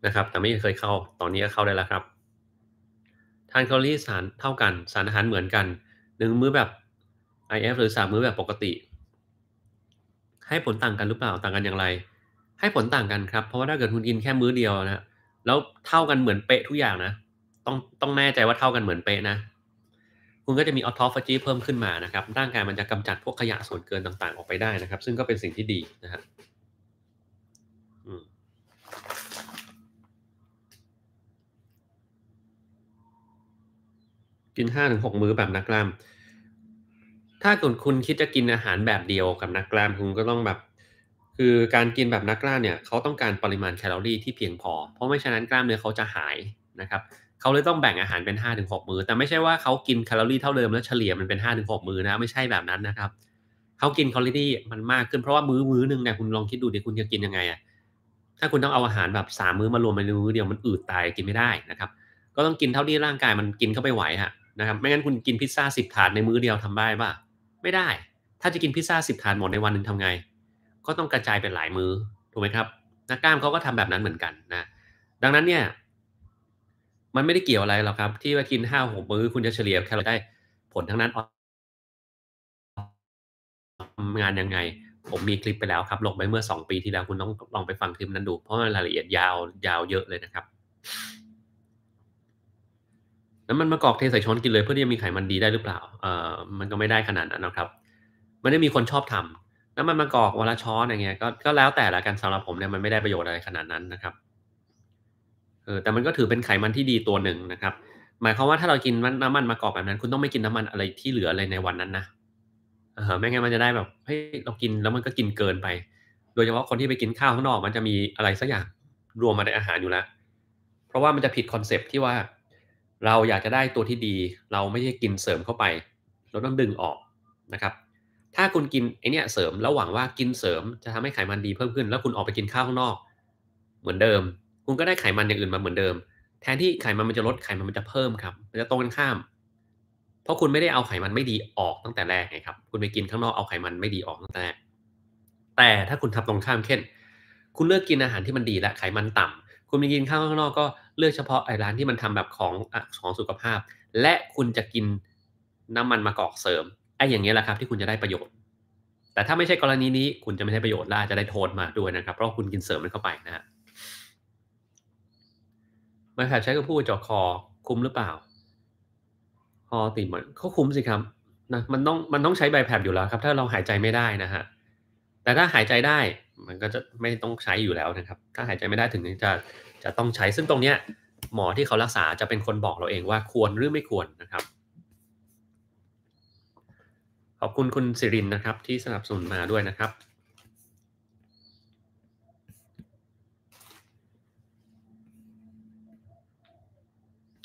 นะครับ แต่ไม่เคยเข้าตอนนี้เข้าได้แล้วครับทานแคลอรี่สารเท่ากันสารอาหารเหมือนกันหนึ่งมื้อแบบ IF หรือสามมื้อแบบปกติ ให้ผลต่างกันหรือเปล่าต่างกันอย่างไร ให้ผลต่างกันครับเพราะว่าถ้าเกิดคุณกินแค่มื้อเดียวนะ แล้วเท่ากันเหมือนเป๊ะทุกอย่างนะ ต้องต้องแน่ใจว่าเท่ากันเหมือนเป๊ะนะ คุณก็จะมีออทอฟาจีเพิ่มขึ้นมานะครับ ร่างกายมันจะกำจัดพวกขยะส่วนเกินต่าง ๆออกไปได้นะครับ ซึ่งก็เป็นสิ่งที่ดีนะครับกินห้าถึงหกมื้อแบบนักกล้าม ถ้าคุณคุณคิดจะกินอาหารแบบเดียวกับนักกล้ามคุณก็ต้องแบบ คือการกินแบบนักกล้ามเนี่ย เขาต้องการปริมาณแคลอรี่ที่เพียงพอ เพราะไม่ฉะนั้นกล้ามเนื้อเขาจะหายนะครับ เขาเลยต้องแบ่งอาหารเป็น5้าถึงหมื้อแต่ไม่ใช่ว่าเขากินแคลอรี่เท่าเดิมแล้วเฉลี่ยมันเป็น5้าถึงหมื้อนะ ไม่ใช่แบบนั้นนะครับ เขากินแคลอรี่มันมากขึ้นเพราะว่ามื้อมื้อหนึ่งเนี่ยคุณลองคิดดูดิคุณจะกินยังไงอะ่ะถ้าคุณต้องเอาอาหารแบบสามมื้อมารวมเปนมื้อเดียวมันอืดตายกินไม่ได้นะครับ ก็ต้องกินเท่าที่ร่างกายมันกินเข้าไปไหวฮะนะครับไม่งั้นคุณกินพิซซ่าสิบถาดในมื้อเดียวทำได้ปะไม่ได้ ถ้าจะกินพิซซ่าสิบถาดหมดในวันหนึ่งทำไง ก็ต้องกระจายเป็นหลายมื้อถูกไหมครับนักกล้ามเขาก็ทำแบบนั้นเหมือนกันนะดังนั้นเนี่ย มันไม่ได้เกี่ยวอะไรหรอกครับ ที่ว่ากินห้าหกมื้อ คุณจะเฉลี่ยแคลอรี่ได้ผลทั้งนั้นทำงานยังไงผมมีคลิปไปแล้วครับลงไปเมื่อ 2 ปีที่แล้วคุณต้องลองไปฟังคลิปนั้นดู เพราะมันรายละเอียดยาวยาวเยอะเลยนะครับน้ำมันมะกอกเทใส่ช้อนกินเลย เพื่อที่จะมีไขมันดีได้หรือเปล่า เอ่อ มันก็ไม่ได้ขนาดนั้นนะครับไม่ได้มีคนชอบทำ น้ำมันมะกอกวันละช้อนอย่างเงี้ยก็ก็แล้วแต่ละกันสำหรับผมเนี่ยมันไม่ได้ประโยชน์อะไรขนาดนั้นนะครับ เออ แต่มันก็ถือเป็นไขมันที่ดีตัวหนึ่งนะครับ หมายความว่าถ้าเรากินน้ำมันมะกอกแบบนั้น คุณต้องไม่กินน้ำมันอะไรที่เหลือเลยในวันนั้นนะไม่งั้นมันจะได้แบบ เฮ้ยเรากินแล้วมันก็กินเกินไป โดยเฉพาะคนที่ไปกินข้าวข้างนอก มันจะมีอะไรสักอย่างรวมมาในอาหารอยู่แล้วเพราะว่ามันจะผิดคอนเซปที่ว่า เราอยากจะได้ตัวที่ดี เราไม่ใช่กินเสริมเข้าไปเราต้องดึงออกนะครับ ถ้าคุณกินไอเนี้ยเสริมแล้วหวังว่ากินเสริม จะทำให้ไขมันดีเพิ่มขึ้นแล้วคุณออกไปกินข้าวข้างนอก เหมือนเดิม คุณก็ได้ไขมันอย่างอื่นมาเหมือนเดิมแทนที่ไขมันมันจะลดไขมันมันจะเพิ่มครับมันจะตรงกันข้ามเพราะคุณไม่ได้เอาไขมันไม่ดีออกตั้งแต่แรกไงครับ คุณไปกินข้างนอกเอาไขมันไม่ดีออกตั้งแต่แรกแต่ถ้าคุณทับตรงข้ามเช่นคุณเลือกกินอาหารที่มันดีและไขมันต่ำ คุณไปกินข้าวข้างนอกก็เลือกเฉพาะไอ้ร้านที่มันทำแบบของของสุขภาพ และคุณจะกินน้ำมันมากอกเสริมไอ้อย่างเงี้ยแหละครับ ที่คุณจะได้ประโยชน์ แต่ถ้าไม่ใช่กรณีนี้คุณจะไม่ได้ประโยชน์ล่าจะได้โทษมาด้วยนะครับเพราะคุณกินเสริมมันเข้าไปนะฮะมาแถบใช้ก็พู้จอคอ คุ้มหรือเปล่าพอติดหมดเขาคุ้มสิครับนะมันต้องมันต้องใช้ใบแผบอยู่แล้วครับ ถ้าเราหายใจไม่ได้นะฮะแต่ถ้าหายใจได้ มันก็จะไม่ต้องใช้อยู่แล้วนะครับ ถ้าหายใจไม่ได้ถึงจะจะต้องใช้ซึ่งตรงเนี้ย หมอที่เขารักษาจะเป็นคนบอกเราเองว่าควรหรือไม่ควรนะครับ ขอบคุณคุณสิรินนะครับ ที่สนับสนุนมาด้วยนะครับ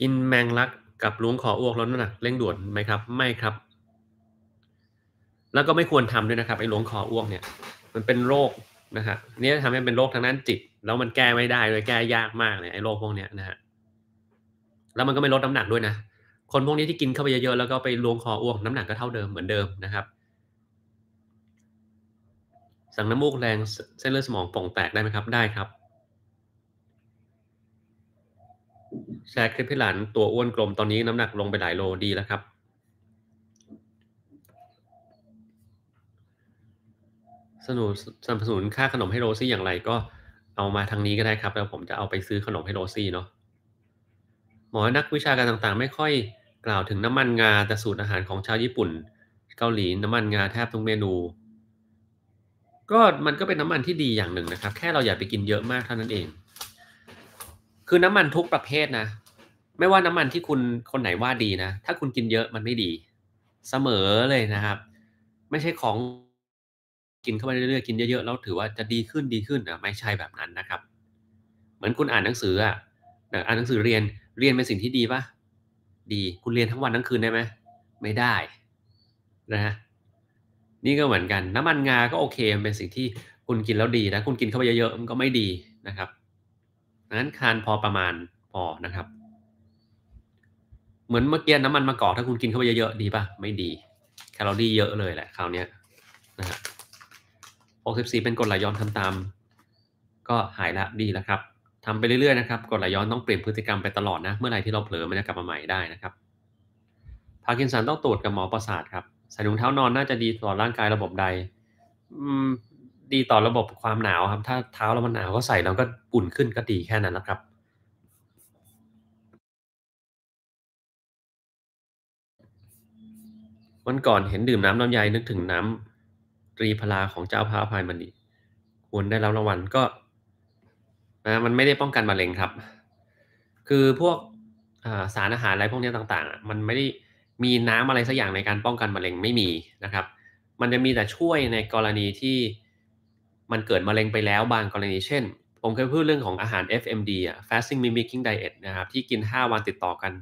กินแมงลักกับล้วงขออ้วกลดน้ำหนักเร่งด่วนไหมครับไม่ครับ แล้วก็ไม่ควรทำด้วยนะครับไอ้ล้วงขออ้วกเนี่ย มันเป็นโรคนะฮะนี่ทำให้เป็นโรคทางนั้นจิต แล้วมันแก้ไม่ได้เลยแก้ยากมากเลยไอ้โรคพวกเนี้ยนะฮะแล้วมันก็ไม่ลดน้ำหนักด้วยนะคนพวกนี้ที่กินเข้าไปเยอะๆแล้วก็ไปล้วงคออ้วก น้ำหนักก็เท่าเดิมเหมือนเดิมนะครับ สั่งน้ำมูกแรงเส้นเลือดสมองป่องแตกได้ไหมครับได้ครับแชร์คลิปให้หลานตัวอ้วนกลมตอนนี้น้ำหนักลงไปหลายโลดีแล้วครับ สนุนสนับสนุนค่าขนมให้โรซี่อย่างไรก็เอามาทางนี้ก็ได้ครับแล้วผมจะเอาไปซื้อขนมให้โรซี่เนาะหมอนักวิชาการต่างๆ ไม่ค่อยกล่าวถึงน้ำมันงาแต่สูตรอาหารของชาวญี่ปุ่น เกาหลีน้ำมันงาแทบทุกเมนู ก็มันก็เป็นน้ำมันที่ดีอย่างหนึ่งนะครับ แค่เราอย่าไปกินเยอะมากเท่านั้นเองคือน้ำมันทุกประเภทนะ ไม่ว่าน้ำมันที่คุณคนไหนว่าดีนะ ถ้าคุณกินเยอะมันไม่ดี เสมอเลยนะครับ ไม่ใช่ของกินเข้าไปเรื่อยๆกินเยอะๆแล้วถือว่าจะดีขึ้นดีขึ้นนะไม่ใช่แบบนั้นนะครับ เหมือนคุณอ่านหนังสือ อ่ะ อ่านหนังสือเรียนเรียนเป็นสิ่งที่ดีปะดีคุณเรียนทั้งวันทั้งคืนได้ไหมไม่ได้นะนี่ก็เหมือนกัน น้ำมันงา ก็โอเคมันเป็นสิ่งที่คุณกินแล้วดีนะคุณกินเข้าไปเยอะๆมันก็ไม่ดีนะครับนั้นคานพอประมาณ พอนะครับ เหมือนเมื่อกี้น้ำมันมะกอกถ้าคุณกินเข้าไปเยอะ ๆ ดีป่ะ ไม่ดี แคลอรี่เยอะเลยแหละคราวนี้นะฮะ64เป็นกรดไหลย้อนทำตาม ก็หายละดีแล้วครับทำไปเรื่อยๆนะครับกรดไหลย้อนต้องเปลี่ยนพฤติกรรมไปตลอดนะ เมื่อไหร่ที่เราเผลอมันจะกลับมาใหม่ได้นะครับพาร์กินสันต้องตรวจกับหมอประสาทครับใส่ถุงเท้านอนน่าจะดีต่อร่างกายระบบใด อืมดีต่อระบบความหนาวครับถ้าเท้าเรา มันหนาวก็ใส่แล้วก็อุ่นขึ้นก็ดีแค่นั้นนะครับวันก่อนเห็นดื่มน้ำลำไยนึกถึงน้ำรีพลาของเจ้าพระพายมณีควรได้รับรางวัลก็นะมันไม่ได้ป้องกันมะเร็งครับ คือพวกสารอาหารอะไรพวกนี้ต่างๆ มันไม่ได้มีน้ำอะไรสักอย่างในการป้องกันมะเร็งไม่มีนะครับ มันจะมีแต่ช่วยในกรณีที่มันเกิดมะเร็งไปแล้วบางกรณีเช่น ผมเคยพูดเรื่องของอาหาร FMD อ่ะ fasting mimicking diet นะครับ ที่กิน 5 วันติดต่อกัน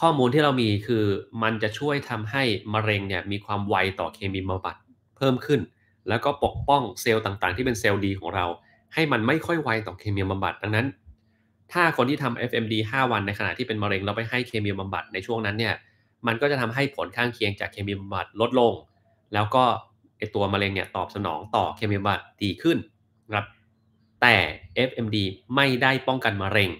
ข้อมูลที่เรามีคือมันจะช่วยทำให้มะเร็งเนี่ยมีความไวต่อเคมีบำบัดเพิ่มขึ้น แล้วก็ปกป้องเซลล์ต่างๆที่เป็นเซลล์ดีของเรา ให้มันไม่ค่อยไวต่อเคมีบำบัดดังนั้น ถ้าคนที่ทำ FMD 5 วันในขณะที่เป็นมะเร็งเราไปให้เคมีบำบัดในช่วงนั้นเนี่ยมันก็จะทำให้ผลข้างเคียงจากเคมีบำบัดลดลง แล้วก็ไอตัวมะเร็งเนี่ยตอบสนองต่อเคมีบำบัดดีขึ้นนะครับ แต่ FMD ไม่ได้ป้องกันมะเร็ง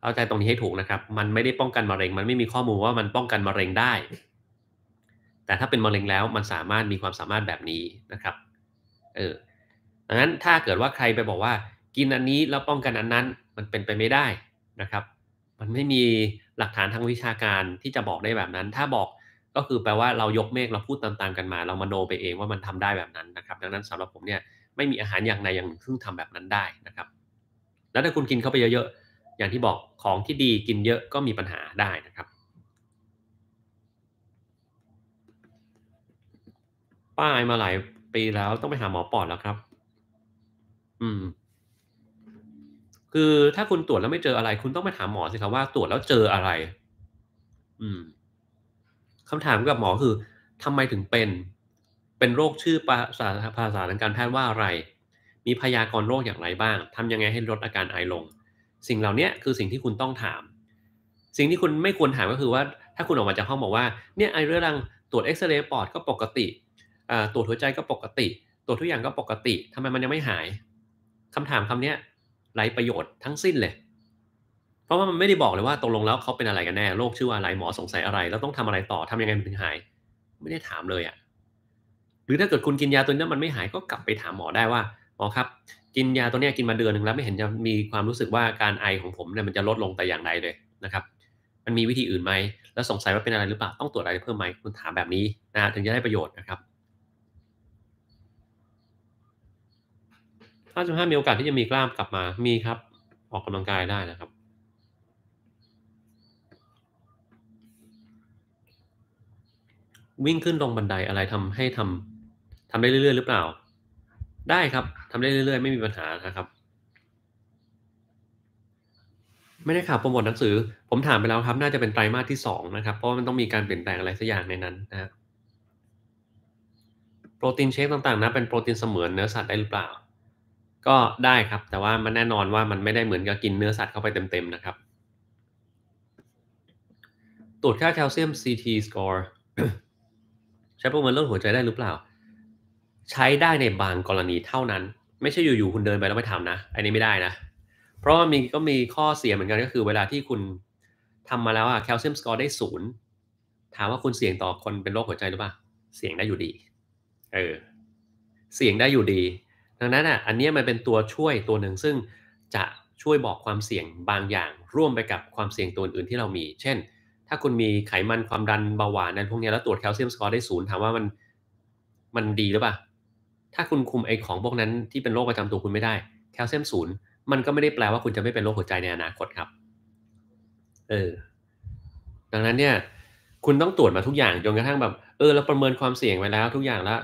เข้าใจตรงนี้ให้ถูกนะครับ มันไม่ได้ป้องกันมะเร็ง มันไม่มีข้อมูลว่ามันป้องกันมะเร็งได้ แต่ถ้าเป็นมะเร็งแล้วมันสามารถมีความสามารถแบบนี้นะครับเออดังนั้นถ้าเกิดว่าใครไปบอกว่า กินอันนี้แล้วป้องกันอันนั้น มันเป็นไปไม่ได้นะครับ มันไม่มีหลักฐานทางวิชาการที่จะบอกได้แบบนั้น ถ้าบอกก็คือแปลว่าเรายกเมฆเราพูดตามๆกันมา เรามาโนไปเองว่ามันทำได้แบบนั้นนะครับ ดังนั้นสำหรับผมเนี่ยไม่มีอาหารอย่างใดอย่างหนึ่งซึ่งทำแบบนั้นได้นะครับ แล้วถ้าคุณกินเข้าไปเยอะๆอย่างที่บอกของที่ดีกินเยอะก็มีปัญหาได้นะครับ ป้ายมาหลายปีแล้วต้องไปหาหมอปอดแล้วครับ อืม คือถ้าคุณตรวจแล้วไม่เจออะไร คุณต้องไปถามหมอสิครับว่าตรวจแล้วเจออะไร อืมคำถามกับหมอคือทำไมถึงเป็นเป็นโรคชื่อภาษาภาษาทางการแพทย์ว่าอะไร มีพยากรโรคอย่างไรบ้าง ทำยังไงให้ลดอาการไอลง สิ่งเหล่านี้คือสิ่งที่คุณต้องถาม สิ่งที่คุณไม่ควรถามก็คือว่าถ้าคุณออกมาจากห้องบอกว่าเนี่ยไอเรื้อรัง ตรวจเอ็กซเรย์ปอดก็ปกติตรวจหัวใจก็ปกติตรวจทุกอย่างก็ปกติทำไมมันยังไม่หายคำถามคำนี้ไรประโยชน์ทั้งสิ้นเลยเพราะว่ามันไม่ได้บอกเลยว่าตกลงแล้วเขาเป็นอะไรกันแน่ โรคชื่ออะไรหมอสงสัยอะไรแล้วต้องทำอะไรต่อทำยังไงมันถึงหาย ไม่ได้ถามเลยอะ่ะหรือถ้าเกิดคุณกินยาตัวนี้มันไม่หายก็กลับไปถามหมอได้ว่าหมอครับ กินยาตัวนี้กินมาเดือนหนึ่งแล้วไม่เห็นจะมีความรู้สึกว่าการไอของผมเนี่ยมันจะลดลงแต่อย่างใดเลยนะครับ มันมีวิธีอื่นไหมแล้วสงสัยว่าเป็นอะไร หรือเปล่าต้องตรวจอะไรเพิ่มไหมคุณถามแบบนี้นะถึงจะได้ประโยชน์นะครับ55มีโอกาสที่จะมีกล้ามกลับมามีครับออกกำลังกายได้นะครับวิ่งขึ้นลงบันไดอะไรทำให้ทำ ทำได้เรื่อย ๆ หรือเปล่า ได้ครับ ทำได้เรื่อยๆไม่มีปัญหานะครับ ไม่ได้ข่าวโปรโมทหนังสือ ผมถามไปแล้วครับน่าจะเป็นไตรมาสที่สองนะครับเพราะมันต้องมีการเปลี่ยนแปลงอะไรสักอย่างในนั้นนะโปรตีนเชคต่างๆนะ เป็นโปรตีนเสมือนเนื้อสัตว์ได้หรือเปล่า ก็ได้ครับ แต่ว่ามันแน่นอนว่ามันไม่ได้เหมือนกับกินเนื้อสัตว์เข้าไปเต็มๆนะครับตรวจค่าแคลเซียม CT score ใช้ประเมินเรื่องหัวใจได้หรือเปล่า ใช้ได้ในบางกรณีเท่านั้น ไม่ใช่อยู่ๆคุณเดินไปแล้วไม่ทำนะอันนี้ไม่ได้นะเพราะว่ามีก็มีข้อเสียเหมือนกันก็คือ เวลาที่คุณทำมาแล้วอะแคลเซียมสกอร์ได้ศูนย์ถามว่าคุณเสี่ยงต่อคนเป็นโรคหัวใจหรือเปล่า เสี่ยงได้อยู่ดี เออเสี่ยงได้อยู่ดี ดังนั้นอ่ะอันนี้มันเป็นตัวช่วยตัวหนึ่งซึ่งจะช่วยบอกความเสี่ยงบางอย่างร่วมไปกับความเสี่ยงตัวอื่นที่เรามี เช่นถ้าคุณมีไขมันความดันเบาหวานนั้นพวกนี้แล้วตรวจแคลเซียมสกอร์ได้ศูนย์ถามว่ามัน มันดีหรือเปล่า ถ้าคุณคุมไอของพวกนั้นที่เป็นโรคประจำตัวคุณไม่ได้ แคลเซียมศูนย์มันก็ไม่ได้แปลว่าคุณจะไม่เป็นโรคหัวใจในอนาคตครับ เออดังนั้นเนี่ย คุณต้องตรวจมาทุกอย่าง จนกระทั่งแบบ เออเราประเมินความเสี่ยงไปแล้วทุกอย่างแล้ว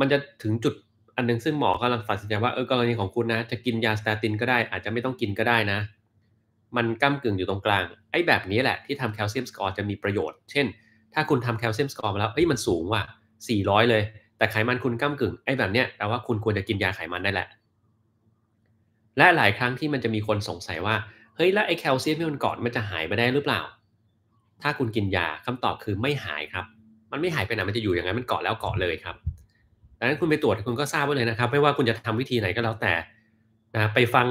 มันจะถึงจุดอันนึงซึ่งหมอกำลังตัดสินใจว่าเออกรณีของคุณนะจะกินยาสเตตินก็ได้ อาจจะไม่ต้องกินก็ได้นะมันก้ากึ่งอยู่ตรงกลาง ไอ้แบบนี้แหละที่ทำแคลเซียมสกอร์จะมีประโยชน์เช่น ถ้าคุณทำแคลเซียมสกอร์มาแล้วเอ้ยมันสูงว่ะ 400 เลย แต่ไขมันคุณก้ากึ่งไอ้แบบเนี้ยแปลว่าคุณควรจะกินยาไขมันได้แหละ และหลายครั้งที่มันจะมีคนสงสัยว่าเฮ้ยแล้ว ไอ้แคลเซียมที่มันเกาะมันจะหายไปได้หรือเปล่า ถ้าคุณกินยาคำตอบคือไม่หายครับ มันไม่หายไปไหนมันจะอยู่อย่างนั้นมันเกาะแล้วเกาะเลยครับดังนั้นคุณไปตรวจคุณก็ทราบไว้เลยนะครับไม่ว่าคุณจะทำวิธีไหนก็แล้วแต่นะไปฟัง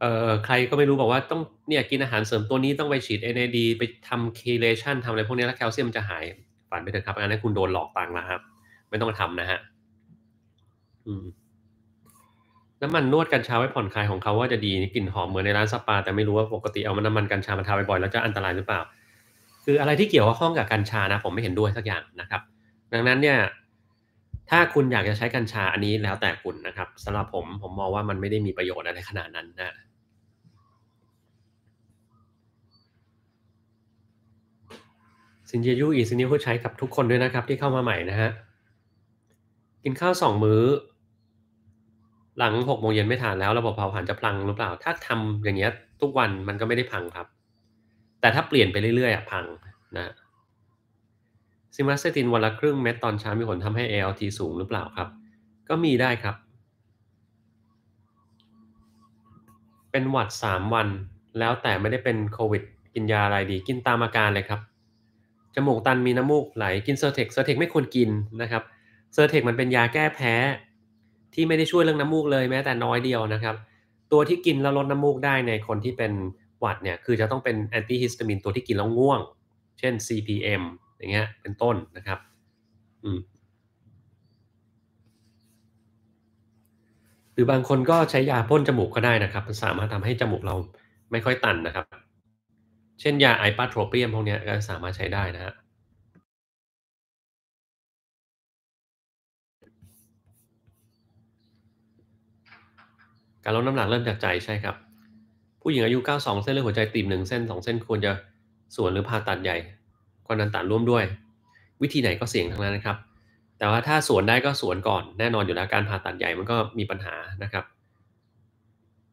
เอ่อใครก็ไม่รู้บอกว่าต้องเนี่ยกินอาหารเสริมตัวนี้ต้องไปฉีด NAD ไปทำเคเลชันทำอะไรพวกนี้แล้วแคลเซียมจะหายฝันไปเถอะครับ อันนั้นคุณโดนหลอกตังค์แล้วครับ ไม่ต้องทำนะฮะน้ำมันนวดกัญชาไว้ผ่อนคลายของเขาว่าจะดีกลิ่นหอมเหมือนในร้านสปา แต่ไม่รู้ว่าปกติเอามันน้ำมันกัญชามาทาบ่อยๆแล้วจะอันตรายหรือเปล่า คืออะไรที่เกี่ยวข้องกับกัญชานะ ผมไม่เห็นด้วยสักอย่างนะครับ ดังนั้นเนี่ย ถ้าคุณอยากจะใช้กัญชาอันนี้แล้วแต่คุณนะครับสำหรับผมผมมองว่ามันไม่ได้มีประโยชน์อะไรขนาดนั้นนะซินเจยูอีซินี้ผู้ใช้กับทุกคนด้วยนะครับ ที่เข้ามาใหม่นะฮะ กินข้าวสองมือ้อ หลังหกโมงเย็นไม่ทานแล้ว ระบบเผาผลาญจะพังหรือเปล่า ถ้าทำอย่างเงี้ยทุกวันมันก็ไม่ได้พังครับ แต่ถ้าเปลี่ยนไปเรื่อยๆอ่ะพังนะ ซิมาสเตตินวันละครึ่งเม็ดตอนเช้ามีผลทำให้ ALT สูงหรือเปล่าครับ ก็มีได้ครับ เป็นหวัดสามวัน แล้วแต่ไม่ได้เป็นโควิด กินยาอะไรดีกินตามอาการเลยครับจมูกตันมีน้ำมูกไหล กินเซอร์เทคเซอร์เทคไม่ควรกินนะครับเซอร์เทคมันเป็นยาแก้แพ้ที่ไม่ได้ช่วยเรื่องน้ำมูกเลย แม้แต่น้อยเดียวนะครับ ตัวที่กินแล้วลดน้ำมูกได้ในคนที่เป็นหวัดเนี่ย คือจะต้องเป็นแอนติฮิสตามินตัวที่กินแล้วง่วง เช่น CPM อย่างเงี้ยเป็นต้นนะครับอืมหรือบางคนก็ใช้ยาพ่นจมูกก็ได้นะครับสามารถทำให้จมูกเราไม่ค่อยตันนะครับเช่นยาไอปาโทรเปียม พวกนี้ก็สามารถใช้ได้นะฮะการลดน้ำหนักเริ่มจากใจใช่ครับ ผู้หญิงอายุ 92 เส้นเลือดหัวใจตีบหนึ่งเส้น 2 เส้นควรจะส่วนหรือผ่าตัดใหญ่กน่นั้นตัดร่วมด้วย วิธีไหนก็เสี่ยงทั้งนั้นนะครับ แต่ว่าถ้าสวนได้ก็สวนก่อนแน่นอนอยู่แล้วการผ่าตัดใหญ่มันก็มีปัญหานะครับ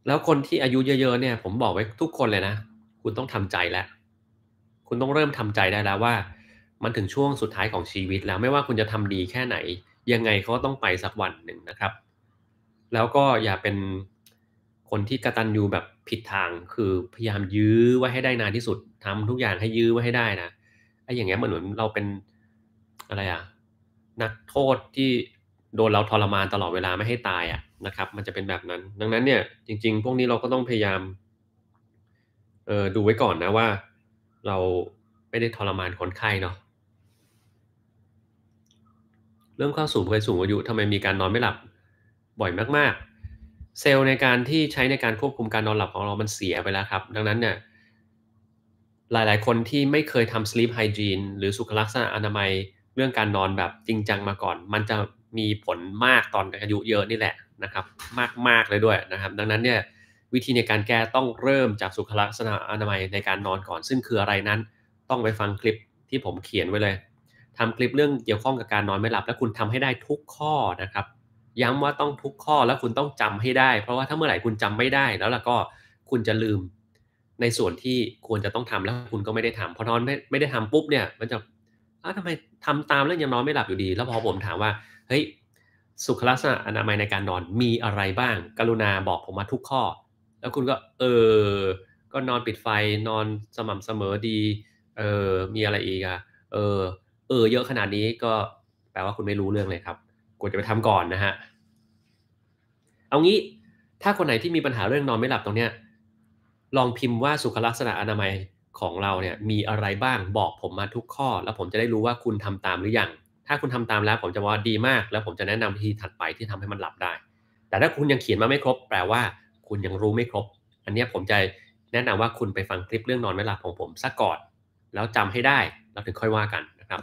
แล้วคนที่อายุเยอะๆเนี่ยผมบอกไว้ทุกคนเลยนะคุณต้องทำใจแล้ว คุณต้องเริ่มทำใจได้แล้วว่า มันถึงช่วงสุดท้ายของชีวิตแล้วไม่ว่าคุณจะทำดีแค่ไหน ยังไงเขาต้องไปสักวันหนึ่งนะครับ แล้วก็อย่าเป็นคนที่กระตันยูแบบผิดทาง คือพยายามยื้อไว้ให้ได้นานที่สุด ทำทุกอย่างให้ยื้อไว้ให้ได้นะไอ้อย่างเงี้ยมันเหมือนเราเป็นอะไรอะนักโทษที่โดนเราทรมานตลอดเวลาไม่ให้ตายอะนะครับ มันจะเป็นแบบนั้น ดังนั้นเนี่ย จริง ๆ พวกนี้เราก็ต้องพยายามเออดูไว้ก่อนนะว่าเราไม่ได้ทรมานคนไข้เนาะเริ่มเข้าสู่วัยสูงอายุทำไมมีการนอนไม่หลับบ่อยมากๆ เซลล์ในการที่ใช้ในการควบคุมการนอนหลับของเรามันเสียไปแล้วครับ ดังนั้นเนี่ยหลายๆคนที่ไม่เคยทำ sleep hygiene หรือสุขลักษณะอนามัยเรื่องการนอนแบบจริงจังมาก่อน มันจะมีผลมากตอนอายุเยอะนี่แหละนะครับ มากๆเลยด้วยนะครับ ดังนั้นเนี่ยวิธีในการแก้ต้องเริ่มจากสุขลักษณะอนามัยในการนอนก่อน ซึ่งคืออะไรนั้น ต้องไปฟังคลิปที่ผมเขียนไว้เลย ทำคลิปเรื่องเกี่ยวข้องกับการนอนไม่หลับ และคุณทำให้ได้ทุกข้อนะครับย้ำว่าต้องทุกข้อและคุณต้องจำให้ได้ เพราะว่าถ้าเมื่อไหร่คุณจำไม่ได้ แล้วล่ะก็คุณจะลืม ในส่วนที่ควรจะต้องทำแล้วคุณก็ไม่ได้ทำพอนอนไม่ไม่ได้ทำปุ๊บเนี่ย มันจะอ้าทำไมทำตามแล้วยังนอนไม่หลับอยู่ดี แล้วพอผมถามว่า เฮ้ยสุขลักษณะอนามัยในการนอนมีอะไรบ้างกรุณาบอก ผมมาทุกข้อแล้วคุณก็เออก็นอนปิดไฟนอนสม่ำเสมอดีเออมีอะไรอีกอะเออ เออเยอะขนาดนี้ก็ แปลว่าคุณไม่รู้เรื่องเลยครับควรจะไปทำก่อนนะฮะ เอางี้ ถ้าคนไหนที่มีปัญหาเรื่องนอนไม่หลับตรงเนี้ยลองพิมพ์ว่าสุขลักษณะอนามัยของเราเนี่ย มีอะไรบ้างบอก ผมมาทุกข้อ แล้วผมจะได้รู้ว่าคุณทำตามหรือยัง ถ้าคุณทำตามแล้วผมจะว่าดีมาก แล้วผมจะแนะนำวิธีถัดไปที่ทำให้มันหลับได้ แต่ถ้าคุณยังเขียนมาไม่ครบ แปลว่าคุณยังรู้ไม่ครบ อันนี้ผมจะแนะนำว่าคุณไปฟังคลิปเรื่องนอนไม่หลับของผมซะก่อนแล้วจำให้ได้เราถึงค่อยว่ากันนะครับ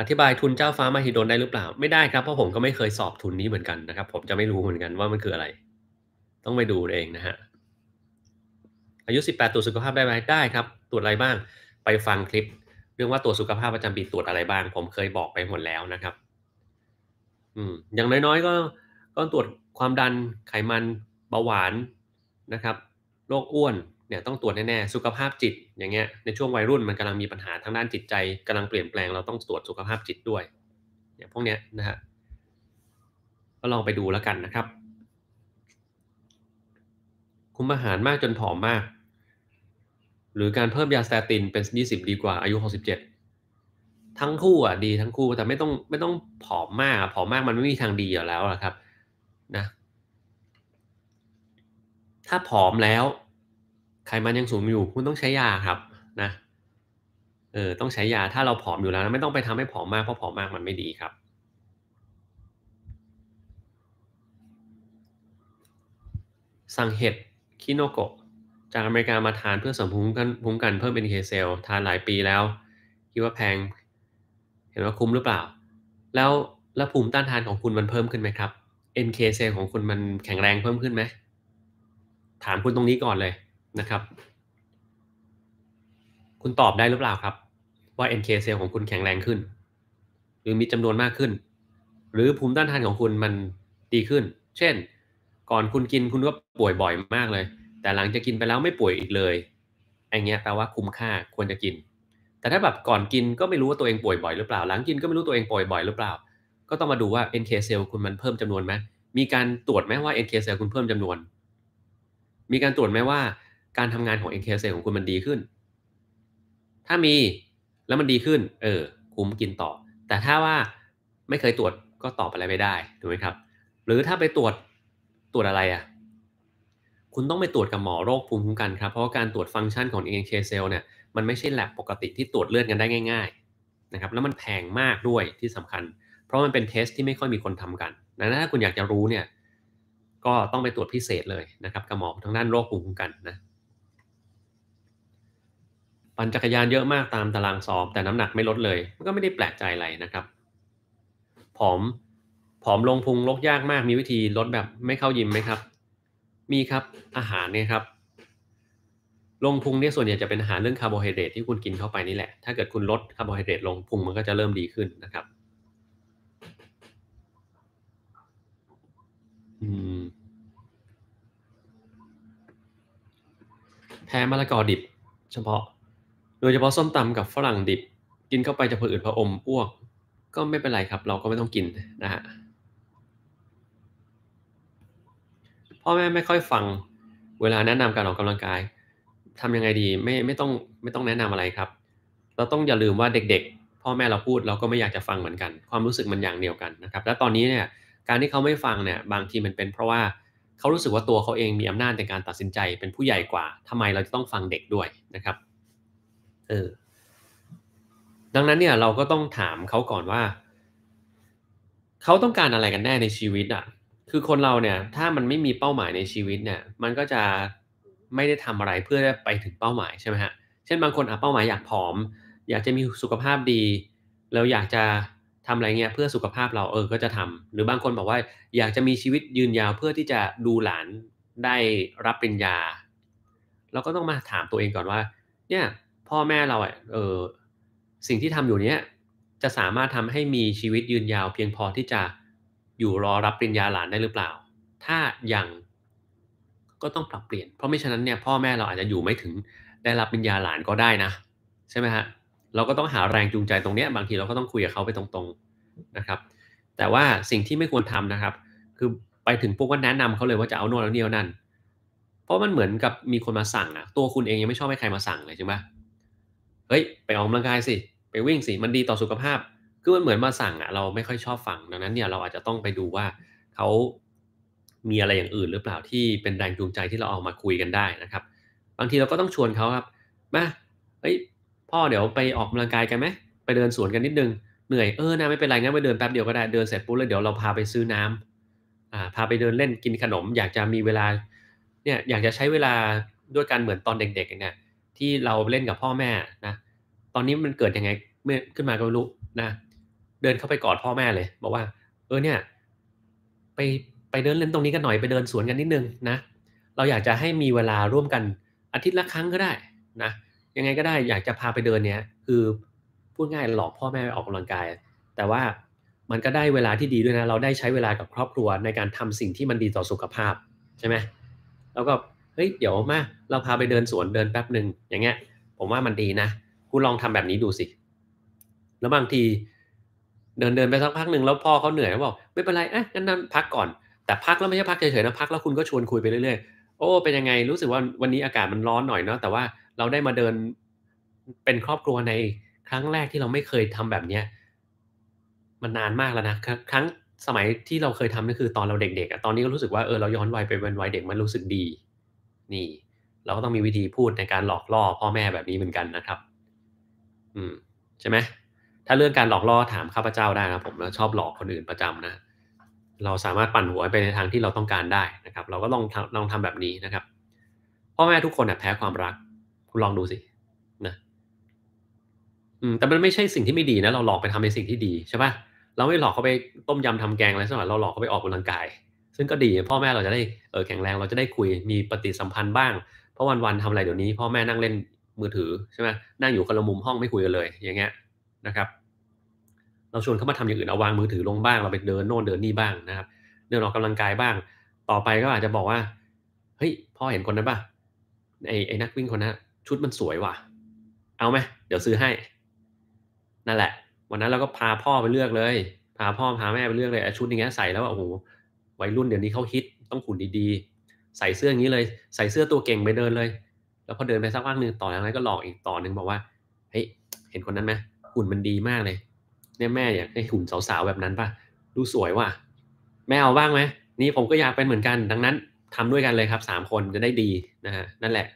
อธิบายทุนเจ้าฟ้ามาฮิดนได้หรือเปล่าไม่ได้ครับเพราะผมก็ไม่เคยสอบทุนนี้เหมือนกันนะครับ ผมจะไม่รู้เหมือนกันว่ามันคืออะไร ต้องไปดูเองนะฮะอายุ 18 ตรวจสุขภาพได้ไหมได้ครับ ตรวจอะไรบ้างไปฟังคลิป เรื่องว่าตรวจสุขภาพประจำปีตรวจอะไรบ้าง ผมเคยบอกไปหมดแล้วนะครับอืมอย่างน้อยๆ ก็ก็ตรวจความดันไขมันเบาหวานนะครับ โรคอ้วนเนี่ยต้องตรวจแน่ๆ สุขภาพจิต อย่างเงี้ยในช่วงวัยรุ่นมันกำลังมีปัญหาทางด้านจิตใจกำลังเปลี่ยนแปลง เราต้องตรวจสุขภาพจิตด้วยเนี่ยพวกเนี้ยนะฮะก็ลองไปดูแล้วกันนะครับ คุมอาหารมากจนผอมมาก หรือการเพิ่มยาสเตตินเป็น 20 ดีกว่าอายุ 67ทั้งคู่อ่ะดีทั้งคู่แต่ไม่ต้องไม่ต้องผอมมาก ผอมมากมันไม่มีทางดีอยู่แล้วะครับนะถ้าผอมแล้วไขมันยังสูงอยู่คุณต้องใช้ยาครับนะเออต้องใช้ยาถ้าเราผอมอยู่แล้วนะไม่ต้องไปทำให้ผอมมากเพราะผอมมากมันไม่ดีครับ สั่งเห็ดคิโนโกะจากอเมริกามาทานเพื่อสมภูมิคุ้มกันเพิ่มเป็นเคเซลทานหลายปีแล้วคิดว่าแพงห็นว่าคุ้มหรือเปล่า แล้วแล้วภูมิต้านทานของคุณมันเพิ่มขึ้นไหมครับ NK เซลของคุณมันแข็งแรงเพิ่มขึ้นไหมถามคุณตรงนี้ก่อนเลยนะครับ คุณตอบได้หรือเปล่าครับ ว่า NK เซลของคุณแข็งแรงขึ้น หรือมีจำนวนมากขึ้น หรือภูมิต้านทานของคุณมันดีขึ้น เช่น ก่อนคุณกินคุณก็ป่วยบ่อยมากเลย แต่หลังจากกินไปแล้วไม่ป่วยอีกเลยอางเงี้ยแปลว่าคุ้มค่าควรจะกินแต่ถ้าแบบก่อนกินก็ไม่รู้ว่าตัวเองป่วยบ่อยหรือเปล่า หลังกินก็ไม่รู้ตัวเองป่วยบ่อยหรือเปล่า ก็ต้องมาดูว่า NK เซล l คุณมันเพิ่มจำนวนไหมมีการตรวจไหมว่า NK เซล l คุณเพิ่มจำนวน มีการตรวจไหมว่าการทำงานของ NK เซล l ของคุณมันดีขึ้น ถ้ามีแล้วมันดีขึ้นเออคุ้มกินต่อ แต่ถ้าว่าไม่เคยตรวจก็ตอบอะไรไม่ได้ถูกไหมครับหรือถ้าไปตรวจตรวจอะไรอะ่ะคุณต้องไปตรวจกับหมอโรคภูมิคุ้มกันครับเพราะการตรวจฟังก์ชันของ NK เซล l เนี่ยมันไม่ใช่แลบปกติที่ตรวจเลือดกันได้ง่าย ๆ นะครับ แล้วมันแพงมากด้วยที่สำคัญ เพราะมันเป็นเทส ที่ไม่ค่อยมีคนทำกันดังนั้นถ้าคุณอยากจะรู้เนี่ย ก็ต้องไปตรวจพิเศษเลยนะครับกับหมอทางด้านโรคภูมิคุ้มกันนะปั่นจักรยานเยอะมากตามตารางสอบแต่น้ำหนักไม่ลดเลยมันก็ไม่ได้แปลกใจอะไรนะครับ ผอมผอมลงพุงลดยากมากมีวิธีลดแบบไม่เข้ายิมไหมครับ มีครับอาหารเนี่ยครับลงพุงเนี่ยส่วนใหญ่จะเป็นอาหารเรื่องคาร์โบไฮเดรตที่คุณกินเข้าไปนี่แหละ ถ้าเกิดคุณลดคาร์โบไฮเดรตลงพุงมันก็จะเริ่มดีขึ้นนะครับอแพ้มะละกอดิบเฉพาะ โดยเฉพาะส้มตำกับฝรั่งดิบ กินเข้าไปจะผื่นผะอมอ้วก ก็ไม่เป็นไรครับ เราก็ไม่ต้องกินนะฮะพ่อแม่ไม่ค่อยฟังเวลาแนะนำการออกกำลังกายทำยังไงดีไม่ไม่ต้องไม่ต้องแนะนำอะไรครับ เราต้องอย่าลืมว่า เด็กๆ พ่อแม่เราพูดเราก็ไม่อยากจะฟังเหมือนกันความรู้สึกมันอย่างเดียวกันนะครับแล้วตอนนี้เนี่ยการที่เขาไม่ฟังเนี่ยบางทีมันเป็นเพราะว่าเขารู้สึกว่าตัวเขาเองมีอำนาจในการตัดสินใจเป็นผู้ใหญ่กว่าทำไมเราจะต้องฟังเด็กด้วยนะครับเออดังนั้นเนี่ยเราก็ต้องถามเขาก่อนว่า เขาต้องการอะไรกันแน่ในชีวิตอ่ะคือคนเราเนี่ยถ้ามันไม่มีเป้าหมายในชีวิตเนี่ย มันก็จะไม่ได้ทำอะไรเพื่อไปถึงเป้าหมายใช่ไหมฮะ เช่นบางคนอ่ะเป้าหมายอยากผอม อยากจะมีสุขภาพดี แล้วอยากจะทำอะไรเงี้ยเพื่อสุขภาพเราเออ ก็จะทำ หรือบางคนบอกว่าอยากจะมีชีวิตยืนยาว เพื่อที่จะดูหลานได้รับปริญญาเราก็ต้องมาถามตัวเองก่อนว่า เนี่ยพ่อแม่เราเออสิ่งที่ทำอยู่เนี้ยจะสามารถทำให้มีชีวิตยืนยาวเพียงพอที่จะอยู่รอรับปริญญาหลานได้หรือเปล่า ถ้าอย่างก็ต้องปรับเปลี่ยน เพราะไม่ฉะนั้นเนี่ยพ่อแม่เราอาจจะอยู่ไม่ถึง ได้รับปัญญาหลานก็ได้นะ ใช่ไหมฮะ เราก็ต้องหาแรงจูงใจตรงนี้ บางทีเราก็ต้องคุยกับเขาไปตรงๆนะครับ แต่ว่าสิ่งที่ไม่ควรทำนะครับ คือไปถึงพวกบก็แนะนำเขาเลยว่าจะเอาโน่นเอาเนี่ยนั่น เพราะมันเหมือนกับมีคนมาสั่งอะตัวคุณเองยังไม่ชอบให้ใครมาสั่งเลยใช่ไหมเฮ้ยไปออกกำลังกายสิ ไปวิ่งสิ มันดีต่อสุขภาพ คือมันเหมือนมาสั่งอะเราไม่ค่อยชอบฟัง ดังนั้นเนี่ยเราอาจจะต้องไปดูว่าเขามีอะไรอย่างอื่นหรือเปล่าที่เป็นแรงจูงใจที่เราเอามาคุยกันได้นะครับ บางทีเราก็ต้องชวนเขาครับ มาเฮ้ยพ่อเดี๋ยวไปออกกำลังกายกันไหมไปเดินสวนกันนิดนึงเหนื่อยเออนะไม่เป็นไรงั้นไปเดินแป๊บเดียวก็ได้เดินเสร็จปุ๊บแล้วเดี๋ยวเราพาไปซื้อน้ำอ่าพาไปเดินเล่นกินขนม อยากจะมีเวลาเนี่ยอยากจะใช้เวลาด้วยกัน เหมือนตอนเด็กๆเนี่ยที่เราเล่นกับพ่อแม่นะตอนนี้มันเกิดยังไงเมื่อขึ้นมาก็รู้นะเดินเข้าไปกอดพ่อแม่เลย บอกว่าเออเนี่ยไปไปเดินเล่นตรงนี้กันหน่อยไปเดินสวนกันนิดนึงนะ เราอยากจะให้มีเวลาร่วมกันอาทิตย์ละครั้งก็ได้นะยังไงก็ได้อยากจะพาไปเดินเนี้ยคือพูดง่ายหลอกพ่อแม่ไปออกกำลังกาย แต่ว่ามันก็ได้เวลาที่ดีด้วยนะ เราได้ใช้เวลากับครอบครัวในการทำสิ่งที่มันดีต่อสุขภาพ ใช่ไหมแล้วก็เฮ้ย เดี๋ยวมาเราพาไปเดินสวนเดินแป๊บหนึ่งอย่างเงี้ยผมว่ามันดีนะ คุณลองทำแบบนี้ดูสิแล้วบางทีเดินเดินไปสักพักหนึ่งแล้วพ่อเขาเหนื่อยเขาบอกไม่เป็นไรอ่ะงั้นนั่นพักก่อนแต่พักแล้วไม่ใช่พักเฉยๆนะพักแล้วคุณก็ชวนคุยไปเรื่อยๆโอ้เป็นยังไงรู้สึกว่าวันนี้อากาศมันร้อนหน่อยเนาะแต่ว่าเราได้มาเดินเป็นครอบครัวในครั้งแรกที่เราไม่เคยทำแบบเนี้ยมันนานมากแล้วนะครั้งสมัยที่เราเคยทำนั่นคือ ตอนเราเด็กๆตอนนี้ก็รู้สึกว่าเออเราย้อนวัยไปเป็นวัยเด็กมันรู้สึกดี นี่ เราก็ต้องมีวิธีพูดในการหลอกล่อพ่อแม่แบบนี้เหมือนกันนะครับ อืม ใช่ไหมถ้าเรื่องการหลอกล่อถามข้าพเจ้าได้นะผมชอบหลอกคนอื่นประจำนะเราสามารถปั่นหัวไปในทางที่เราต้องการได้นะครับ เราก็ลองลองทำแบบนี้นะครับ พ่อแม่ทุกคนแพ้ความรัก คุณลองดูสินะแต่มันไม่ใช่สิ่งที่ไม่ดีนะ เราหลอกไปทำในสิ่งที่ดีใช่ปะเราไม่หลอกเขาไปต้มยำทำแกงอะไรสักหน่อยเราหลอกเขาไปออกกำลังกาย ซึ่งก็ดี พ่อแม่เราจะได้เออแข็งแรงเราจะได้คุยมีปฏิสัมพันธ์บ้างเพราะวัน ๆทำอะไรเดี๋ยวนี้ พ่อแม่นั่งเล่นมือถือใช่ไหมนั่งอยู่คนละมุมห้องไม่คุยกันเลย อย่างเงี้ยนะครับเราชวนเขามาทำอย่างอื่นเอาวางมือถือลงบ้างเราไปเดิน โน่นเดินนี่บ้างนะครับเดินออกกำลังกายบ้าง ต่อไปก็อาจจะบอกว่าเฮ้ยพ่อเห็นคนนั้นป่ะไอ้ไอ้นักวิ่งคนนั้นชุดมันสวยว่ะ เอาไหมเดี๋ยวซื้อให้นั่นแหละวันนั้นเราก็พาพ่อไปเลือกเลยพาพ่อพาแม่ไปเลือกเลยชุดอย่างเงี้ยใส่แล้วโอ้โหวัยรุ่นเดี๋ยวนี้เขาฮิตต้องขุนดีๆ ใส่เสื้ออ่งนี้เลยใส่เสื้อตัวเก่งไปเดินเลย แล้วพอเดินไปสักพักหนึ่งต่อจากนั้นก็หลอกอีกต่อหนึ่งบอกว่าเฮ้ยเห็นคนนั้นไหมหุ่นมันดีมากเลยเนี่ยแม่อยากให้หุ่นสาวๆแบบนั้นป่ะดูสวยว่ะ แม่เอาบ้างไหมนี่ผมก็อยากเป็นเหมือนกัน ดังนั้น ทำด้วยกันเลยครับสามคนจะได้ดีนะฮะนั่นแหละ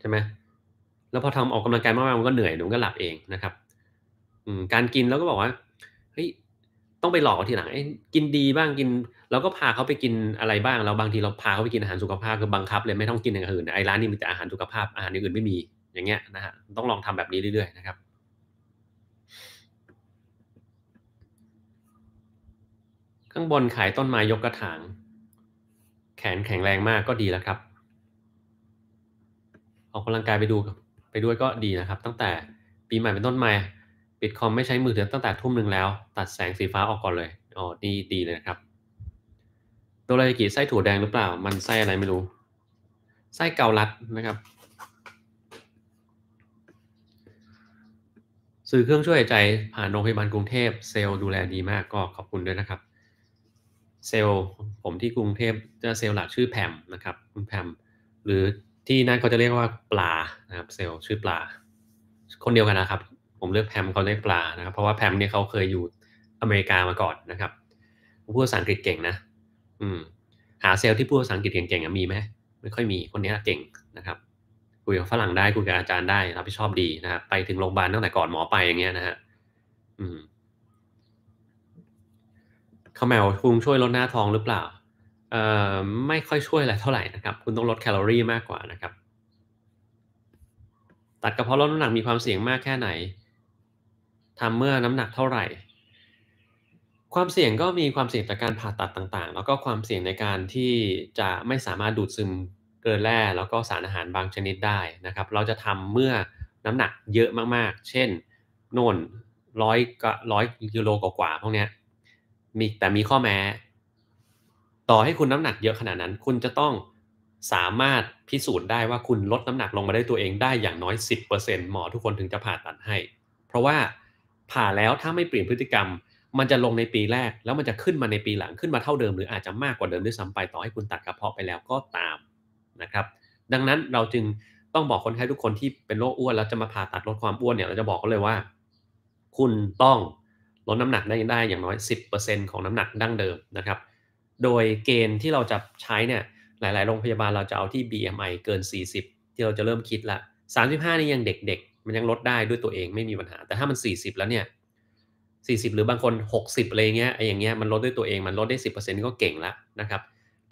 ใช่ไหมแล้วพอทำออกกำลังกายมากๆมันก็เหนื่อยหนูก็หลับเองนะครับอืมการกินแล้วก็บอกว่าเฮ้ยต้องไปหลอกทีหลังกินดีบ้างกินเราก็พาเขาไปกินอะไรบ้างเราบางทีเราพาเขาไปกินอาหารสุขภาพคือบังคับเลยไม่ต้องกินอย่างอื่นไอ้ร้านนี้มีแต่อาหารสุขภาพอาหารอย่างอื่นไม่มี อย่างเงี้ยนะฮะต้องลองทำแบบนี้เรื่อยๆนะครับข้างบนขายต้นไม้ยกกระถาง แขนแข็งแรงมากก็ดีแล้วครับ ออกกำลังกายไปดูไปด้วยก็ดีนะครับ ตั้งแต่ปีใหม่เป็นต้นมาปิดคอมไม่ใช้มือถือตั้งแต่ทุ่มหนึ่งแล้ว ตัดแสงสีฟ้าออกก่อนเลยอ๋อดีดีเลยนะครับโดราเอกิไส้ถั่วแดงหรือเปล่า มันไส้อะไรไม่รู้ ไส้เกาลัดนะครับซื้อเครื่องช่วยยใจผ่านโรงพยาบาลกรุงเทพเซลล์ดูแลดีมากก็ขอบคุณด้วยนะครับเซลล์ผมที่กรุงเทพจะเซลล์หลักชื่อแพมนะครับคุณแพม หรือที่นั่นเขาจะเรียกว่าปลานะครับ เซลล์ชื่อปลาคนเดียวกันนะครับผมเลือกแพมเขาเรียกปลานะครับ เพราะว่าแพมเนี่ยเขาเคยอยู่อเมริกามาก่อนนะครับพูดภาษาอังกฤษเก่งนะอืม หาเซลล์ที่พูดภาษาอังกฤษเก่งๆมีไหมไม่ค่อยมีคนนี้เก่งนะครับคุยกับฝรั่งได้คุยกับอาจารย์ได้ รับผิดชอบดีนะครับไปถึงโรงพยาบาลตั้งแต่ก่อนหมอไปอย่างเงี้ยนะฮะอืมขมแมวคุณช่วยลดหน้าท้องหรือเปล่าไม่ค่อยช่วยอะไรเท่าไหร่นะครับ คุณต้องลดแคลอรี่มากกว่านะครับ ตัดกระเพาะลดน้ำหนักมีความเสี่ยงมากแค่ไหน ทำเมื่อน้ำหนักเท่าไหร่ ความเสี่ยงก็มีความเสี่ยงจากการผ่าตัดต่างๆ แล้วก็ความเสี่ยงในการที่จะไม่สามารถดูดซึมเกลือแร่แล้วก็สารอาหารบางชนิดได้นะครับเราจะทำเมื่อน้ำหนักเยอะมากๆ เช่นโน่นร้อยกร้อยกิโลกว่าๆพวกเนี้ยมี แต่มีข้อแม้ ต่อให้คุณน้ำหนักเยอะขนาดนั้น คุณจะต้องสามารถพิสูจน์ได้ว่าคุณลดน้ำหนักลงมาได้ตัวเองได้อย่างน้อย 10%หมอทุกคนถึงจะผ่าตัดให้ เพราะว่าผ่าแล้วถ้าไม่เปลี่ยนพฤติกรรม มันจะลงในปีแรก แล้วมันจะขึ้นมาในปีหลังขึ้นมาเท่าเดิม หรืออาจจะมากกว่าเดิมด้วยซ้ำไป ต่อให้คุณตัดกระเพาะไปแล้วก็ตามนะครับ ดังนั้นเราจึงต้องบอกคนไข้ทุกคนที่เป็นโรคอ้วนแล้วจะมาผ่าตัดลดความอ้วนเนี่ยเราจะบอกเขาเลยว่า คุณต้องลดน้ำหนักได้ได้อย่างน้อย 10%ของน้ำหนักดั้งเดิมนะครับ โดยเกณฑ์ที่เราจะใช้เนี่ยหลาย ๆ โรงพยาบาลเราจะเอาที่ BMI เกิน 40 ที่เราจะเริ่มคิดละ 35นี่ยังเด็ก ๆ มันยังลดได้ด้วยตัวเองไม่มีปัญหา แต่ถ้ามัน 40 แล้วเนี่ย40 หรือบางคน 60อะไรเงี้ยไอ้อย่างเงี้ยมันลดด้วยตัวเองมันลดได้ 10%ก็เก่งละนะครับ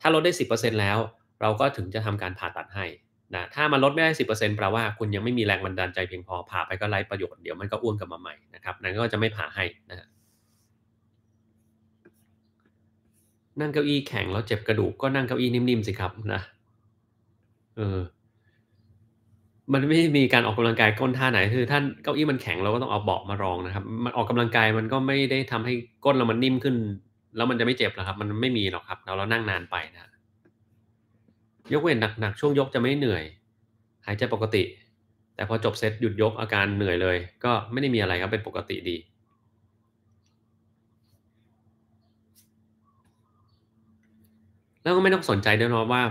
ถ้าลดได้ 10%แล้ว เราก็ถึงจะทำการผ่าตัดให้นะถ้ามันลดไม่ได้สิแปลว่าคุณยังไม่มีแรงบันดาลใจเพียงพอผ่าไปก็ไร้ประโยชน์เดี๋ยวมันก็อ้วนกลับมาใหม่นะครับนั่นก็จะไม่ผ่าให้นะนั่งเก้าอี้แข็งแล้วเจ็บกระดูกก็นั่งเก้าอี้นิ่มๆสิครับนะเออมันไม่มีการออกกำลังกายก้นท่าไหนคือท่านเก้าอี้มันแข็ง เราก็ต้องเอาเบาะมารองนะครับมันออกกำลังกายมันก็ไม่ได้ทำให้ก้นเรามันนิ่มขึ้น แล้วมันจะไม่เจ็บหรอกครับ มันไม่มีหรอกครับเราเรานั่งนานไปนะยกเว้นหนักๆช่วงยกจะไม่เหนื่อย หายใจปกติ แต่พอจบเซตหยุดยกอาการเหนื่อยเลย ก็ไม่ได้มีอะไรครับเป็นปกติดี แล้วก็ไม่ต้องสนใจด้วยนะว่า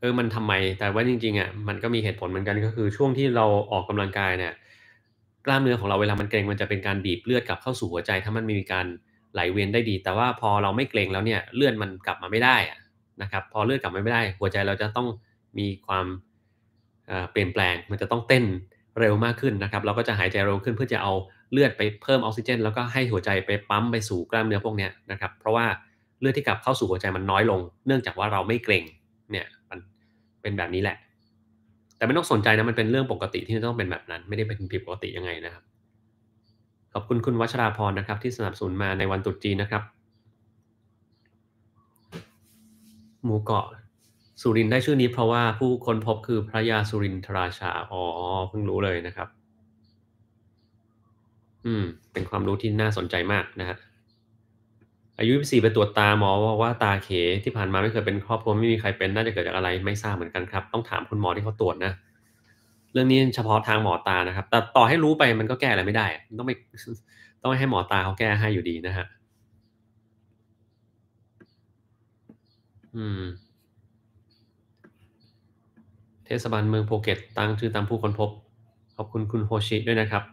เออมันทำไมแต่ว่าจริงๆอ่ะมันก็มีเหตุผลเหมือนกันก็คือช่วงที่เราออกกำลังกายเนี่ยกล้ามเนื้อของเราเวลามันเกร็งมันจะเป็นการบีบเลือดกลับเข้าสู่หัวใจ ถ้ามันมีการไหลเวียนได้ดี แต่ว่าพอเราไม่เกร็งแล้วเนี่ยเลือดมันกลับมาไม่ได้อ่ะนะครับพอเลือดกลับมาไม่ได้ หัวใจเราจะต้องมีความเปลี่ยนแปลง มันจะต้องเต้นเร็วมากขึ้นนะครับเราก็จะหายใจเร็วขึ้นเพื่อจะเอาเลือดไปเพิ่มออกซิเจนแล้วก็ให้หัวใจไปปั๊มไปสู่กล้ามเนื้อพวกนี้นะครับเพราะว่าเลือดที่กลับเข้าสู่หัวใจมันน้อยลง เนื่องจากว่าเราไม่เกรงเนี่ยมันเป็นแบบนี้แหละ แต่ไม่ต้องสนใจนะมันเป็นเรื่องปกติที่ต้องเป็นแบบนั้น ไม่ได้เป็นผิดปกติยังไงนะครับ ขอบคุณคุณวัชราพรนะครับ ที่สนับสนุนมาในวันตรุษจีนนะครับหมู่เกาะสุรินได้ชื่อนี้เพราะว่าผู้ค้นพบคือพระยาสุรินทราชา อ๋อ เพิ่งรู้เลยนะครับ อืม เป็นความรู้ที่น่าสนใจมากนะฮะอายุ24ไปตรวจตา หมอว่าวาตาเข ที่ผ่านมาไม่เคยเป็นครอบครัวไม่มีใครเป็นน่าจะเกิดจากอะไรไม่ทราบเหมือนกันครับ ต้องถามคุณหมอที่เขาตรวจนะ เรื่องนี้เฉพาะทางหมอตานะครับ แต่ต่อให้รู้ไปมันก็แก้อะไรไม่ได้ต้องไม่ต้องให้หมอตาเขาแก้ให้อยู่ดีนะฮะเทศบาลเมืองภูเก็ตตั้งชื่อตามผู้ค้นพบ ขอบคุณคุณโฮชิด้วยนะครับ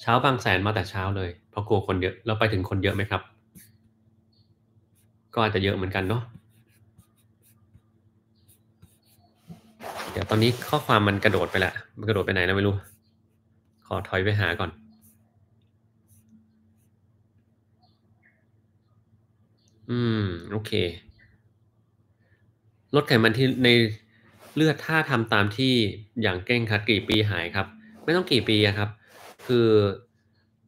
เช้าบางแสนมาแต่เช้าเลย เพราะกลัวคนเยอะเราไปถึงคนเยอะไหมครับ ก็อาจจะเยอะเหมือนกันเนาะเดี๋ยวตอนนี้ข้อความมันกระโดดไปละ มันกระโดดไปไหนแล้วไม่รู้ ขอถอยไปหาก่อนอืมโอเค ลดไข มันที่ในเลือดถ้าทำตามที่อย่างเก่งคัดกี่ปีหายครับ ไม่ต้องกี่ปีครับ คือ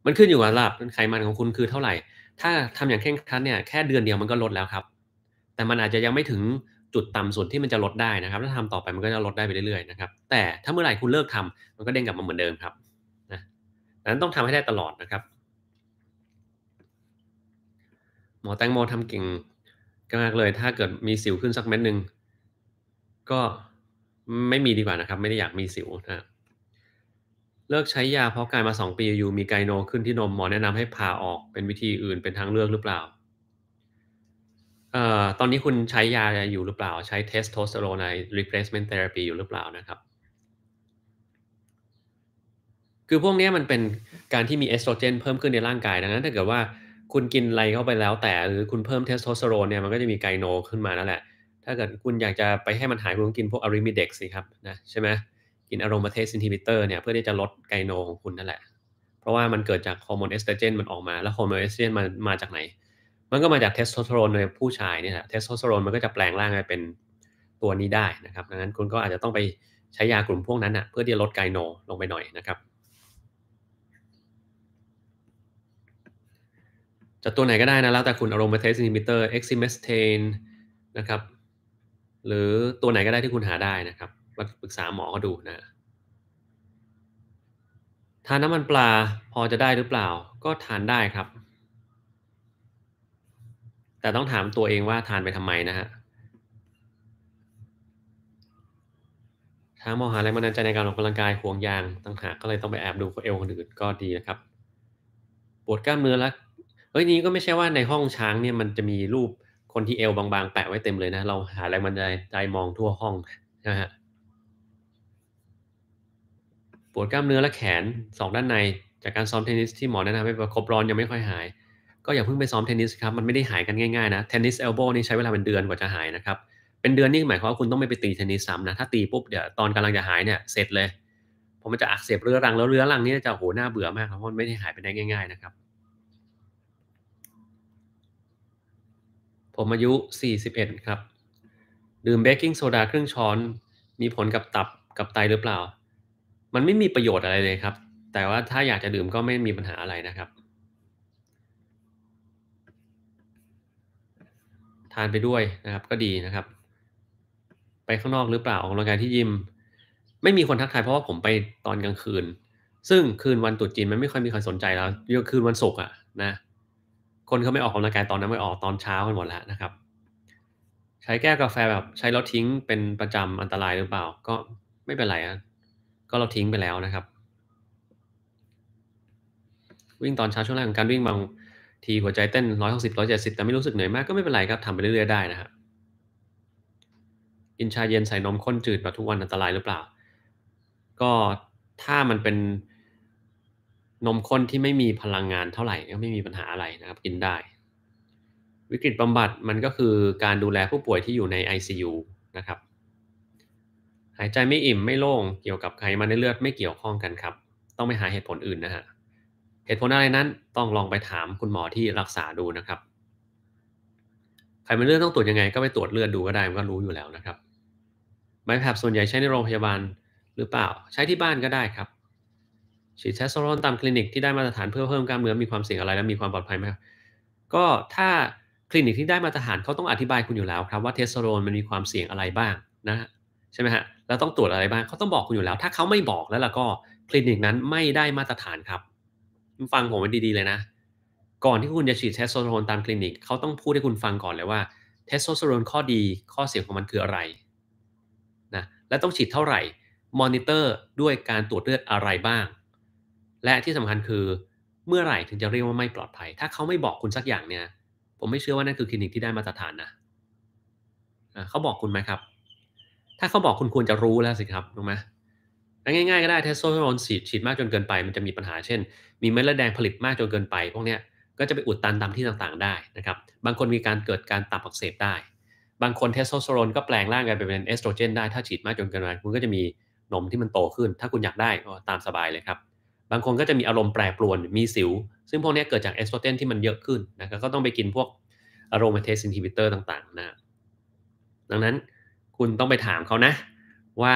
มันขึ้นอยู่กับระดับไขมันของคุณคือเท่าไหร่ ถ้าทำอย่างเข่งคัดเนี่ยแค่เดือนเดียวมันก็ลดแล้วครับ แต่มันอาจจะยังไม่ถึงจุดต่ำสุดที่มันจะลดได้นะครับถ้าทำต่อไปมันก็จะลดได้ไปเรื่อยๆนะครับ แต่ถ้าเมื่อไหร่คุณเลิกทำมันก็เด้งกลับมาเหมือนเดิมครับนะนั้นต้องทำให้ได้ตลอดนะครับมอแตงโมทำเก่งมากเลย ถ้าเกิดมีสิวขึ้นสักเม็ดหนึ่ง ก็ไม่มีดีกว่านะครับ ไม่ได้อยากมีสิวนะ เลิกใช้ยาเพราะกายมาสองปีอยู่มีไกโนขึ้นที่นมหมอแนะนำให้ผ่าออกเป็นวิธีอื่น เป็นทางเลือกหรือเปล่าเอ่อตอนนี้คุณใช้ยาอยู่หรือเปล่าใช้เทสโทสเตอโรนใน replacement therapy อยู่หรือเปล่านะครับ คือพวกนี้มันเป็นการที่มีเอสโตรเจนเพิ่มขึ้นในร่างกายดังนั้นถ้าเกิดว่าคุณกินอะไรเข้าไปแล้วแต่หรือคุณเพิ่มเทสโทสเตอโรนเนี่ยมันก็จะมีไกโนขึ้นมานั่นแหละ ถ้าเกิดคุณอยากจะไปให้มันหายคุณต้องกินพวกอาริมิเด็กสิครับนะใช่ไหมกินอารมาเทสซินทิบิเตอร์เนี่ยเพื่อที่จะลดไกโนของคุณนั่นแหละ เพราะว่ามันเกิดจากฮอร์โมนเอสโตรเจนมันออกมาแล้วฮอร์โมนเอสโตรเจนมันมาจากไหน มันก็มาจากเทสโทสเตอโรนในผู้ชายเนี่ยเทสโทสเตอโรนมันก็จะแปลงร่างไปเป็นตัวนี้ได้นะครับดังนั้นคุณก็อาจจะต้องไปใช้ยากลุ่มพวกนั้นนะเพื่อที่จะลดไกโน ลงไปหน่อยนะครับจะตัวไหนก็ได้นะ แล้วแต่คุณ aromatase inhibitor e x ก m e s t a n ทนะครับหรือตัวไหนก็ได้ที่คุณหาได้นะครับมาปรึกษาหมอก็ดูนะทานน้ำมันปลา พอจะได้หรือเปล่าก็ทานได้ครับ แต่ต้องถามตัวเองว่าทานไปทำไมนะฮะทางมองหาอะไรมาันใจในการออกกำลังกายห่วงยางต่างหากก็เลยต้องไปแอบดูเอวคนอื่นก็ดีนะครับ ปวดกล้ามเนื้อและเฮ้ยนี้ก็ไม่ใช่ว่าในห้องช้างเนี่ยมันจะมีรูปคนที่เอวบางๆ แปะไว้เต็มเลยนะ เราหาแรงบันดาลใจมองทั่วห้องนะฮะปวดกล้ามเนื้อและแขนสองด้านในจากการซ้อมเทนนิสที่หมอแนะนำให้ประคบร้อนยังไม่ค่อยหาย ก็อย่าเพิ่งไปซ้อมเทนนิสครับมันไม่ได้หายกันง่ายๆนะ เทนนิสเอลโบนี่ใช้เวลาเป็นเดือนกว่าจะหายนะครับ เป็นเดือนนี่หมายความว่าคุณต้องไม่ไปตีเทนนิสซ้ำนะถ้าตีปุ๊บเดี๋ยวตอนกำลังจะหายเนี่ยเสร็จเลยเพราะมันจะอักเสบเรื้อรังแล้วเรื้อรังนี่จะโหหน้าเบื่อมากเพราะมันไม่ได้หายไปได้ง่ายๆนะครับผมอายุ 41 ครับ ดื่มเบกกิ้งโซดาครึ่งช้อน มีผลกับตับกับไตหรือเปล่า มันไม่มีประโยชน์อะไรเลยครับ แต่ว่าถ้าอยากจะดื่มก็ไม่มีปัญหาอะไรนะครับ ทานไปด้วยนะครับ ก็ดีนะครับ ไปข้างนอกหรือเปล่า ออกกำลังกายที่ยิม ไม่มีคนทักทายเพราะว่าผมไปตอนกลางคืน ซึ่งคืนวันตรุษจีนมันไม่ค่อยมีใครสนใจแล้วคืนวันศุกร์อะนะคนเขาไม่ออกกำลังกายตอนนั้นไม่ออกตอนเช้ากันหมดแล้วนะครับ ใช้แก้วกาแฟแบบใช้แล้วทิ้งเป็นประจำอันตรายหรือเปล่า ก็ไม่เป็นไรนะก็เราทิ้งไปแล้วนะครับ วิ่งตอนเช้าช่วงแรกของการวิ่งบางทีหัวใจเต้นร้อยหกสิบร้อยเจ็ดสิบแต่ไม่รู้สึกเหนื่อยมากก็ไม่เป็นไรครับทำไปเรื่อยๆได้นะครับกินชาเย็นใส่นมข้นจืดแบบทุกวันอันตรายหรือเปล่า ก็ถ้ามันเป็นนมข้นที่ไม่มีพลังงานเท่าไหร่ก็ไม่มีปัญหาอะไรนะครับ กินได้ วิกฤตบำบัดมันก็คือการดูแลผู้ป่วยที่อยู่ใน ICU นะครับหายใจไม่อิ่มไม่โล่งเกี่ยวกับไขมันในเลือดไม่เกี่ยวข้องกันครับ ต้องไปหาเหตุผลอื่นนะฮะเหตุผลอะไรนั้นต้องลองไปถามคุณหมอที่รักษาดูนะครับไขมันเลือดต้องตรวจยังไงก็ไปตรวจเลือดดูก็ได้มันก็รู้อยู่แล้วนะครับไม้แผบส่วนใหญ่ใช้ในโรงพยาบาลหรือเปล่าใช้ที่บ้านก็ได้ครับฉีดเทสโทสเตอโรนตามคลินิกที่ได้มาตรฐานเพื่อเพิ่มกล้ามเนื้อมีความเสี่ยงอะไรและมีความปลอดภัยไหมก็ถ้าคลินิกที่ได้มาตรฐานเขาต้องอธิบายคุณอยู่แล้วครับ ว่าเทสโทสเตอโรนมันมีความเสี่ยงอะไรบ้างนะใช่ไหมฮะแล้วต้องตรวจอะไรบ้างเขาต้องบอกคุณอยู่แล้ว ถ้าเขาไม่บอกแล้วล่ะก็คลินิกนั้นไม่ได้มาตรฐานครับ ฟังผมดีๆเลยนะก่อนที่คุณจะฉีดเทสโทสเตอโรนตามคลินิกเขาต้องพูดให้คุณฟังก่อนเลยว่าเทสโทสเตอโรนข้อดีข้อเสียของมันคืออะไรนะและต้องฉีดเท่าไหร่ มอนิเตอร์ด้วยการตรวจเลือดอะไรบ้างและที่สำคัญคือเมื่อไหร่ถึงจะเรียกว่าไม่ปลอดภัย ถ้าเขาไม่บอกคุณสักอย่างเนี่ยผมไม่เชื่อว่า นั่นคือคลินิกที่ได้มาตรฐานนะ เขาบอกคุณไหมครับ ถ้าเขาบอกคุณควรจะรู้แล้วสิครับ ถูกไหมง่ายๆก็ได้เทสโทสเตอโรนฉีดฉีดมากจนเกินไปมันจะมีปัญหาเช่นมีเม็ดเลือดแดงผลิตมากจนเกินไปพวกนี้ก็จะไปอุดตันตามที่ต่างๆ ได้นะครับ บางคนมีการเกิดการตับอักเสบได้ บางคนเทสโทสเตอโรนก็แปลงร่างกันเป็นเอสโตรเจนได้ถ้าฉีดมากจนเกินไปคุณก็จะมีนมที่มันโตขึ้น ถ้าคุณอยากได้ก็ตามสบายเลยครับบางคนก็จะมีอารมณ์แปรปรวน มีสิว ซึ่งพวกนี้เกิดจากเอสโตรเจนที่มันเยอะขึ้นนะครับก็ต้องไปกินพวกอารมณ์เทสซินทิวิเตอร์ต่าง ๆ นะดังนั้นคุณต้องไปถามเขานะ ว่า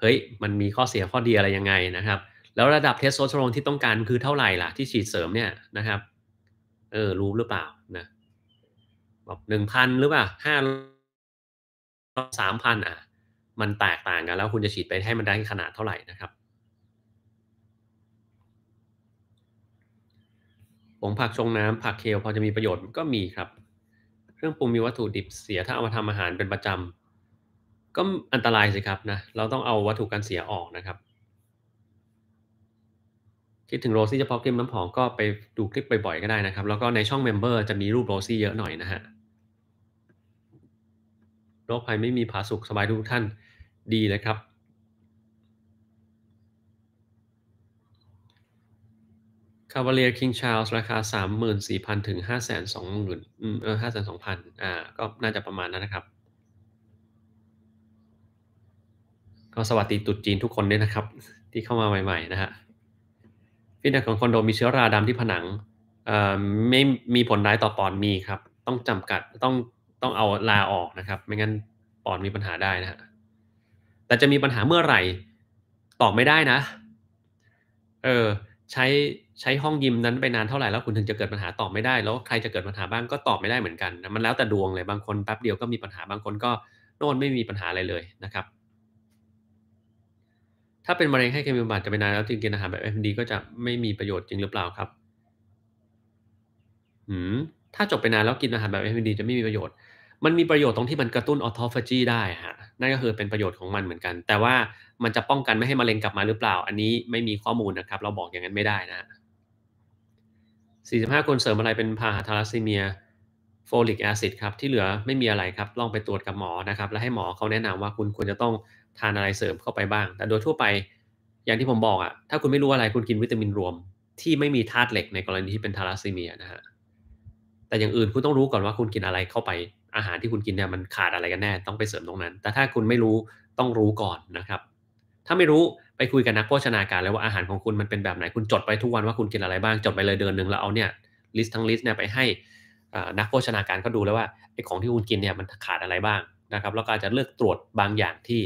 เฮ้ย มันมีข้อเสียข้อดีอะไรยังไงนะครับ แล้วระดับเทสโทสเตอโรนที่ต้องการคือเท่าไหร่ล่ะที่ฉีดเสริมเนี่ยนะครับ เออรู้หรือเปล่านะบอกหนึ่งพันหรือเปล่าห้าสามพันอ่ะ มันแตกต่างกัน แล้ว คุณจะฉีดไปให้มันได้ขนาดเท่าไหร่นะครับงผักชงน้ำผักเคลพอจะมีประโยชน์ก็มีครับ เครื่องปรุงมีวัตถุดิบเสียถ้าเอามาทำอาหารเป็นประจำ ก็อันตรายสิครับนะเราต้องเอาวัตถุกันเสียออกนะครับ คิดถึงโรซี่เฉพาะกลิปน้ำหอมก็ไปดูคลิปบ่อยๆก็ได้นะครับ แล้วก็ในช่องเมมเบอร์จะมีรูปโรซี่เยอะหน่อยนะฮะ โรคภัยไม่มีผาสุขสบายทุกท่านดีเลยครับคาวาเลียคิงชาร์ลส์ราคา 34,000ถึง520,000อืมเออ5 2 0 0 0อ่าก็น่าจะประมาณนั้นนะครับ ก็สวัสดีตุดจีนทุกคนด้วยนะครับ ที่เข้ามาใหม่ๆนะฮะฟิตเนสของคอนโดมีเชื้อราดำที่ผนังเอ่อไม่มีผลร้ายต่อปอนมีครับ ต้องจำกัดต้องต้องเอาลาออกนะครับ ไม่งั้นปอนมีปัญหาได้นะฮะแต่จะมีปัญหาเมื่อไหร่ ตอบไม่ได้นะ เออใช้ใช้ห้องยิมนั้นไปนานเท่าไหร่แล้ว คุณถึงจะเกิดปัญหาตอบไม่ได้แล้วใครจะเกิดปัญหาบ้างก็ตอบไม่ได้เหมือนกันนะมันแล้วแต่ดวงเลยบางคนแป๊บเดียวก็มีปัญหาบางคนก็โน่นไม่มีปัญหาอะไรเลยนะครับถ้าเป็นมะเร็งให้เคมีบำบัดจะไปนานแล้วจึงกินอาหารแบบ FMD ก็จะไม่มีประโยชน์จริงหรือเปล่าครับหืมถ้าจบไปนานแล้วกินอาหารแบบ FMD จะไม่มีประโยชน์มันมีประโยชน์ตรงที่มันกระตุ้นออโตฟาจีได้ฮะนั่นก็คือเป็นประโยชน์ของมันเหมือนกัน แต่ว่ามันจะป้องกันไม่ให้มะเร็งกลับมาหรือเปล่า อันนี้ไม่มีข้อมูลนะครับ เราบอกอย่างนั้นไม่ได้นะ45 คนเสริมอะไรเป็นพาหะทาลัสซีเมียโฟลิกแอซิดครับ ที่เหลือไม่มีอะไรครับ ลองไปตรวจกับหมอนะครับ และให้หมอเขาแนะนำว่าคุณควรจะต้องทานอะไรเสริมเข้าไปบ้าง แต่โดยทั่วไปอย่างที่ผมบอกอะถ้าคุณไม่รู้อะไรคุณกินวิตามินรวม ที่ไม่มีธาตุเหล็ก ในกรณีที่เป็นทาลัสซีเมียนะฮะ แต่อย่างอื่นคุณต้องรู้ก่อนว่าคุณกินอะไรเข้าไป อาหารที่คุณกินเนี่ยมันขาดอะไรกันแน่ต้องไปเสริมตรงนั้น แต่ถ้าคุณไม่รู้ต้องรู้ก่อนนะครับถ้าไม่รู้ไปคุยกับนักโภชนาการเลยว่าอาหารของคุณมันเป็นแบบไหนคุณจดไปทุกวันว่าคุณกินอะไรบ้างจดไปเลยเดือนหนึ่งแล้วเอาเนี่ยลิสต์ทั้งลิสต์เนี่ยไปให้นักโภชนาการก็ดูแล้วว่าไอ้ของที่คุณกินเนี่ยมันขาดอะไรบ้างนะครับแล้วก็าจจะเลือกตรวจบางอย่างที่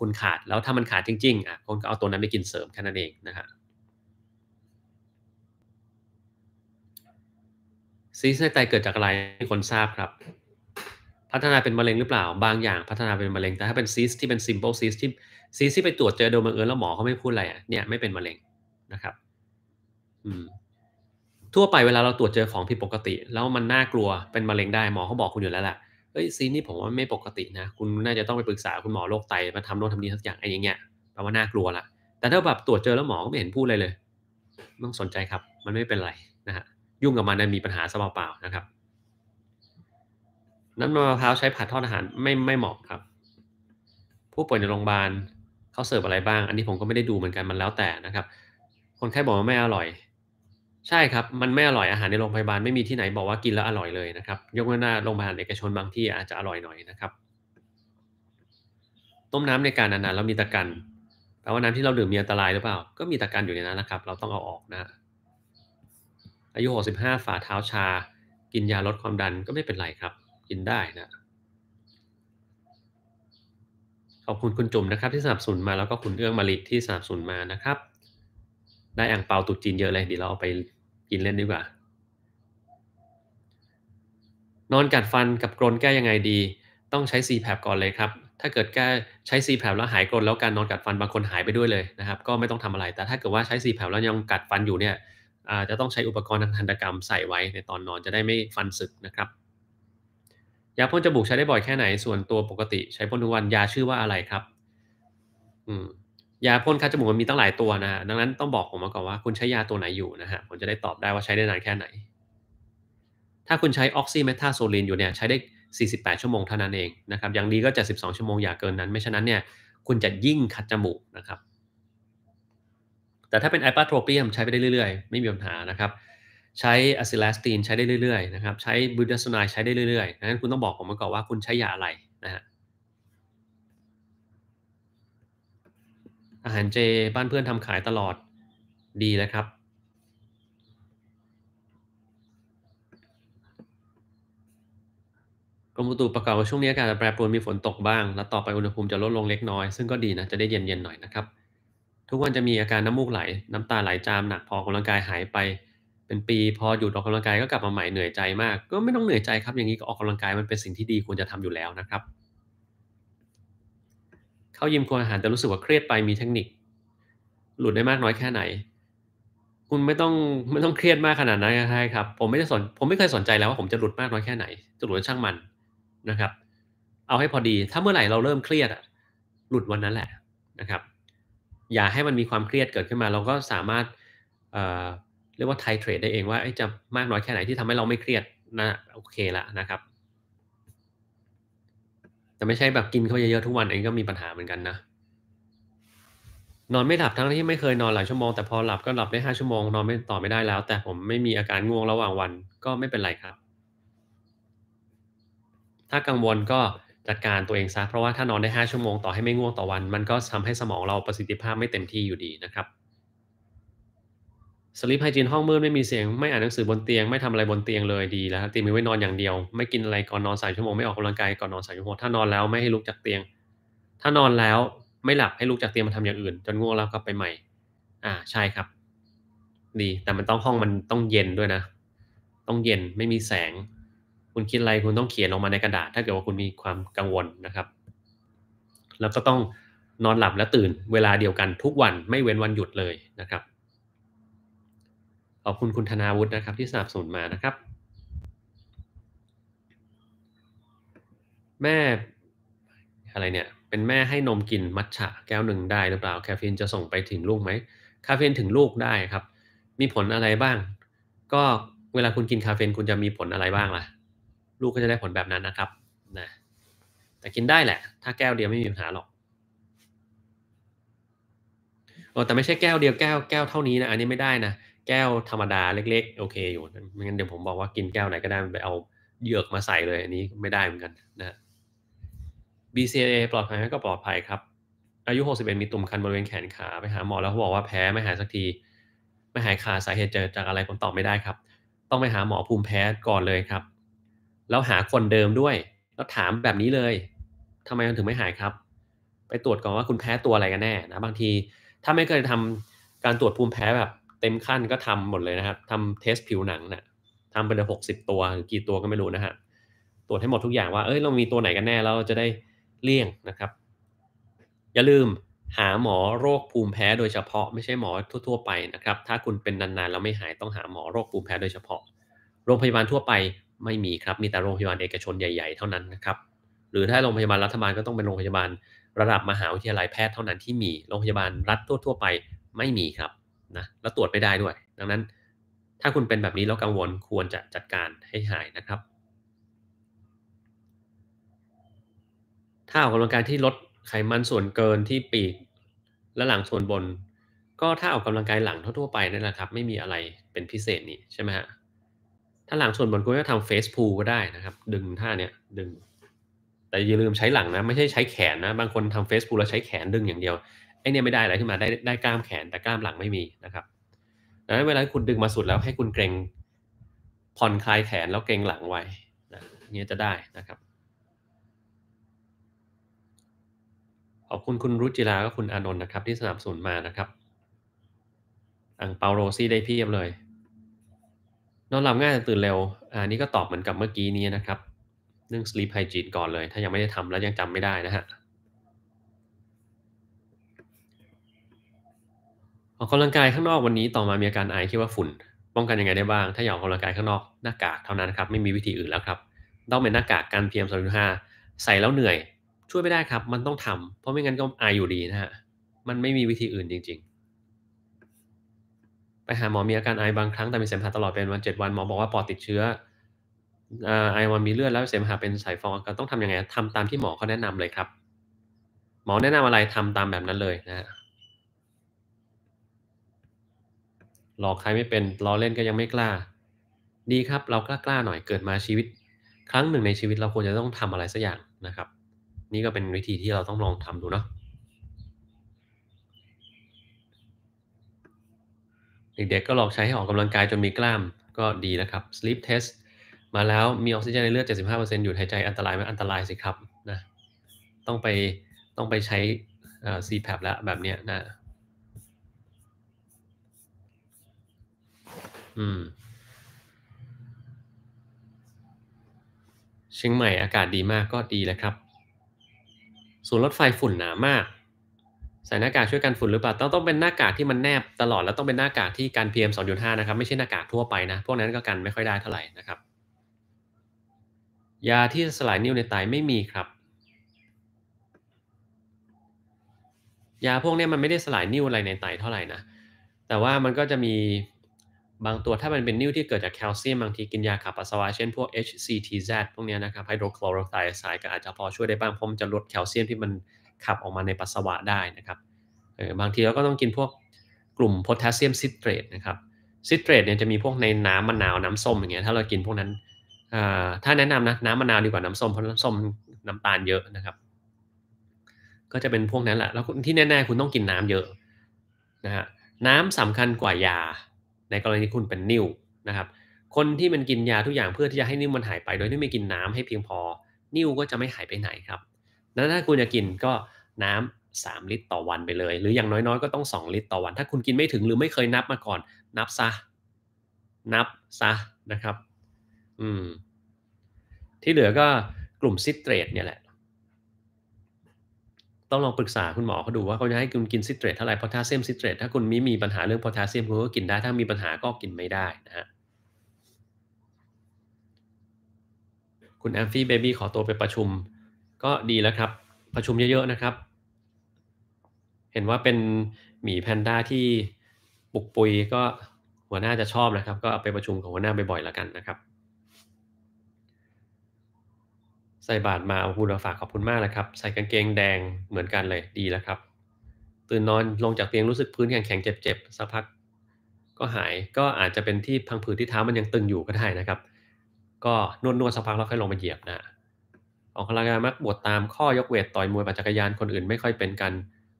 คุณขาดแล้วถ้ามันขาดจริงๆอ่ะคุณก็เอาตัวนั้นไปกินเสริมแค่นั้นเองนะครับซีสในไตเกิดจากอะไรคนทราบครับ พัฒนาเป็นมะเร็งหรือเปล่าบางอย่าง พัฒนาเป็นมะเร็งแต่ถ้าเป็นซีสที่เป็นซ m มโ e ซีสที่ซีซี่ไปตรวจเจอโดยบังเอิญแล้วหมอเขาไม่พูดอะไรอ่ะเนี่ยไม่เป็นมะเร็งนะครับอืมทั่วไปเวลาเราตรวจเจอของผิดปกติ แล้วมันน่ากลัวเป็นมะเร็งได้หมอเขาบอกคุณอยู่แล้วแหละเอ้ยซีนี่ผมว่าไม่ปกตินะคุณน่าจะต้องไปปรึกษาคุณหมอโรคไตมาทำโน่นทำนี่ทุกอย่างไอ้ยังเงี้ยแปลว่าน่ากลัวละแต่ถ้าแบบตรวจเจอแล้วหมอก็ไม่เห็นพูดเลยเลยต้องสนใจครับ มันไม่เป็นไรนะฮะยุ่งกับมันมีปัญหาซะเปล่าๆนะครับน้ำมะพร้าวใช้ผัดทอดอาหารไม่ไม่เหมาะครับ ผู้ป่วยในโรงพยาบาลเขาเสิร์ฟอะไรบ้าง อันนี้ผมก็ไม่ได้ดูเหมือนกัน มันแล้วแต่นะครับ คนไข้บอกว่าไม่อร่อย ใช่ครับ มันไม่อร่อยอาหารในโรงพยาบาลไม่มีที่ไหนบอกว่ากินแล้วอร่อยเลยนะครับ ยกเว้นน่าโรงพยาบาลเอกชนบางที่อาจจะอร่อยหน่อยนะครับ ต้มน้ำในการนานๆแล้วมีตะกันแปลว่าน้ำที่เราดื่มมีอันตรายหรือเปล่า ก็มีตะกันอยู่ในนั้นนะครับ เราต้องเอาออกนะ อายุ65ฝ่าเท้าชา กินยาลดความดันก็ไม่เป็นไรครับ กินได้นะขอบคุณคุณจุ่มนะครับที่สนับสนุนมาแล้วก็คุณเอื้องมาลิที่สนับสนุนมานะครับได้อ่างเปาตุจีนเยอะเลยเดี๋ยวเราเอาไปกินเล่นดีกว่า นอนกัดฟันกับกรนแก้ยังไงดี ต้องใช้ีแผ p ก่อนเลยครับ ถ้าเกิดแก้ใช้ีแผ p แล้วหายกรนแล้วการนอนกัดฟันบางคนหายไปด้วยเลยนะครับ ก็ไม่ต้องทำอะไร แต่ถ้าเกิดว่าใช้ีแผ p แล้วยังกัดฟันอยู่เนี่ยจะต้องใช้อุปกรณ์ทางธันตกรรมใส่ไว้ในตอนนอนจะได้ไม่ฟันสึกนะครับยาพ่นจมูกใช้ได้บ่อยแค่ไหน ส่วนตัวปกติใช้พ่นทุกวันยาชื่อว่าอะไรครับอืมยาพ่นคัดจมูกมันมีตั้งหลายตัวนะ ดังนั้นต้องบอกผมมาก่อนว่าคุณใช้ยาตัวไหนอยู่นะฮะ ผมจะได้ตอบได้ว่าใช้ได้นานแค่ไหน ถ้าคุณใช้ออกซิเมทาโซลินอยู่เนี่ย ใช้ได้ 48 ชั่วโมงเท่านั้นเองนะครับ อย่างดีก็จะ 12 ชั่วโมงอย่าเกินนั้น ไม่ฉะนั้นเนี่ย คุณจะยิ่งคัดจมูกนะครับ แต่ถ้าเป็นไอปาโทรเปียมใช้ไปได้เรื่อย ๆ ไม่มีปัญหานะครับใช้อะซิลาสตีนใช้ได้เรื่อยๆนะครับใช้บูดาสไนายใช้ได้เรื่อยๆดังนั้นคุณต้องบอกผมมาก่อนว่าคุณใช้ยาอะไรนะฮะอาหารเจ บ้านเพื่อนทำขายตลอดดีแล้วครับกรมตุประกอบว่าช่วงนี้อากาศแปรปรวนมีฝนตกบ้าง แล้วต่อไปอุณหภูมิจะลดลงเล็กน้อย ซึ่งก็ดีนะจะได้เย็นๆหน่อยนะครับ ทุกวันจะมีอาการน้ำมูกไหล น้ำตาไหลจามหนักพอกำลังกายหายไปเป็นปีพอหยุดออกกำลังกายก็กลับมาใหม่เหนื่อยใจมาก ก็ไม่ต้องเหนื่อยใจครับ อย่างนี้ก็ออกกำลังกายมันเป็นสิ่งที่ดีควรจะทำอยู่แล้วนะครับเข้ายิมควรอาหารแต่รู้สึกว่าเครียดไปมีเทคนิค หลุดได้มากน้อยแค่ไหน คุณไม่ต้องไม่ต้องเครียดมากขนาดนั้นใช่ครับ ผมไม่ได้สนผมไม่เคยสนใจแล้วว่าผมจะหลุดมากน้อยแค่ไหน จะหลุดช่างมันนะครับ เอาให้พอดีถ้าเมื่อไหร่เราเริ่มเครียดอะหลุดวันนั้นแหละนะครับ อย่าให้มันมีความเครียดเกิดขึ้นมาเราก็สามารถเรียกว่าไทเทรดได้เองว่าจะมากน้อยแค่ไหนที่ทำให้เราไม่เครียดนะโอเคละนะครับ แต่ไม่ใช่แบบกินเขาเยอะๆทุกวันเองก็มีปัญหาเหมือนกันนะ นอนไม่หลับทั้งที่ไม่เคยนอนหลายชั่วโมงแต่พอหลับก็หลับได้ห้าชั่วโมงนอนไม่ต่อไม่ได้แล้ว แต่ผมไม่มีอาการง่วงระหว่างวันก็ไม่เป็นไรครับ ถ้ากังวลก็จัดการตัวเองซะเพราะว่าถ้านอนได้ห้าชั่วโมงต่อ ให้ไม่ง่วงต่อวัน มันก็ทำให้สมองเราประสิทธิภาพไม่เต็มที่อยู่ดีนะครับสลิปไฮจีนห้องมืดไม่มีเสียงไม่อ่านหนังสือบนเตียงไม่ทำอะไรบนเตียงเลยดีแล้วตีมีไว้นอนอย่างเดียว ไม่กินอะไรก่อนนอนสายชั่วโมงไม่ออกกำลังกายก่อนนอนสายชั่วโมงถ้านอนแล้วไม่ให้ลุกจากเตียง ถ้านอนแล้วไม่หลับให้ลุกจากเตียงมาทำอย่างอื่น จนง่วงแล้วกลับไปใหม่ อ่าใช่ครับ ดีแต่มันต้องห้องมันต้องเย็นด้วยนะ ต้องเย็นไม่มีแสง คุณคิดอะไรคุณต้องเขียนลงมาในกระดาษถ้าเกิดว่าคุณมีความกังวลนะครับ แล้วก็ต้องนอนหลับและตื่น เวลาเดียวกัน ทุกวันไม่เว้นวันหยุดเลยนะครับขอบคุณคุณธนาวุฒินะครับ ที่สนับสนุนมานะครับ แม่อะไรเนี่ยเป็นแม่ให้นมกินมัทฉะแก้วหนึ่งได้หรือเปล่าคาเฟนจะส่งไปถึงลูกไหมคาเฟนถึงลูกได้ครับ มีผลอะไรบ้าง ก็เวลาคุณกินคาเฟนคุณจะมีผลอะไรบ้างล่ะ ลูกก็จะได้ผลแบบนั้นนะครับนะแต่กินได้แหละ ถ้าแก้วเดียวไม่มีปัญหาหรอกโอ้แต่ไม่ใช่แก้วเดียวแก้วแก้วเท่านี้นะอันนี้ไม่ได้นะแก้วธรรมดาเล็กๆโอเค อยู่ไม่งั้นเดี๋ยวผมบอกว่ากินแก้วไหนก็ได้ไปเอาเหยือกมาใส่เลยอันนี้ไม่ได้เหมือนกันนะ BCAA ปลอดภัยไหมก็ปลอดภัยครับ อายุ61มีตุ่มคันบริเวณแขนขาไปหาหมอแล้วเขาบอกว่าแพ้ไม่หายสักที ไม่หายขาสาเหตุเจอจากอะไรผมตอบไม่ได้ครับ ต้องไปหาหมอภูมิแพ้ก่อนเลยครับ แล้วหาคนเดิมด้วย แล้วถามแบบนี้เลย ทำไมมันถึงไม่หายครับ ไปตรวจก่อนว่าคุณแพ้ตัวอะไรกันแน่นะบางทีถ้าไม่เคยทำการตรวจภูมิแพ้แบบเต็มขั้นก็ทำหมดเลยนะครับทำเทสผิวหนังนะ่ะทำไปเลยหกสิบตัวหรือกี่ตัวก็ไม่รู้นะฮะ ตรวจให้หมดทุกอย่างว่า เอ้ยเรามีตัวไหนกันแน่แล้วจะได้เลี่ยงนะครับ อย่าลืมหาหมอโรคภูมิแพ้โดยเฉพาะ ไม่ใช่หมอทั่ว ๆ ไปนะครับ ถ้าคุณเป็นนานๆแล้วไม่หายต้องหาหมอโรคภูมิแพ้โดยเฉพาะ โรงพยาบาลทั่วไปไม่มีครับ มีแต่โรงพยาบาลเอกชนใหญ่ ๆเท่านั้นนะครับ หรือถ้าโรงพยาบาลรัฐบาลก็ต้องเป็นโรงพยาบาล ระดับมหาวิทยาลัยแพทย์เท่านั้นที่มี โรงพยาบาลรัฐทั่ว ๆไปไม่มีครับนะแล้วตรวจไม่ได้ด้วย ดังนั้นถ้าคุณเป็นแบบนี้แล้วกังวลควรจะจัดการให้หายนะครับ ถ้าออกกำลังกายที่ลดไขมันส่วนเกินที่ปีกและหลังส่วนบน ก็ถ้าออกกำลังกายหลังทั่ว ๆ ไปนั่นแหละครับ ไม่มีอะไรเป็นพิเศษนี่ใช่ไหมฮะถ้าหลังส่วนบนคุณก็ทำเฟสพูก็ได้นะครับ ดึงท่าเนี้ยดึง แต่อย่าลืมใช้หลังนะไม่ใช่ใช้แขนนะบางคนทำเฟสพูแล้วใช้แขนดึงอย่างเดียวไอเนี่ยไม่ได้อะไรขึ้นมาได้ได้กล้ามแขน แต่กล้ามหลังไม่มีนะครับดังนั้นเวลาคุณดึงมาสุดแล้วให้คุณเกรงผ่อนคลายแขนแล้วเกรงหลังไว้นะเนี่ยจะได้นะครับ ขอบคุณคุณรุจิลาก็คุณอานนท์นะครับ ที่สนับสนุนมานะครับ อังเปาโรซี่ได้เพียบเลย นอนหลับง่ายตื่นเร็ว อันนี้ก็ตอบเหมือนกับเมื่อกี้นี้นะครับเรื่อง sleep hygiene ก่อนเลย ถ้ายังไม่ได้ทำแล้วยังจำไม่ได้นะฮะออกกำลังกายข้างนอกวันนี้ต่อมามีอาการไอคิดว่าฝุ่น ป้องกันยังไงได้บ้าง ถ้าอยากออกกำลังกายข้างนอกหน้ากากเท่านั้นครับไม่มีวิธีอื่นแล้วครับต้องเป็นหน้ากากกันงห้าใส่แล้วเหนื่อย ช่วยไม่ได้ครับมันต้องทำ เพราะไม่งั้นก็ไออยู่ดีนะฮะมันไม่มีวิธีอื่นจริงๆไปหาหมอมีอาการไอบางครั้งแต่มีเสมหะตลอดเป็นวันเจ็ดวันหมอบอกว่าปอดติดเชื้อไอวันมีเลือดแล้วเสมหะเป็นสายฟองก็ต้องทํำยังไง ทำตามที่หมอเขาแนะนำเลยครับหมอแนะนำอะไรทำตามแบบนั้นเลยนะฮะหลอกใครไม่เป็นล้อเล่นก็ยังไม่กล้า ดีครับ เรากล้ากล้าหน่อยเกิดมาชีวิต ครั้งหนึ่งในชีวิตเราควรจะต้องทำอะไรสักอย่างนะครับ นี่ก็เป็นวิธีที่เราต้องลองทำดูเนาะ เด็กๆก็ลองใช้ให้ออกกำลังกายจนมีกล้ามก็ดีนะครับ sleep test มาแล้วมีออกซิเจนในเลือด 75%อยู่หายใจอันตรายไหมอันตรายสิครับ นะ ต้องไปต้องไปใช้ CPAP แล้วแบบเนี้ยนะอืมเชียงใหม่อากาศดีมากก็ดีแล้วครับ ส่วนรถไฟฝุ่นหนามากใส่หน้ากากช่วยกันฝุ่นหรือเปล่าต้องต้องเป็นหน้ากากที่มันแนบตลอด แล้วต้องเป็นหน้ากากที่การพีเออมสงจุดห้านะครับไม่ใช่หน้ากากทั่วไปนะ พวกนั้นก็กันไม่ค่อยได้เท่าไหร่นะครับยาที่สลายนิ่วในไตไม่มีครับยาพวกนี้มันไม่ได้สลายนิ่วอะไรในไตเท่าไหร่นะแต่ว่ามันก็จะมีบางตัวถ้ามันเป็นนิ่วที่เกิดจากแคลเซียมบางทีกินยาขับปัสสาวะเช่นพวก HCTZ พวกนี้นะครับไฮโดรคลอโรไทไซด์ก็อาจจะพอช่วยได้บ้างเพราะมันจะลดแคลเซียมที่มันขับออกมาในปัสสาวะได้นะครับบางทีเราก็ต้องกินพวกกลุ่มโพแทสเซียมซิตเรตนะครับซิตเรตเนี่ยจะมีพวกในน้ำมะนาวน้ำส้มอย่างเงี้ยถ้าเรากินพวกนั้นถ้าแนะนำนะน้ำมะนาวดีกว่าน้ำส้ม เพราะน้ำส้มน้ำตาลเยอะนะครับ ก็จะเป็นพวกนั้นแหละแล้วที่แน่ๆคุณต้องกินน้ำเยอะนะฮะน้ำสำคัญกว่ายาในกรณีคุณเป็นนิ่วนะครับ คนที่มันกินยาทุกอย่างเพื่อที่จะให้นิ่วมันหายไป โดยที่ไม่กินน้ำให้เพียงพอ นิ่วก็จะไม่หายไปไหนครับนั้นถ้าคุณจะกินก็น้ำ 3 ลิตร ต่อวันไปเลย หรืออย่างน้อยๆก็ต้อง2ลิตรต่อวัน ถ้าคุณกินไม่ถึงหรือไม่เคยนับมาก่อน นับซะ นับซะนะครับ อืม ที่เหลือก็กลุ่มซิตเรตเนี่ยแหละต้องลองปรึกษาคุณหมอเขาดูว่าเขาจะให้คุณกินซิตรตเท่าไหร่โพแทสเซียมซิตรตถ้าคุณมีมีปัญหาเรื่องโพแทสเซียมคุณก็กินได้ ถ้ามีปัญหาก็กินไม่ได้นะฮะคุณแอมฟี่เบบี้ขอตัวไปประชุมก็ดีแล้วครับ ประชุมเยอะๆนะครับ เห็นว่าเป็นหมีแพนด้าที่ปุกปุยก็หัวหน้าจะชอบนะครับ ก็เอาไปประชุมของหัวหน้าบ่อยๆ แล้วกันนะครับใส่บาตรมาเอาคุณมาฝากขอบคุณมากนะครับ ใส่กางเกงแดงเหมือนกันเลยดีแล้วครับ ตื่นนอนลงจากเตียงรู้สึกพื้นแข็งๆเจ็บๆสักพัก ก็หายก็อาจจะเป็นที่พังผืดที่เท้ามันยังตึงอยู่ก็ได้นะครับ ก็นวดๆสักพักแล้วค่อยลงมาเหยียบนะออกกำลังกายมักปวดตามข้อยกเวทต่อยมวยปั่นจักรยานคนอื่น ไม่ค่อยเป็นกัน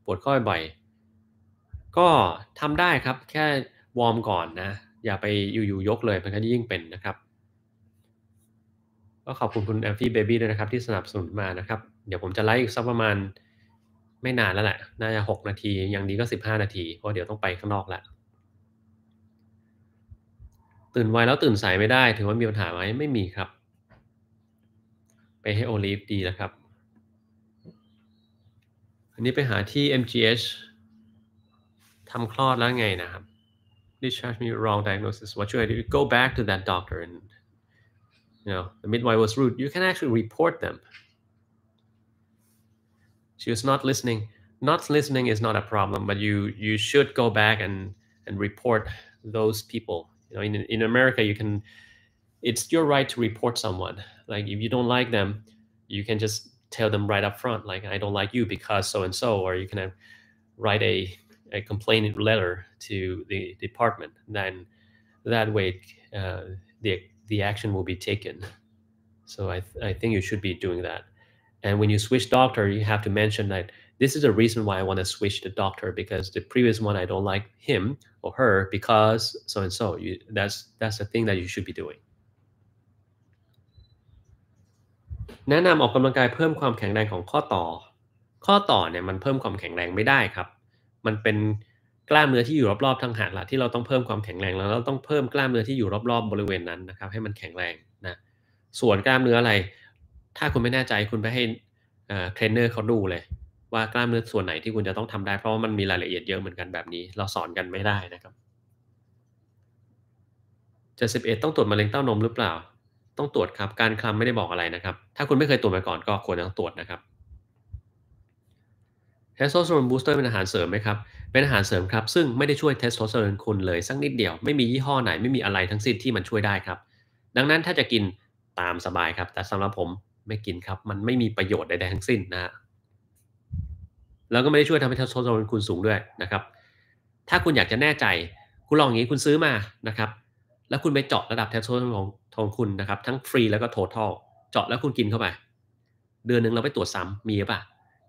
ปวดข้อบ่อยก็ทำได้ครับแค่วอร์มก่อนนะ อย่าไปอยู่ๆยกเลยมันก็ยิ่งเป็นนะครับก็ขอบคุณคุณแอมฟี่เบบี้ด้วยนะครับที่สนับสนุนมานะครับ เดี๋ยวผมจะไลฟ์อีกสักประมาณไม่นานแล้วแหละน่าจะหกนาที อย่างดีก็สิบห้านาที เพราะเดี๋ยวต้องไปข้างนอกและ ตื่นไวแล้วตื่นสายไม่ได้ถือว่ามีปัญหาไหมไม่มีครับ ไปให้โอลิฟดีแล้วครับ อันนี้ไปหาที่ MGH ทำคลอดแล้วไงนะครับ discharge me wrong diagnosis what should I do go back to that doctor and you know, the midwife was rude, you can actually report them. She was not listening. Not listening is not a problem, but you you should go back and and report those people. You know, in in America, you can. It's your right to report someone. Like if you don't like them, you can just tell them right up front, like I don't like you because so and so, or you can uh, write a a complaint letter to the department. then that way, uh, the the action will be taken. So I, th- I think you should be doing that. And when you switch doctor, you have to mention that this is a reason why I want to switch the doctor because the previous one I don't like him or her because so and so. You that's that's the thing that you should be doing. แนะนำออกกำลังกายเพิ่มความแข็งแรงของข้อต่อ ข้อต่อเนี่ยมันเพิ่มความแข็งแรงไม่ได้ครับมันเป็นกล้ามเนื้อที่อยู่รอบๆทางหากละที่เราต้องเพิ่มความแข็งแรงแล้วเราต้องเพิ่มกล้ามเนื้อที่อยู่รอบๆบริเวณนั้นนะครับให้มันแข็งแรงนะส่วนกล้ามเนื้ออะไร ถ้าคุณไม่แน่ใจคุณไปให้เทรนเนอร์เขาดูเลย ว่ากล้ามเนื้อส่วนไหนที่คุณจะต้องทำได้เพราะว่ามันมีรายละเอียดเยอะเหมือนกันแบบนี้เราสอนกันไม่ได้นะครับจะ็ดต้องตรวจมะเร็งเต้านมหรือเปล่า ต้องตรวจครับการคลำไม่ได้บอกอะไรนะครับ ถ้าคุณไม่เคยตรวจมาก่อนก็ควรต้องตรวจนะครับเทสโทสเตอโรนบูสเตอร์เป็นอาหารเสริมไหมครับเป็นอาหารเสริมครับ ซึ่งไม่ได้ช่วยเทสโทสเตอโรนคุณ เลยสักนิดเดียวไม่มียี่ห้อไหนไม่มีอะไรทั้งสิ้นที่มันช่วยได้ครับ ดังนั้นถ้าจะกินตามสบายครับ แต่สำหรับผมไม่กินครับ มันไม่มีประโยชน์ใดๆทั้งสิ้นนะแล้วก็ไม่ได้ช่วยทำให้เทสโทสเตอโรนคุณสูงด้วยนะครับ ถ้าคุณอยากจะแน่ใจคุณลองอย่างนี้คุณซื้อมานะครับแล้วคุณไปเจาะระดับเทสโทสเตอโรนของทงคุณนะครับทั้งฟรีแล้วก็โททอลเจาะแล้วคุณกินเข้าไปเดือนหนึ่งเราไปตรวจซ้ำมีป่ะ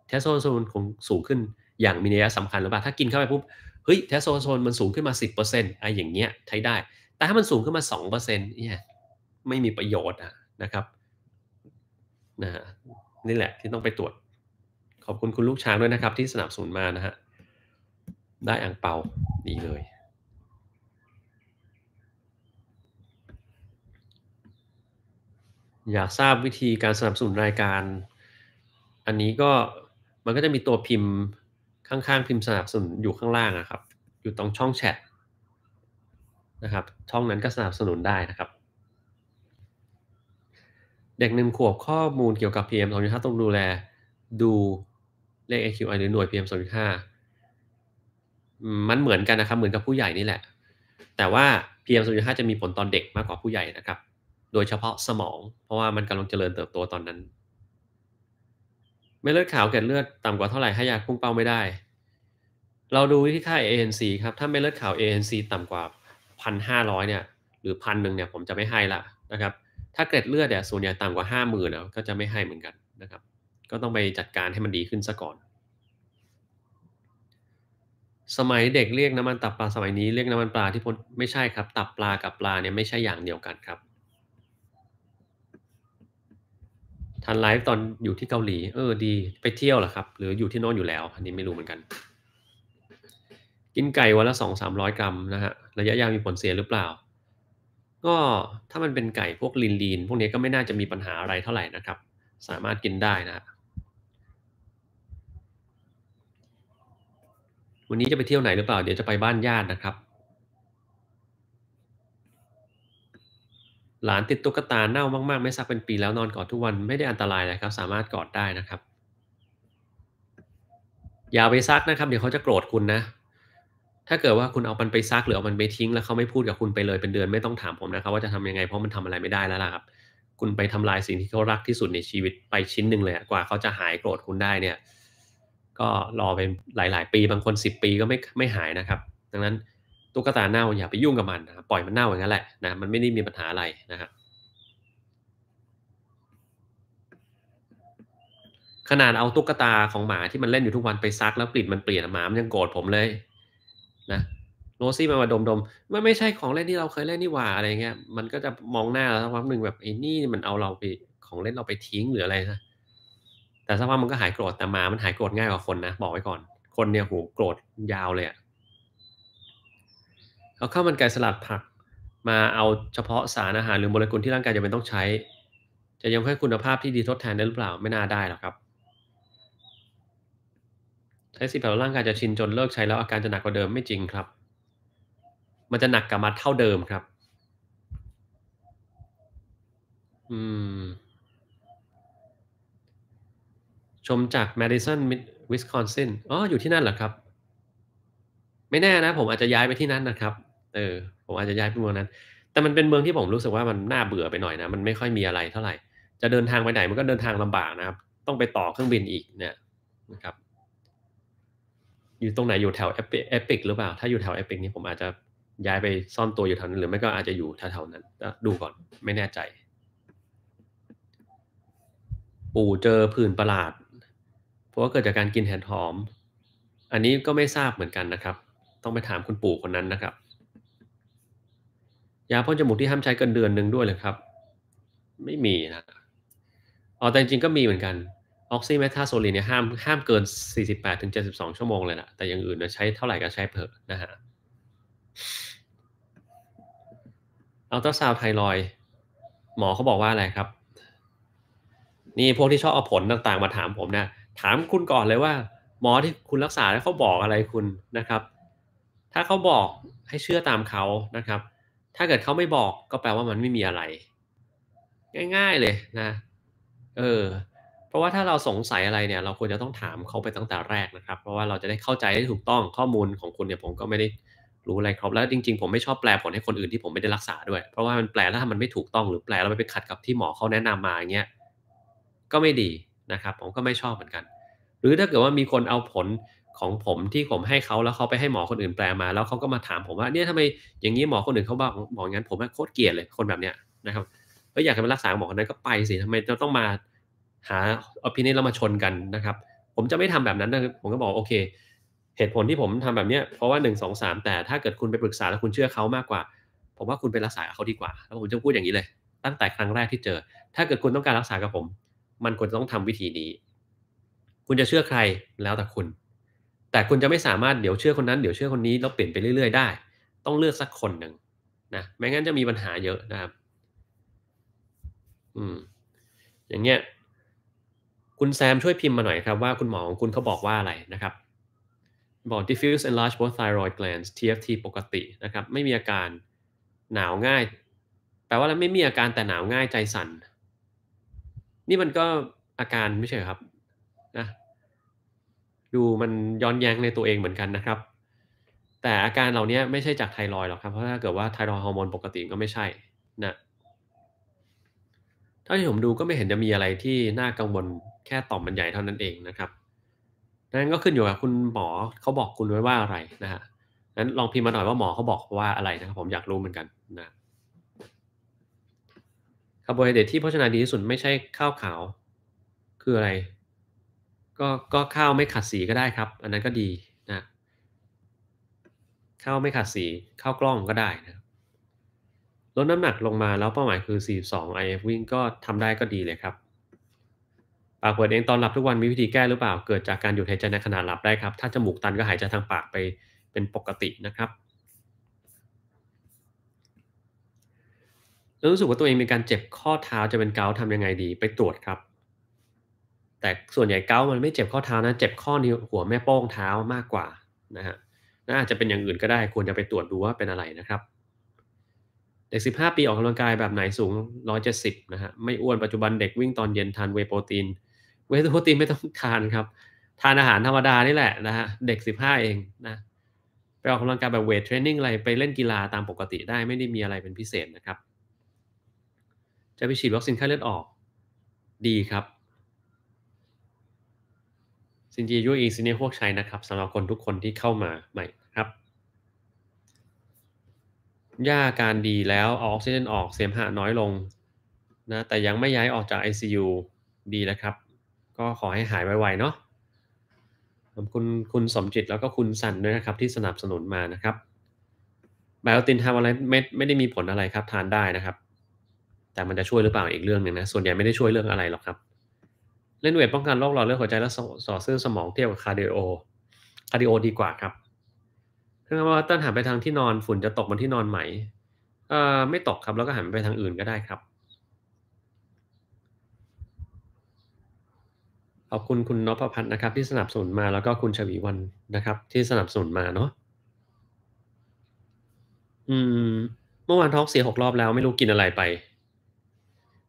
เทสโทสเตอโรนของสูงขึ้นอย่างมีนัยสำคัญหรือเปล่าถ้ากินเข้าไปปุ๊บเฮ้ยเทสโทสเตอโรนมันสูงขึ้นมา 10%อะไรอย่างเงี้ยใช้ได้ แต่ถ้ามันสูงขึ้นมา2%เนี่ยไม่มีประโยชน์อะนะครับนะนี่แหละที่ต้องไปตรวจขอบคุณคุณลูกช้างด้วยนะครับ ที่สนับสนุนมานะฮะได้อ่างเปาดีเลย อยากทราบวิธีการสนับสนุนรายการ อันนี้ก็มันก็จะมีตัวพิมพ์ข้างๆพิมพ์สนับสนุนอยู่ข้างล่างนะครับอยู่ตรงช่องแชทนะครับช่องนั้นก็สนับสนุนได้นะครับ เด็กหนึ่งขวบข้อมูลเกี่ยวกับ PM 2.5ต้องดูแลดูเลข AQI หรือหน่วย PM 2.5มันเหมือนกันนะครับเหมือนกับผู้ใหญ่นี่แหละ แต่ว่า PM 2.5จะมีผลตอนเด็กมากกว่าผู้ใหญ่นะครับ โดยเฉพาะสมอง เพราะว่ามันกำลังเจริญเติบโตตอนนั้นไม่เลือดขาวเกล็ดเลือดต่ำกว่าเท่าไหร่ให้ยาพุ่งเป้าไม่ได้ เราดูที่ค่า ANC ครับ ถ้าไม่เลือดขาว ANC ต่ำกว่า1,500เนี่ยหรือพันหนึ่งเนี่ยผมจะไม่ให้ละนะครับ ถ้าเกล็ดเลือดเนี่ยส่วนใหญ่ต่ำกว่า5 0,000ื่นก็จะไม่ให้เหมือนกันนะครับ ก็ต้องไปจัดการให้มันดีขึ้นซะก่อน สมัยเด็กเรียกน้ำมันตับปลา สมัยนี้เรียกน้ำมันปลาที่พ้นไม่ใช่ครับ ตับปลากับปลาเนี่ยไม่ใช่อย่างเดียวกันครับทันไลฟ์ตอนอยู่ที่เกาหลี เออ ดี ไปเที่ยวเหรอครับ หรืออยู่ที่นอนอยู่แล้ว อันนี้ไม่รู้เหมือนกัน กินไก่วันละสองสามร้อยกรัมนะฮะ ระยะยาวมีผลเสียหรือเปล่า ก็ถ้ามันเป็นไก่พวกลีนลีนพวกนี้ก็ไม่น่าจะมีปัญหาอะไรเท่าไหร่นะครับ สามารถกินได้นะวันนี้จะไปเที่ยวไหนหรือเปล่า เดี๋ยวจะไปบ้านญาตินะครับหลานติดตุ๊กตาเน่ามากๆ ไม่ซักเป็นปีแล้วนอนกอดทุกวันไม่ได้อันตรายนะครับสามารถกอดได้นะครับ อย่าไปซักนะครับ เดี๋ยวเขาจะโกรธคุณนะถ้าเกิดว่าคุณเอามันไปซักหรือเอามันไปทิ้งแล้วเขาไม่พูดกับคุณไปเลยเป็นเดือนไม่ต้องถามผมนะครับ ว่าจะทำยังไง เพราะมันทำอะไรไม่ได้แล้วล่ะครับคุณไปทำลายสิ่งที่เขารักที่สุดในชีวิตไปชิ้นหนึ่งเลยกว่าเขาจะหายโกรธคุณได้เนี่ยก็รอไปหลาย ๆ ปีบางคน 10 ปีก็ไม่ไม่หายนะครับ ดังนั้นตุ๊กตาเน่าอย่าไปยุ่งกับมันนะปล่อยมันเน่าอย่างนั้นแหละนะมันไม่ได้มีปัญหาอะไรนะครับขนาดเอาตุ๊กตาของหมาที่มันเล่นอยู่ทุกวันไปซักแล้วกลิ่นมันเปลี่ยนหมามันยังโกรธผมเลยนะโนซี่มันมาดมดมมันไม่ใช่ของเล่นที่เราเคยเล่นนี่หว่าอะไรเงี้ย มันก็จะมองหน้าแล้วสักพักหนึ่งแบบไอ้นี่มันเอาเราไปของเล่นเราไปทิ้งหรืออะไรนะแต่สักพักมันก็หายโกรธแต่หมามันหายโกรธง่ายกว่าคนนะบอกไว้ก่อนคนเนี่ยโหโกรธยาวเลยอะเอาข้าวมันไก่สลัดผัก มาเอาเฉพาะสารอาหารหรือโมเลกุลที่ร่างกายจะเป็นต้องใช้ จะยังให้คุณภาพที่ดีทดแทนได้หรือเปล่าไม่น่าได้หรอกครับใช้สิบแบบร่างกายจะชินจนเลิกใช้แล้วอาการจะหนักกว่าเดิมไม่จริงครับ มันจะหนักกลับมาเท่าเดิมครับ อืมชมจากแมดิสันวิสคอนซินอ๋ออยู่ที่นั่นเหรอครับ ไม่แน่นะ ผมอาจจะย้ายไปที่นั่นนะครับเออผมอาจจะย้ายไปเมืองนั้น แต่มันเป็นเมืองที่ผมรู้สึกว่ามันน่าเบื่อไปหน่อยนะ มันไม่ค่อยมีอะไรเท่าไหร่ จะเดินทางไปไหนมันก็เดินทางลำบากนะครับ ต้องไปต่อเครื่องบินอีกเนี่ยนะครับ อยู่ตรงไหนอยู่แถวเอพิกหรือเปล่า ถ้าอยู่แถวเอพิกนี่ผมอาจจะย้ายไปซ่อนตัวอยู่แถวนั้นหรือไม่ก็อาจจะอยู่แถวๆนั้นดูก่อนไม่แน่ใจ ปู่เจอผื่นประหลาด เพราะว่าเกิดจากการกินแหนหอม อันนี้ก็ไม่ทราบเหมือนกันนะครับ ต้องไปถามคุณปู่คนนั้นนะครับยาพ่นจมูกที่ห้ามใช้เกินเดือนหนึ่งด้วยเลยครับ ไม่มีนะอ๋อแต่จริงก็มีเหมือนกันออกซิเมทาโซลินเนี่ยห้ามห้ามเกิน 48-72 ชั่วโมงเลยนะแต่อย่างอื่นนะใช้เท่าไหร่ก็ใช้เพิ่นะฮะอัลตราซาวไทรอยหมอเขาบอกว่าอะไรครับ นี่พวกที่ชอบเอาผลต่างๆมาถามผมนะ ถามคุณก่อนเลยว่าหมอที่คุณรักษาแล้วเขาบอกอะไรคุณนะครับ ถ้าเขาบอกให้เชื่อตามเขานะครับถ้าเกิดเขาไม่บอกก็แปลว่ามันไม่มีอะไร ง่ายๆ เลยนะเออเพราะว่าถ้าเราสงสัยอะไรเนี่ย เราควรจะต้องถามเขาไปตั้งแต่แรกนะครับ เพราะว่าเราจะได้เข้าใจได้ถูกต้องข้อมูลของคุณเนี่ยผมก็ไม่ได้รู้อะไรครบ แล้วจริงๆผมไม่ชอบแปลผลให้คนอื่นที่ผมไม่ได้รักษาด้วย เพราะว่ามันแปลแล้วมันไม่ถูกต้องหรือแปลแล้วไปขัดกับที่หมอเขาแนะนำมาเงี้ยก็ไม่ดีนะครับผมก็ไม่ชอบเหมือนกัน หรือถ้าเกิดว่ามีคนเอาผลของผมที่ผมให้เขาแล้วเขาไปให้หมอคนอื่นแปลมาแล้วเขาก็มาถามผมว่า เนี่ยทำไมอย่างนี้หมอคนอื่นเขาบอกหมองั้น ผมโคตรเกลียดเลย คนแบบเนี้ยนะครับแล้วอยากห้ไปรักษาหมอคนนั้นก็ไปสิทำไมเราต้องมาหาอภินิจแล้วมาชนกันนะครับ ผมจะไม่ทำแบบนั้นนะผมก็บอกโอเค เหตุผลที่ผมทำแบบเนี้ย เพราะว่าหนึ่งสองสามแต่ถ้าเกิดคุณไปปรึกษาแล้วคุณเชื่อเขามากกว่า ผมว่าคุณไปรักษาเขาดีกว่าแล้วผมจะพูดอย่างนี้เลย ตั้งแต่ครั้งแรกที่เจอ ถ้าเกิดคุณต้องการรักษากับผม มันควรต้องทำวิธีนี้ คุณจะเชื่อใครแล้วแต่คุณแต่คุณจะไม่สามารถเดี๋ยวเชื่อคนนั้นเดี๋ยวเชื่อคนนี้ แล้วเปลี่ยนไปเรื่อย ๆ ได้ ต้องเลือกสักคนหนึ่งนะไม่งั้นจะมีปัญหาเยอะนะครับ อืมอย่างเงี้ย คุณแซมช่วยพิมพ์มาหน่อยครับ ว่าคุณหมอของคุณเขาบอกว่าอะไรนะครับ บอก diffuse a n l a r g e both thyroid glands TFT ปกตินะครับ ไม่มีอาการหนาวง่าย แปลว่าแล้วไม่มีอาการแต่หนาวง่ายใจสัน่นนี่มันก็อาการไม่ใช่ครับ นะูมันย้อนแย้งในตัวเองเหมือนกันนะครับ แต่อาการเหล่านี้ไม่ใช่จากไทรอยหรอกครับเพราะถ้าเกิดว่าไทรอยฮอร์โมนปกติก็ไม่ใช่นะถ้าที่ผมดูก็ไม่เห็นจะมีอะไรที่น่ากังวลแค่ต่อมมันใหญ่เท่านั้นเองนะครับนั้นก็ขึ้นอยู่กับคุณหมอเขาบอกคุณไว้ว่าอะไรนะฮะนั้นลองพิมพ์มาหน่อยว่าหมอเขาบอกว่าอะไรนะครับผมอยากรู้เหมือนกันนะคาร์โบไฮเดรตที่โภชนาดีที่สุดไม่ใช่ข้าวขาวคืออะไรก็ก็ข้าวไม่ขัดสีก็ได้ครับ อันนั้นก็ดีนะข้าวไม่ขัดสีข้าวกล้องก็ได้นะลดน้ำหนักลงมาแล้วเป้าหมายคือ 42 IF วิ่งก็ทำได้ก็ดีเลยครับ ปากเปิดเองตอนหลับทุกวันมีวิธีแก้หรือเปล่าเกิดจากการหยุดหายใจในขณะหลับได้ครับ ถ้าจมูกตันก็หายใจทางปากไปเป็นปกตินะครับแล้วรู้สึกว่าตัวเองมีการเจ็บข้อเท้าจะเป็นเกาทำยังไงดีไปตรวจครับแต่ส่วนใหญ่เกามันไม่เจ็บข้อเท้านะเจ็บข้อนิ้วหัวแม่โป้งเท้ามากกว่านะฮะน่าจะเป็นอย่างอื่นก็ได้ควรจะไปตรวจดูว่าเป็นอะไรนะครับ เด็ก 15 ปีออกกำลังกายแบบไหนสูง 170นะฮะไม่อ้วนปัจจุบันเด็กวิ่งตอนเย็นทานเวโปรตีนเวโปรตีนไม่ต้องทานครับ ทานอาหารธรรมดานี่แหละนะฮะเด็ก 15 เองนะไปออกกำลังกายแบบเวทเทรนนิ่งอะไรไปเล่นกีฬาตามปกติได้ไม่ได้มีอะไรเป็นพิเศษนะครับ จะไปฉีดวัคซีนไข้เลือดออก ดีครับรินจียูอีซินียพวกใช้นะครับสำหรับคนทุกคนที่เข้ามาใหม่ครับ ย่าการดีแล้วออกซิเจนออกเสมหะน้อยลงนะแต่ยังไม่ย้ายออกจาก ICU ดีแล้วครับ ก็ขอให้หายไวๆเนาะขอบคุณคุณสมจิตแล้วก็คุณสันด้วยนะครับ ที่สนับสนุนมานะครับไบโอตินทำอะไรไม่ไม่ได้มีผลอะไรครับ ทานได้นะครับ แต่มันจะช่วยหรือเปล่าอีกเรื่องหนึ่งนะส่วนใหญ่ไม่ได้ช่วยเรื่องอะไรหรอกครับเล่นเวทป้องกันโรคหลอดเลือดหัวใจและส่อเส้นสมองเทียบกับคาร์ดิโอคาร์ดิโอดีกว่าครับถ้าว่าต้นหันไปทางที่นอนฝุ่นจะตกบนที่นอนไหมไม่ตกครับ แล้วก็หันไปทางอื่นก็ได้ครับ ขอบคุณคุณนพพัฒน์นะครับที่สนับสนุนมาแล้วก็คุณชวีวันนะครับ ที่สนับสนุนมาเนาะอืมเมื่อวานท้องเสียหกรอบแล้วไม่รู้กินอะไรไป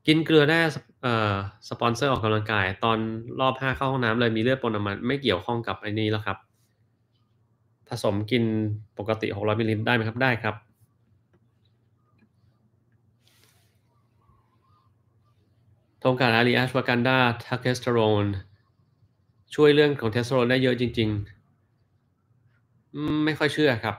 กินเกลือแร่เอ่อสปอนเซอร์ออกกำลังกายตอนรอบห้าเข้าห้องน้ำเลยมีเลือดปนออกมาไม่เกี่ยวข้องกับไอ้นี้แล้วครับผสมกินปกติหกร้อยมิลลิลิตรได้ไหมครับได้ครับทงการอาริอาชวากันดาทาเทสเตอโรนช่วยเรื่องของเทสโทสเตอโรนได้เยอะจริงๆไม่ค่อยเชื่อครับ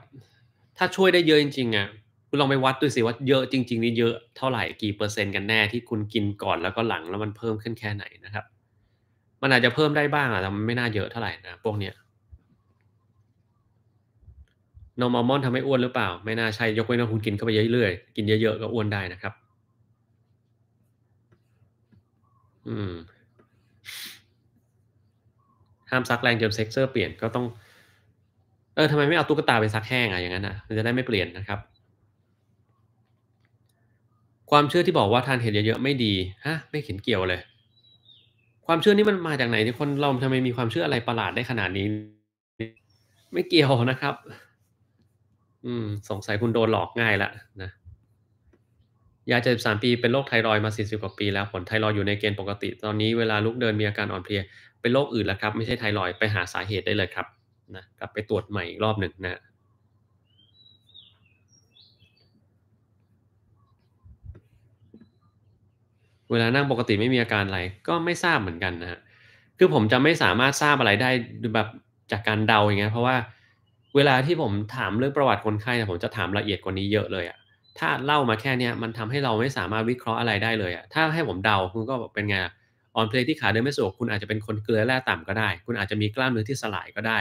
ถ้าช่วยได้เยอะจริง ๆอ่ะคุณลองไปวัดดูสิว่าเยอะ จริง ๆนี่เยอะเท่าไหร่กี่เปอร์เซ็นต์กันแน่ที่คุณกินก่อนแล้วก็หลังแล้วมันเพิ่มขึ้นแค่ไหนนะครับ มันอาจจะเพิ่มได้บ้างแต่มันไม่น่าเยอะเท่าไหร่นะพวกเนี้ย นมอัลมอนด์ทำให้อ้วนหรือเปล่า ไม่น่าใช่ยกเว้นว่าคุณกินเข้าไปเรื่อยๆกินเยอะๆก็อ้วนได้นะครับ อืมห้ามซักแรงจนเซ็กเซอร์ เปลี่ยนก็ต้อง เออทำไมไม่เอาตุ๊กตาไปซักแห้งอะอย่างนั้นอะมันจะได้ไม่เปลี่ยนนะครับความเชื่อที่บอกว่าทานเห็ดเยอะๆไม่ดี ฮะไม่เห็นเกี่ยวเลย ความเชื่อนี้มันมาจากไหนที่คนเราทำไมมีความเชื่ออะไรประหลาดได้ขนาดนี้ ไม่เกี่ยวนะครับ อืมสงสัยคุณโดนหลอกง่ายละนะ ยาเจ็ดสามปีเป็นโรคไทรอยมาสี่สิบกว่าปีแล้ว ผลไทรอยอยู่ในเกณฑ์ปกติ ตอนนี้เวลาลุกเดินมีอาการอ่อนเพลีย เป็นโรคอื่นแล้วครับไม่ใช่ไทรอยไปหาสาเหตุได้เลยครับนะกลับไปตรวจใหม่อีกรอบหนึ่งนะเวลานั่งปกติไม่มีอาการอะไรก็ไม่ทราบเหมือนกันนะฮะ คือผมจะไม่สามารถทราบอะไรได้แบบจากการเดาอย่างเงี้ย เพราะว่าเวลาที่ผมถามเรื่องประวัติคนไข้ผมจะถามละเอียดกว่านี้เยอะเลยอะถ้าเล่ามาแค่เนี้ยมันทำให้เราไม่สามารถวิเคราะห์อะไรได้เลยอะถ้าให้ผมเดาคุณก็เป็นไงออนเพลยที่ขาเดินไม่สะดวกคุณอาจจะเป็นคนเกลือแร่ต่ำก็ได้ คุณอาจจะมีกล้ามเนื้อที่สลายก็ได้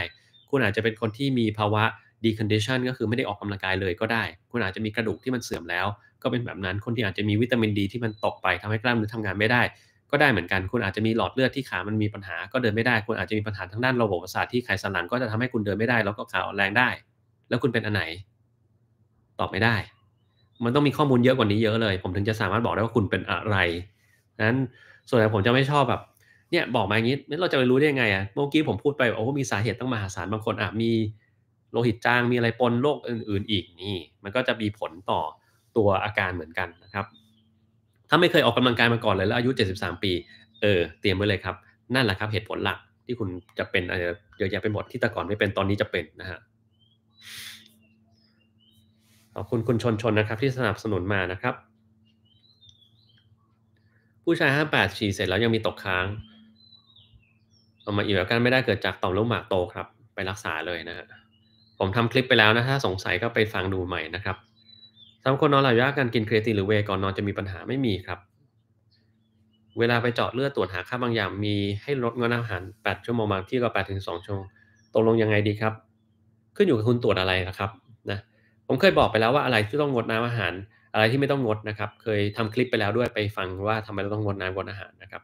คุณอาจจะเป็นคนที่มีภาวะดีคอนดิชันก็คือไม่ได้ออกกำลังกายเลยก็ได้ คุณอาจจะมีกระดูกที่มันเสื่อมแล้วก็เป็นแบบนั้น คนที่อาจจะมีวิตามินดีที่มันตกไปทำให้กล้ามเนื้อทำงานไม่ได้ ก็ได้เหมือนกัน คุณอาจจะมีหลอดเลือดที่ขา มันมีปัญหา ก็เดินไม่ได้ คุณอาจจะมีปัญหาทางด้าน ระบบประสาทที่ไขสันหลัง ก็จะทำให้คุณเดินไม่ได้แล้วก็ขาอ่อนแรงได้ แล้วคุณเป็นอันไหนตอบไม่ได้ มันต้องมีข้อมูลเยอะกว่านี้เยอะเลย ผมถึงจะสามารถบอกได้ว่าคุณเป็นอะไรนั้นส่วนใหญ่ผมจะไม่ชอบแบบ เนี่ยบอกมาอย่างนี้เราจะไปรู้ได้ยังไงอะเมื่อกี้ผมพูดไปโอ้มีสาเหตุต้องมหาศาลบางคนอ่ะมีโลหิตจาง มีอะไรปนโรคอื่น ๆ อีกนี่ มันก็จะมีผลต่อตัวอาการเหมือนกันนะครับ ถ้าไม่เคยออกกำลังกายมาก่อนเลยแล้วอายุ 73 ปี เออ เตรียมไว้เลยครับ นั่นแหละครับเหตุผลหลักที่คุณจะเป็นอะไรเยอะแยะไปหมดที่แต่ก่อนไม่เป็นตอนนี้จะเป็นนะฮะ ขอบคุณคุณชนชนนะครับ ที่สนับสนุนมานะครับ ผู้ชาย 58 ฉี่เสร็จแล้วยังมีตกค้าง เอามาอีกแล้วกันไม่ได้เกิดจากต่อมลูกหมากโตครับ ไปรักษาเลยนะฮะผมทำคลิปไปแล้วนะถ้าสงสัยก็ไปฟังดูใหม่นะครับทำคนนอนหลับยากการกินเครีตินหรือเวก่อนนอนจะมีปัญหาไม่มีครับ เวลาไปเจาะเลือดตรวจหาค่าบางอย่าง มีให้ลดงดอาหาร 8 ชั่วโมงบางที่ก็8ถึง2ชั่วโมง ตกลงยังไงดีครับ ขึ้นอยู่กับคุณตรวจอะไรนะครับนะ ผมเคยบอกไปแล้วว่าอะไรที่ต้องงดน้ำอาหารอะไรที่ไม่ต้องงดนะครับ เคยทำคลิปไปแล้วด้วยไปฟังว่าทำไมเราต้องงดน้ำงดอาหารนะครับ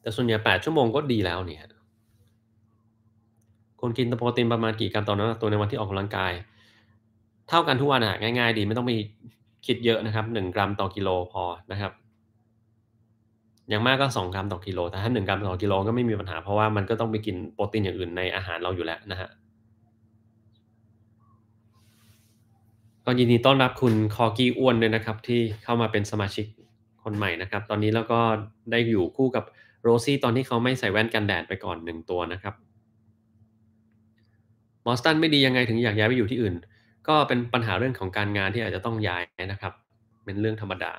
แต่ส่วนใหญ่ 8 ชั่วโมงก็ดีแล้วเนี่ย คนกินโปรตีนประมาณกี่กรัมต่อน้ำหนักตัวในวันที่ออกกำลังกายเท่ากันทุกวัน่ะง่ายๆ ดีไม่ต้องไปคิดเยอะนะครับหนึ่งกรัมต่อกิโลพอนะครับอย่างมากก็สองกรัมต่อกิโลแต่ถ้าหนึ่งกรัมต่อกิโลก็ไม่มีปัญหาเพราะว่ามันก็ต้องไปกินโปรตีนอย่างอื่น ในอาหารเราอยู่แล้วนะฮะก็ยินดีต้อนรับคุณคอกี้อ้วนด้วยนะครับที่เข้ามาเป็นสมาชิกคนใหม่นะครับตอนนี้แล้วก็ได้อยู่คู่กับโรซี่ตอนที่เขาไม่ใส่แว่นกันแดดไปก่อนหนึ่งตัวนะครับมอสตันไม่ดียังไงถึงอยากย้ายไปอยู่ที่อื่นก็เป็นปัญหาเรื่องของการงานที่อาจจะต้องย้ายนะครับ เป็นเรื่องธรรมดา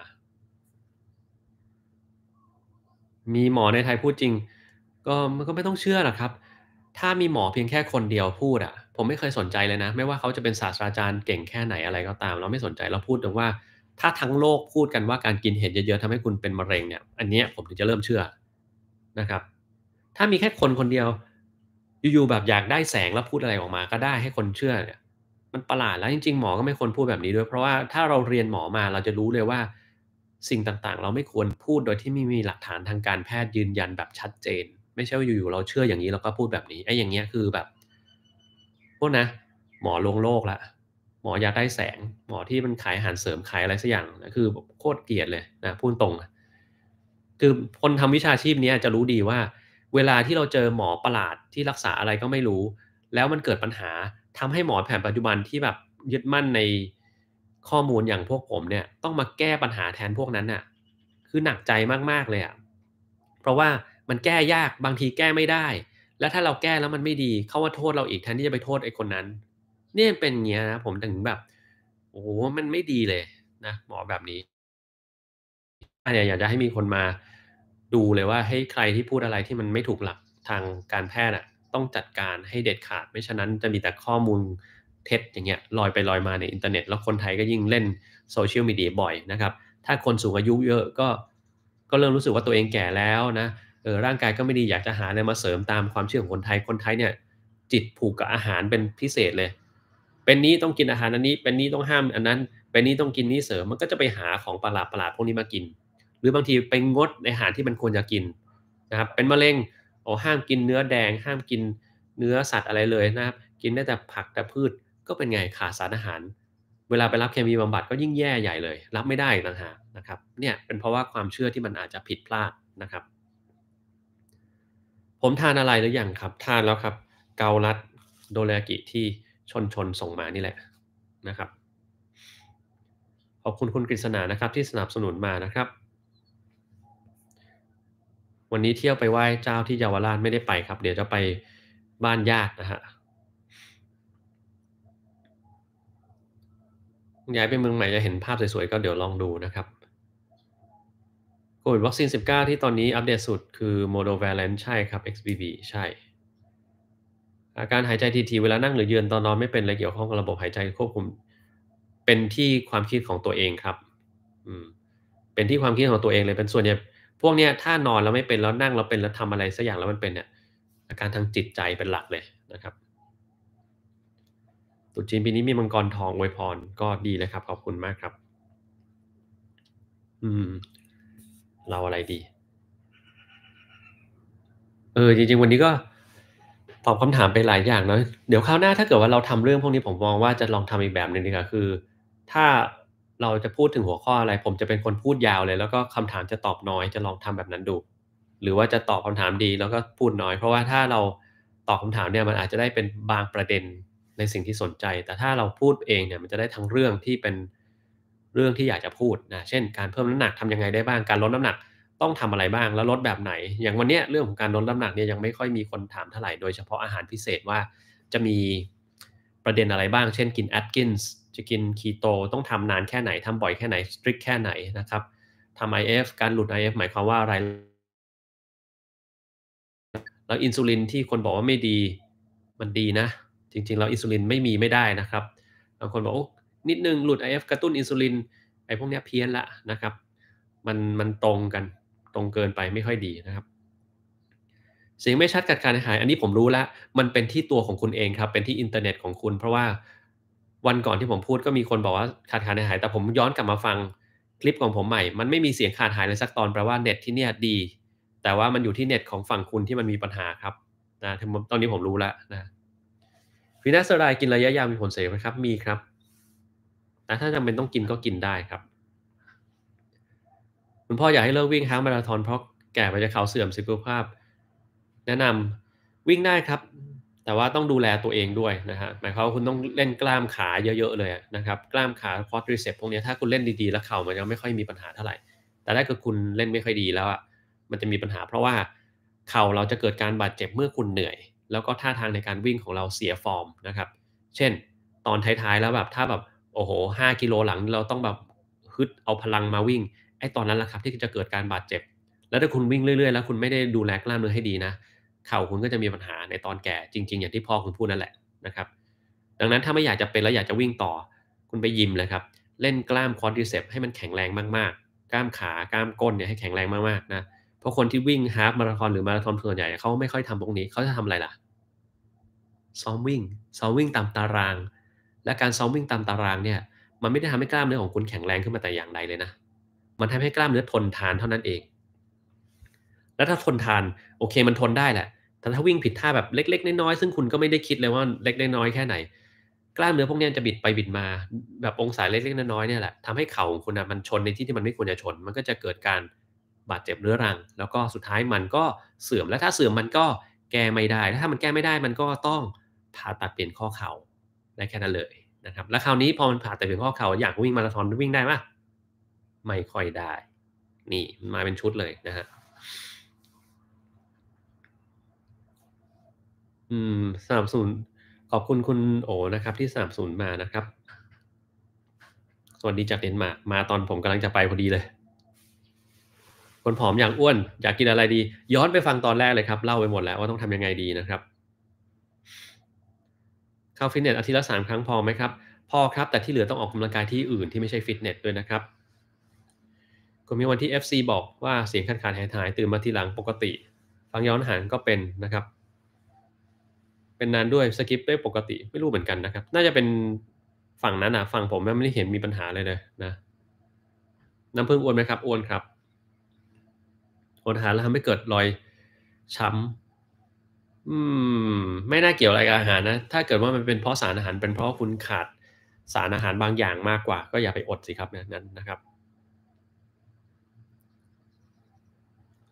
มีหมอในไทยพูดจริงก็มันก็ไม่ต้องเชื่อหรอกครับ ถ้ามีหมอเพียงแค่คนเดียวพูดอ่ะ ผมไม่เคยสนใจเลยนะ ไม่ว่าเขาจะเป็นศาสตราจารย์เก่งแค่ไหนอะไรก็ตาม เราไม่สนใจเราพูดแต่ว่า ถ้าทั้งโลกพูดกันว่าการกินเห็ดเยอะๆทำให้คุณเป็นมะเร็งเนี่ยอันนี้ผมถึงจะเริ่มเชื่อนะครับ ถ้ามีแค่คนคนเดียว อยู่ๆแบบอยากได้แสงแล้วพูดอะไรออกมา ก็ได้ให้คนเชื่อเนี่ยมันประหลาดแล้วจริงๆหมอก็ไม่ควรพูดแบบนี้ด้วย เพราะว่าถ้าเราเรียนหมอมาเราจะรู้เลยว่า สิ่งต่างๆ เราไม่ควรพูดโดยที่ไม่มีหลักฐานทางการแพทย์ยืนยันแบบชัดเจน ไม่ใช่ว่าอยู่ๆเราเชื่ออย่างนี้เราก็พูดแบบนี้ไอ้อย่างเงี้ยคือแบบ พวกนะ หมอลงโลกละ หมอยาใต้แสง หมอที่มันขายอาหารเสริมขายอะไรสักอย่างนะคือ โคตรเกลียดเลยนะพูดตรงคือคนทำวิชาชีพนี้จะรู้ดีว่า เวลาที่เราเจอหมอประหลาดที่รักษาอะไรก็ไม่รู้ แล้วมันเกิดปัญหาทำให้หมอแผนปัจจุบันที่แบบยึดมั่นในข้อมูลอย่างพวกผมเนี่ย ต้องมาแก้ปัญหาแทนพวกนั้นน่ะ คือหนักใจมากๆเลยอะ่ะ เพราะว่ามันแก้ยากบางทีแก้ไม่ได้ แล้วถ้าเราแก้แล้วมันไม่ดีเขาว่าโทษเราอีกแทนที่จะไปโทษไอ้คนนั้น เนี่ยเป็นเงี้ยนะผมถึงแบบโอ้โหมันไม่ดีเลยนะหมอแบบนี้อันนี้อยากจะให้มีคนมาดูเลยว่า ให้ใครที่พูดอะไรที่มันไม่ถูกหลักทางการแพทย์อ่ะต้องจัดการให้เด็ดขาด ไม่ฉะนั้นจะมีแต่ข้อมูลเท็จ อย่างเงี้ยลอยไปลอยมาในอินเทอร์เน็ตแล้วคนไทยก็ยิ่งเล่นโซเชียลมีเดียบ่อยนะครับถ้าคนสูงอายุเยอะก็ก็เริ่มรู้สึกว่าตัวเองแก่แล้วนะเออร่างกายก็ไม่ดี อยากจะหาอะไรมาเสริมตามความเชื่อของคนไทยคนไทยเนี่ย จิตผูกกับอาหารเป็นพิเศษเลย เป็นนี้ต้องกินอาหารอันนี้เป็นนี้ต้องห้าม อันนั้น เป็นนี้ต้องกินนี้เสริมมันก็จะไปหาของประหลาดประหลาดพวกนี้มากิน หรือบางทีไปงดในอาหารที่มันควรจะกินนะครับเป็นมะเร็งโอ้ห้ามกินเนื้อแดงห้ามกินเนื้อสัตว์อะไรเลยนะครับ กินได้แต่ผักแต่พืช ก็เป็นไงขาดสารอาหาร เวลาไปรับเคมีบำบัดก็ยิ่งแย่ใหญ่เลย รับไม่ได้ต่างหากนะครับเนี่ยเป็นเพราะว่าความเชื่อที่มันอาจจะผิดพลาดนะครับ ผมทานอะไรหรือยังครับ ทานแล้วครับ เกาลัดโดเรกิที่ชนชนส่งมานี่แหละนะครับ ขอบคุณคุณกฤษณานะครับที่สนับสนุนมานะครับวันนี้เที่ยวไปไหว้เจ้าที่เยาวราชไม่ได้ไปครับ เดี๋ยวจะไปบ้านญาตินะฮะย้ายไปเมืองใหม่จะเห็นภาพสวยๆก็เดี๋ยวลองดูนะครับโควิดวัคซีน19 ที่ตอนนี้อัปเดตสุดคือโมโดแวเลนใช่ครับ XBB ใช่ อาการหายใจทีๆเวลานั่งหรือยืนตอนนอนไม่เป็นอะไรเกี่ยวข้องกับระบบหายใจควบคุมเป็นที่ความคิดของตัวเองครับอืมเป็นที่ความคิดของตัวเองเลยเป็นส่วนใหญ่พวกเนี้ยถ้านอนแล้วไม่เป็นแล้วนั่งแล้วเป็นแล้วทำอะไรสักอย่างแล้วมันเป็นเนี่ย อาการทางจิตใจเป็นหลักเลยนะครับตุจีนปีนี้มีมังกรทองอวยพรก็ดีเลยครับ ขอบคุณมากครับ อืม เราอะไรดี เออจริง ๆ วันนี้ก็ตอบคำถามไปหลายอย่างเนาะเดี๋ยวคราวหน้าถ้าเกิดว่าเราทำเรื่อง พวกนี้ผมมองว่าจะลองทำอีกแบบหนึ่งดีกว่าคือ ถ้าเราจะพูดถึงหัวข้ออะไรผมจะเป็นคนพูดยาวเลย แล้วก็คำถามจะตอบน้อยจะลองทำแบบนั้นดู หรือว่าจะตอบคำถามดีแล้วก็พูดน้อย เพราะว่าถ้าเราตอบคำถามเนี่ยมันอาจจะได้เป็นบางประเด็นในสิ่งที่สนใจ แต่ถ้าเราพูดเองเนี่ยมันจะได้ทั้งเรื่องที่เป็นเรื่องที่อยากจะพูดนะเช่นการเพิ่มน้ำหนักทำยังไงได้บ้างการลดน้ำหนักต้องทำอะไรบ้างแล้วลดแบบไหน อย่างวันนี้เรื่องของการลดน้ำหนักเนี่ยยังไม่ค่อยมีคนถามเท่าไหร่โดยเฉพาะอาหารพิเศษว่าจะมีประเด็นอะไรบ้างเช่นกินแอดกินส์จะกินคีโตต้องทำนานแค่ไหนทำบ่อยแค่ไหนสตริกแค่ไหนนะครับทำ IF การหลุด IF หมายความว่าอะไร แล้วอินซูลินที่คนบอกว่าไม่ดีมันดีนะ จริงๆแล้วอินซูลินไม่มีไม่ได้นะครับบางคนบอกอนิดนึงหลุด IF กระตุ้นอินซูลินไอ้พวกนี้เพี้ยนละนะครับมันมันตรงกันตรงเกินไปไม่ค่อยดีนะครับเสียงไม่ชัดกัดการหายอันนี้ผมรู้แล้ว มันเป็นที่ตัวของคุณเองครับเป็นที่อินเทอร์เน็ตของคุณ เพราะว่าวันก่อนที่ผมพูดก็มีคนบอกว่าขาดขาดหาย แต่ผมย้อนกลับมาฟังคลิปของผมใหม่ มันไม่มีเสียงขาดหายเลยสักตอนแปลว่าเน็ตที่เนี่ยดี แต่ว่ามันอยู่ที่เน็ตของฝั่งคุณที่มันมีปัญหาครับนะตอนนี้ผมรู้แล้วนะฟินาสเตอรากินระยะยาวมีผลเสียไหมครับมีครับนะถ้าจำเป็นต้องกินก็กินได้ครับคุณพ่ออยากให้เลิกวิ่งฮาร์มาราธอนเพราะแก่ไปจะเข่าเสื่อมสุขภาพแนะนำวิ่งได้ครับแต่ว่าต้องดูแลตัวเองด้วยนะฮะหมายความว่าคุณต้องเล่นกล้ามขาเยอะๆเลยนะครับ กล้ามขาคอร์ดริเซปพวกนี้ถ้าคุณเล่นดีๆแล้วเข่ามันจะไม่ค่อยมีปัญหาเท่าไหร่ แต่ถ้าเกิดคุณเล่นไม่ค่อยดีแล้วอ่ะมันจะมีปัญหา เพราะว่าเข่าเราจะเกิดการบาดเจ็บเมื่อคุณเหนื่อย แล้วก็ท่าทางในการวิ่งของเราเสียฟอร์มนะครับเช่นตอนท้ายๆแล้วแบบถ้าแบบโอ้โหห้ากิโลหลัง เราต้องแบบฮึดเอาพลังมาวิ่งไอ้ตอนนั้นแหละครับที่จะเกิดการบาดเจ็บแล้วถ้าคุณวิ่งเรื่อยๆ แล้ว คุณไม่ได้ดูแลกล้ามเนื้อให้ดีนะเข่าคุณก็จะมีปัญหาในตอนแก่จริงๆ อย่างที่พ่อคุณพูดนั่นแหละนะครับดังนั้นถ้าไม่อยากจะเป็นแล้วอยากจะวิ่งต่อ คุณไปยิมเลยครับ เล่นกล้ามคอนดิเซปให้มันแข็งแรงมากๆ กล้ามขากล้ามก้นเนี่ยให้แข็งแรงมากๆนะเพราะคนที่วิ่งฮาฟมาราธอนหรือมาราธอนส่วนใหญ่เขาไม่ค่อยทำพวกนี้เขาจะทำอะไรล่ะ ซ้อมวิ่ง ซ้อมวิ่งตามตารางและการซ้อมวิ่งตามตารางเนี่ยมันไม่ได้ทำให้กล้ามเนื้อของคุณแข็งแรงขึ้นมาแต่อย่างใดเลยนะมันทำให้กล้ามเนื้อทนทานเท่านั้นเองแล้วถ้าทนทานโอเคมันทนได้แหละ แต่ถ้าวิ่งผิดท่าแบบเล็กๆ น้อยๆซึ่งคุณก็ไม่ได้คิดเลยว่าเล็กๆน้อยแค่ไหน กล้ามเนื้อพวกนี้จะบิดไปบิดมา แบบองศาเล็กๆ น้อยๆเนี่ยแหละทำให้เข่าของคุณนะมันชนในที่ที่มันไม่ควรจะชน มันก็จะเกิดการบาดเจ็บเรื้อรัง แล้วก็สุดท้ายมันก็เสื่อมและถ้าเสื่อมมันก็แก้ไม่ได้แล้วถ้ามันแก้ไม่ได้มันก็ต้องผ่าตัดเปลี่ยนข้อเข่าได้แค่นั้นเลยนะครับ แล้วคราวนี้พอมันผ่าตัดเปลี่ยนข้อเข่าอยากวิ่งมาราธอนวิ่งได้ไหมไม่ค่อยได้ นี่มาเป็นชุดเลยนะฮะอืมสามศูนย์ขอบคุณคุณโอนะครับที่สามศูนย์มานะครับสวัสดีจากเดนมาร์กมาตอนผมกำลังจะไปพอดีเลย คนผอมอย่างอ้วน อยากกินอะไรดี ย้อนไปฟังตอนแรกเลยครับเล่าไปหมดแล้วว่าต้องทำยังไงดีนะครับเข้าฟิตเนสอาทิตย์ละสามครั้งพอไหมครับพอครับ แต่ที่เหลือต้องออกกำลังกายที่อื่นที่ไม่ใช่ฟิตเนสด้วยนะครับกุมีวันที่ FC บอกว่าเสียงคัดขาดหายหายตื่นมาทีหลังปกติ ฟังย้อนหานก็เป็นนะครับเป็นนานด้วยสกิปได้ปกติไม่รู้เหมือนกันนะครับน่าจะเป็นฝั่งนั้นนะฝั่งผมไม่ได้เห็นมีปัญหาเลยเลยนะน้ำพึ่งอ้วนไหมครับอ้วนครับอดอาหารแล้วทำให้เกิดรอยช้ำอืมไม่น่าเกี่ยวอะไรกับอาหารนะ ถ้าเกิดว่ามันเป็นเพราะสารอาหารเป็นเพราะคุณขาดสารอาหารบางอย่างมากกว่า ก็อย่าไปอดสิครับนั้นนะครับ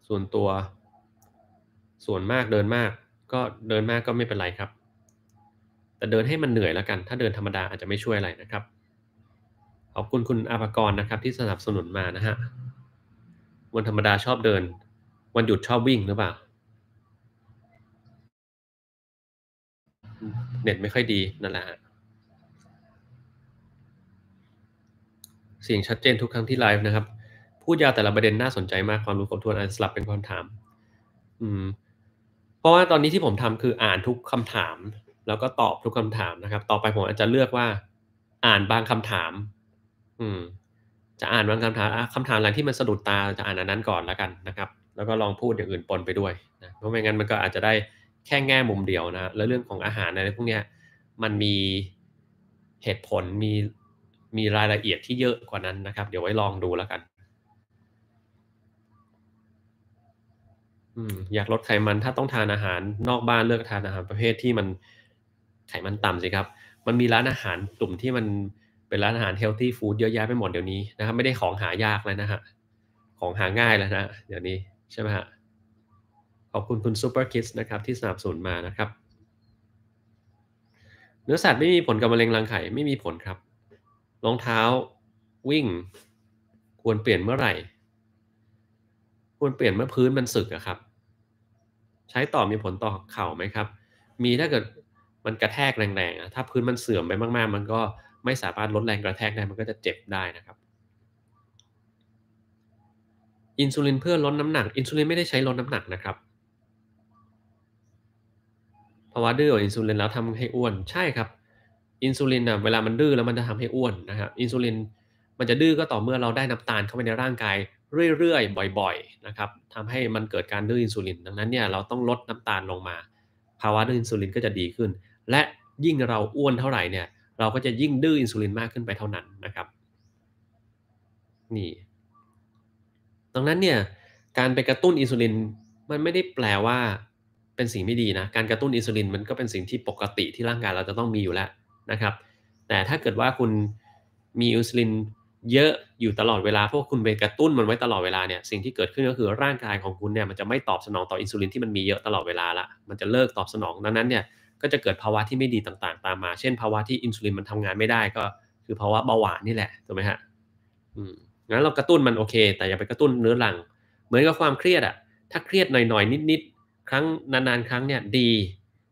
ส่วนตัว ส่วนมากเดินมากก็เดินมากก็ไม่เป็นไรครับ แต่เดินให้มันเหนื่อยแล้วกันถ้าเดินธรรมดาอาจจะไม่ช่วยอะไรนะครับขอบคุณคุณอาภากรนะครับ ที่สนับสนุนมานะฮะวันธรรมดาชอบเดินวันหยุดชอบวิ่งหรือเปล่าเน็ตไม่ค่อยดี นั่นแหละเสียงชัดเจนทุกครั้งที่ไลฟ์นะครับ พูดยาวแต่ละประเด็นน่าสนใจมากความรู้ครบถ้วนอันสลับเป็นคำถาม อืมเพราะว่าตอนนี้ที่ผมทำคืออ่านทุกคำถาม แล้วก็ตอบทุกคำถามนะครับต่อไปผมอาจจะเลือกว่าอ่านบางคำถาม อืมจะอ่านบางคำถามคำถามอะไรที่มันสะดุดตาจะอ่านอันนั้นก่อนแล้วกันนะครับ แล้วก็ลองพูดอย่างอื่นปนไปด้วยนะเพราะไม่งั้นมันก็อาจจะได้แค่แง่มุมเดียวนะแล้วเรื่องของอาหารอะไรพวกเนี้ยมันมีเหตุผลมีมีรายละเอียดที่เยอะกว่านั้นนะครับ เดี๋ยวไว้ลองดูแล้วกันอืมอยากลดไขมันถ้าต้องทานอาหารนอกบ้านเลือกทานอาหารประเภทที่มันไขมันต่ำสิครับ มันมีร้านอาหารกลุ่มที่มันเป็นร้านอาหารเฮลที่ฟู้ดเยอะแยะไปหมดเดี๋ยวนี้นะครับไม่ได้ของหายากแล้วนะฮะของหาง่ายแล้วนะ เดี๋ยวนี้ใช่ไหมฮะขอบคุณคุณซูเปอร์คิดส์นะครับที่สนับสนุนมานะครับ เนื้อสัตว์ไม่มีผลกับมะเร็งรังไข่ไม่มีผลครับรองเท้าวิ่ง ควรเปลี่ยนเมื่อไหร่ ควรเปลี่ยนเมื่อพื้นมันสึกอะครับใช้ต่อมีผลต่อเข่าไหมครับ มีถ้าเกิดมันกระแทกแรงๆถ้า พื้นมันเสื่อมไปมากๆ มันก็ไม่สามารถลดแรงกระแทกได้มันก็จะเจ็บได้นะครับ อินซูลินเพื่อลดน้ำหนัก อินซูลินไม่ได้ใช้ลดน้ำหนักนะครับ ภาวะดื้ออินซูลินแล้วทำให้อ้วน ใช่ครับ อินซูลินอะเวลามันดื้อแล้วมันจะทำให้อ้วนนะครับ อินซูลินมันจะดื้อก็ต่อเมื่อเราได้น้ำตาลเข้าไปในร่างกายเรื่อยๆ บ่อยๆ นะครับทำให้มันเกิดการดื้ออินซูลิน ดังนั้นเนี่ยเราต้องลดน้ำตาลลงมา ภาวะดื้ออินซูลินก็จะดีขึ้น และยิ่งเราอ้วนเท่าไหร่เนี่ยเราก็จะยิ่งดื้ออินซูลินมากขึ้นไปเท่านั้นนะครับ นี่ ดังนั้นเนี่ยการไปกระตุ้นอินซูลินมันไม่ได้แปลว่าเป็นสิ่งไม่ดีนะ การกระตุ้นอินซูลินมันก็เป็นสิ่งที่ปกติที่ร่างกายเราจะต้องมีอยู่แล้วนะครับ แต่ถ้าเกิดว่าคุณมีอินซูลินเยอะอยู่ตลอดเวลาเพราะคุณไปกระตุ้นมันไว้ตลอดเวลาเนี่ยสิ่งที่เกิดขึ้นก็คือร่างกายของคุณเนี่ยมันจะไม่ตอบสนองต่ออินซูลินที่มันมีเยอะตลอดเวลาละมันจะเลิกตอบสนองดังนั้นเนี่ย ก็จะเกิดภาวะที่ไม่ดีต่างๆตามมาเช่น ภาวะที่อินซูลินมันทำงานไม่ได้ ก็คือภาวะเบาหวานนี่แหละถูกไหมฮะอืมงั้นเรากระตุ้นมันโอเค แต่อย่าไปกระตุ้นเนื้อหลังเหมือนกับความเครียดอะถ้าเครียดหน่อยๆนิดๆครั้งนานๆ ครั้งเนี่ยดี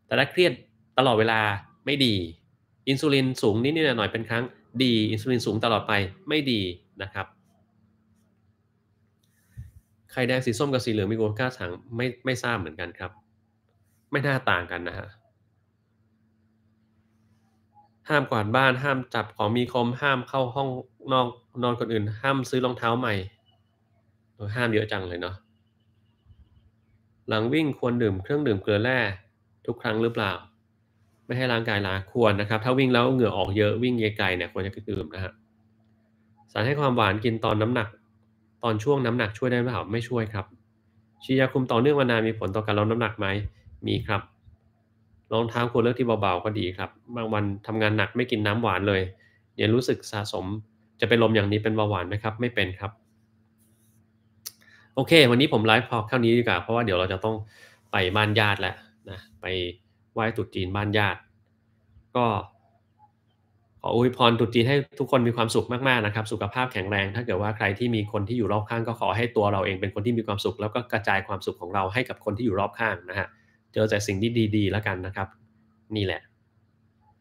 แต่ถ้าเครียดตลอดเวลาไม่ดี อินซูลินสูงนิดๆหน่อยๆเป็นครั้งดีอินซูลินสูงตลอดไปไม่ดีนะครับไข่แดงสีส้มกับสีเหลืองมีโกลูคาสังไม่ไม่ทราบเหมือนกันครับ ไม่น่าต่างกันนะฮะ ห้ามกวาดบ้านห้ามจับของมีคม ห้ามเข้าห้องนอนนอนคนอื่นห้ามซื้อรองเท้าใหม่ห้ามเยอะจังเลยเนาะหลังวิ่งควรดื่มเครื่องดื่มเกลือแร่ทุกครั้งหรือเปล่าไม่ให้ร่างกายล้าควรนะครับถ้าวิ่งแล้วเหงื่อออกเยอะวิ่งไกลๆเนี่ยควรจะดื่มนะฮะสารให้ความหวานกินตอนน้ำหนัก ตอนช่วงน้ำหนักช่วยได้ไหมครับไม่ช่วยครับ ชียาคุมต่อเนื่องมานานมีผลต่อการลดน้ำหนักไหมมีครับรองเท้าควรเลือกที่เบาๆก็ดีครับบางวันทำงานหนักไม่กินน้ำหวานเลยเนี่ยรู้สึกสะสมจะเป็นลมอย่างนี้เป็นเบาหวานไหมครับ ไม่เป็นครับ โอเควันนี้ผมไลฟ์พอเท่านี้ดีกว่าเพราะว่าเดี๋ยวเราจะต้องไปบ้านญาติแล้วนะไปไหว้ตุดจีนบ้านญาติ ก็ขออวยพรตุดจีนให้ทุกคนมีความสุขมากๆนะครับ สุขภาพแข็งแรง ถ้าเกิดว่าใครที่มีคนที่อยู่รอบข้าง ก็ขอให้ตัวเราเองเป็นคนที่มีความสุข แล้วก็กระจายความสุขของเราให้กับคนที่อยู่รอบข้างนะฮะเจอแต่สิ่งที่ดีๆแล้วกันนะครับ นี่แหละ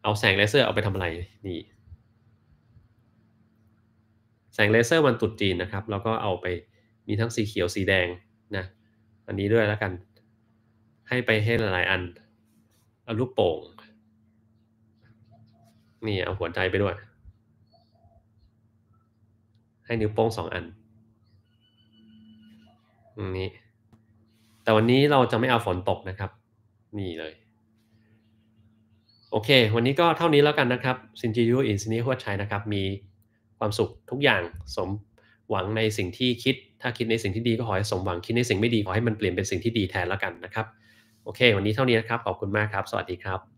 เอาแสงเลเซอร์เอาไปทำอะไรนี่ แสงเลเซอร์วันตุดจีนนะครับแล้วก็เอาไปมีทั้งสีเขียวสีแดงนะอันนี้ด้วยแล้วกันให้ไปให้หลายๆอันเอาลูกโป่งนี่เอาหัวใจไปด้วย ให้นิ้วโป้งสองอัน นี้แต่วันนี้เราจะไม่เอาฝนตกนะครับ นี่เลย โอเค วันนี้ก็เท่านี้แล้วกันนะครับซินจิยูอินซินีหัวชัยนะครับ มีความสุขทุกอย่างสมหวังในสิ่งที่คิด ถ้าคิดในสิ่งที่ดีก็ขอให้สมหวังคิดในสิ่งไม่ดีขอให้มันเปลี่ยนเป็นสิ่งที่ดีแทนแล้วกันนะครับโอเค วันนี้เท่านี้นะครับ ขอบคุณมากครับ สวัสดีครับ